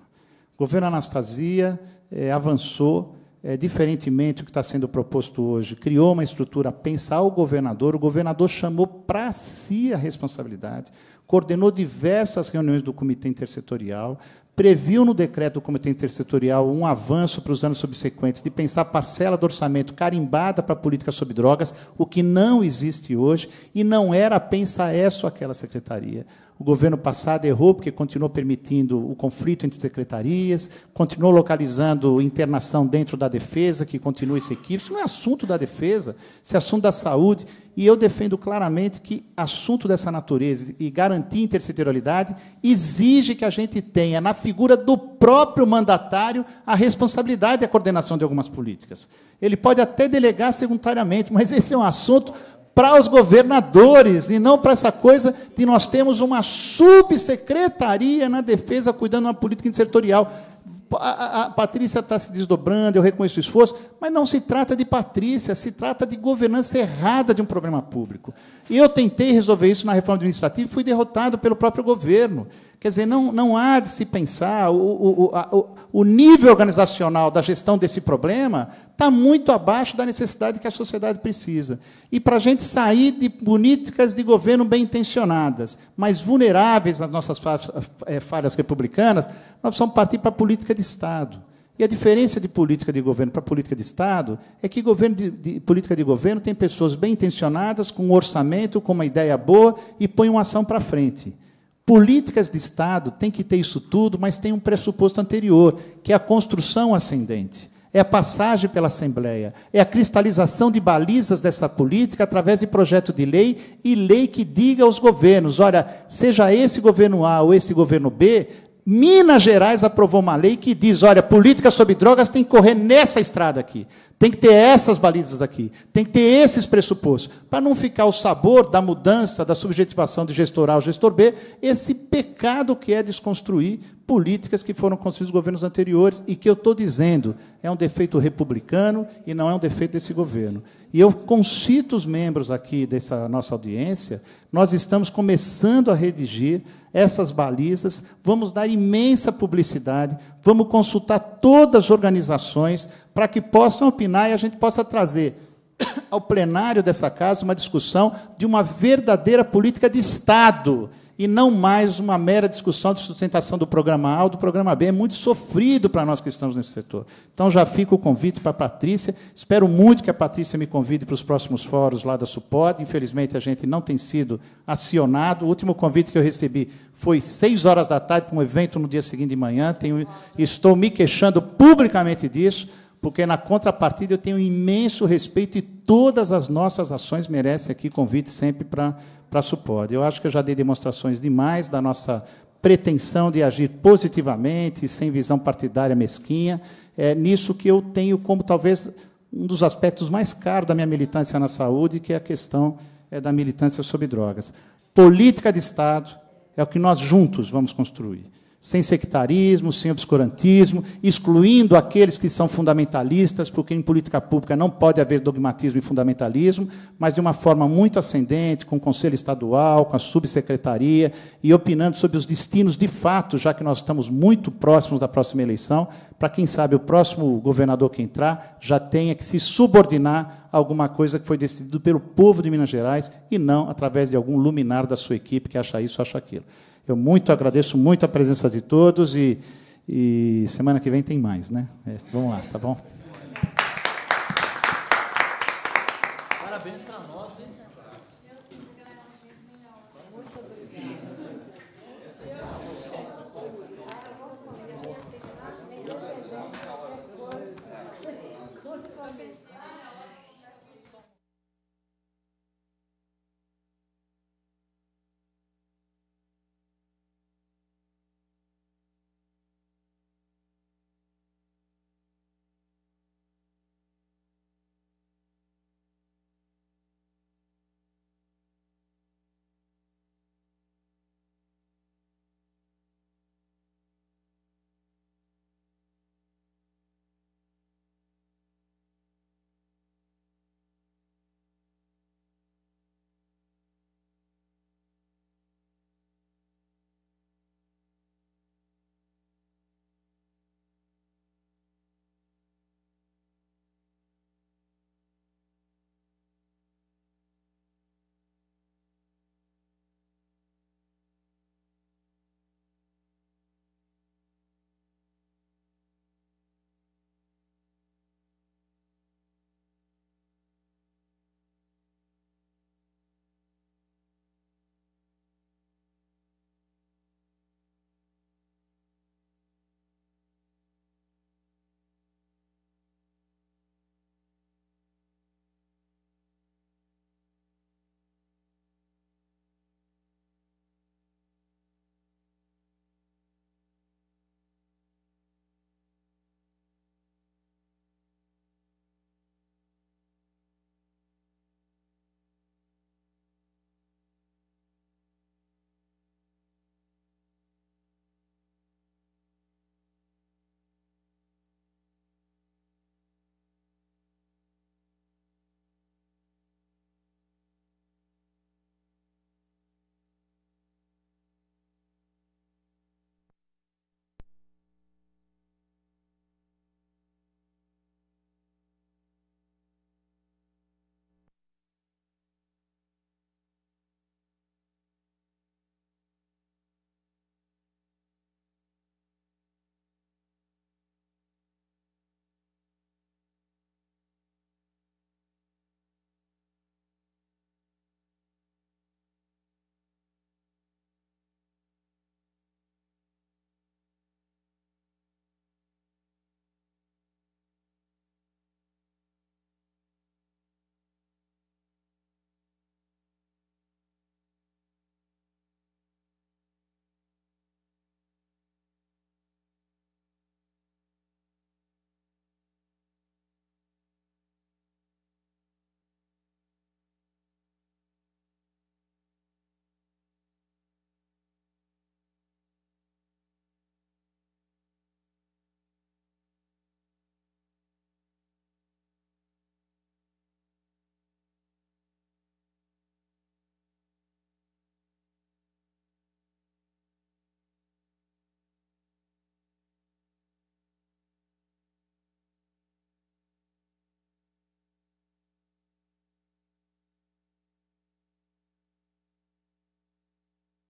O governo Anastasia é, avançou, é, diferentemente do que está sendo proposto hoje, criou uma estrutura pensar o governador, o governador chamou para si a responsabilidade, coordenou diversas reuniões do comitê intersetorial, previu no decreto do Comitê Intersetorial um avanço para os anos subsequentes de pensar parcela do orçamento carimbada para a política sobre drogas, o que não existe hoje, e não era pensar essa ou aquela secretaria. O governo passado errou porque continuou permitindo o conflito entre secretarias, continuou localizando internação dentro da defesa, que continua esse equívoco. Isso não é assunto da defesa, isso é assunto da saúde. E eu defendo claramente que assunto dessa natureza e garantir intersetorialidade exige que a gente tenha, na figura do próprio mandatário, a responsabilidade da coordenação de algumas políticas. Ele pode até delegar secundariamente, mas esse é um assunto para os governadores e não para essa coisa de nós temos uma subsecretaria na defesa cuidando de uma política intersetorial. a Patrícia está se desdobrando, eu reconheço o esforço, mas não se trata de Patrícia, se trata de governança errada de um problema público. E eu tentei resolver isso na reforma administrativa e fui derrotado pelo próprio governo. Quer dizer, não, não há de se pensar, o, o, o, o nível organizacional da gestão desse problema está muito abaixo da necessidade que a sociedade precisa. E para a gente sair de políticas de governo bem intencionadas, mas vulneráveis nas nossas é, falhas republicanas, nós precisamos partir para a política de Estado. E a diferença de política de governo para política de Estado é que governo de, de, política de governo tem pessoas bem intencionadas, com um orçamento, com uma ideia boa e põe uma ação para frente. Políticas de Estado têm que ter isso tudo, mas tem um pressuposto anterior, que é a construção ascendente é a passagem pela Assembleia, é a cristalização de balizas dessa política através de projeto de lei e lei que diga aos governos: olha, seja esse governo A ou esse governo B, Minas Gerais aprovou uma lei que diz: olha, política sobre drogas tem que correr nessa estrada aqui, tem que ter essas balizas aqui, tem que ter esses pressupostos, para não ficar o sabor da mudança, da subjetivação de gestor A ao gestor B, esse pecado que é desconstruir políticas que foram construídas nos governos anteriores e que eu estou dizendo é um defeito republicano e não é um defeito desse governo. E eu concito os membros aqui dessa nossa audiência, nós estamos começando a redigir essas balizas, vamos dar imensa publicidade, vamos consultar todas as organizações para que possam opinar e a gente possa trazer [COUGHS] ao plenário dessa casa uma discussão de uma verdadeira política de Estado e não mais uma mera discussão de sustentação do programa A ou do programa B. É muito sofrido para nós que estamos nesse setor. Então já fica o convite para a Patrícia. Espero muito que a Patrícia me convide para os próximos fóruns lá da Suporte. Infelizmente a gente não tem sido acionado. O último convite que eu recebi foi seis horas da tarde para um evento no dia seguinte de manhã. Tenho, estou me queixando publicamente disso porque na contrapartida eu tenho imenso respeito e todas as nossas ações merecem aqui convite sempre para para suporte. Eu acho que eu já dei demonstrações demais da nossa pretensão de agir positivamente, sem visão partidária mesquinha. É nisso que eu tenho como talvez um dos aspectos mais caros da minha militância na saúde, que é a questão é, da militância sobre drogas. Política de Estado é o que nós juntos vamos construir sem sectarismo, sem obscurantismo, excluindo aqueles que são fundamentalistas, porque em política pública não pode haver dogmatismo e fundamentalismo, mas de uma forma muito ascendente, com o Conselho Estadual, com a subsecretaria, e opinando sobre os destinos de fato, já que nós estamos muito próximos da próxima eleição, para quem sabe o próximo governador que entrar já tenha que se subordinar a alguma coisa que foi decidido pelo povo de Minas Gerais e não através de algum luminar da sua equipe que acha isso, acha aquilo. Eu muito agradeço muito a presença de todos e, e semana que vem tem mais, né? É, vamos lá, tá bom?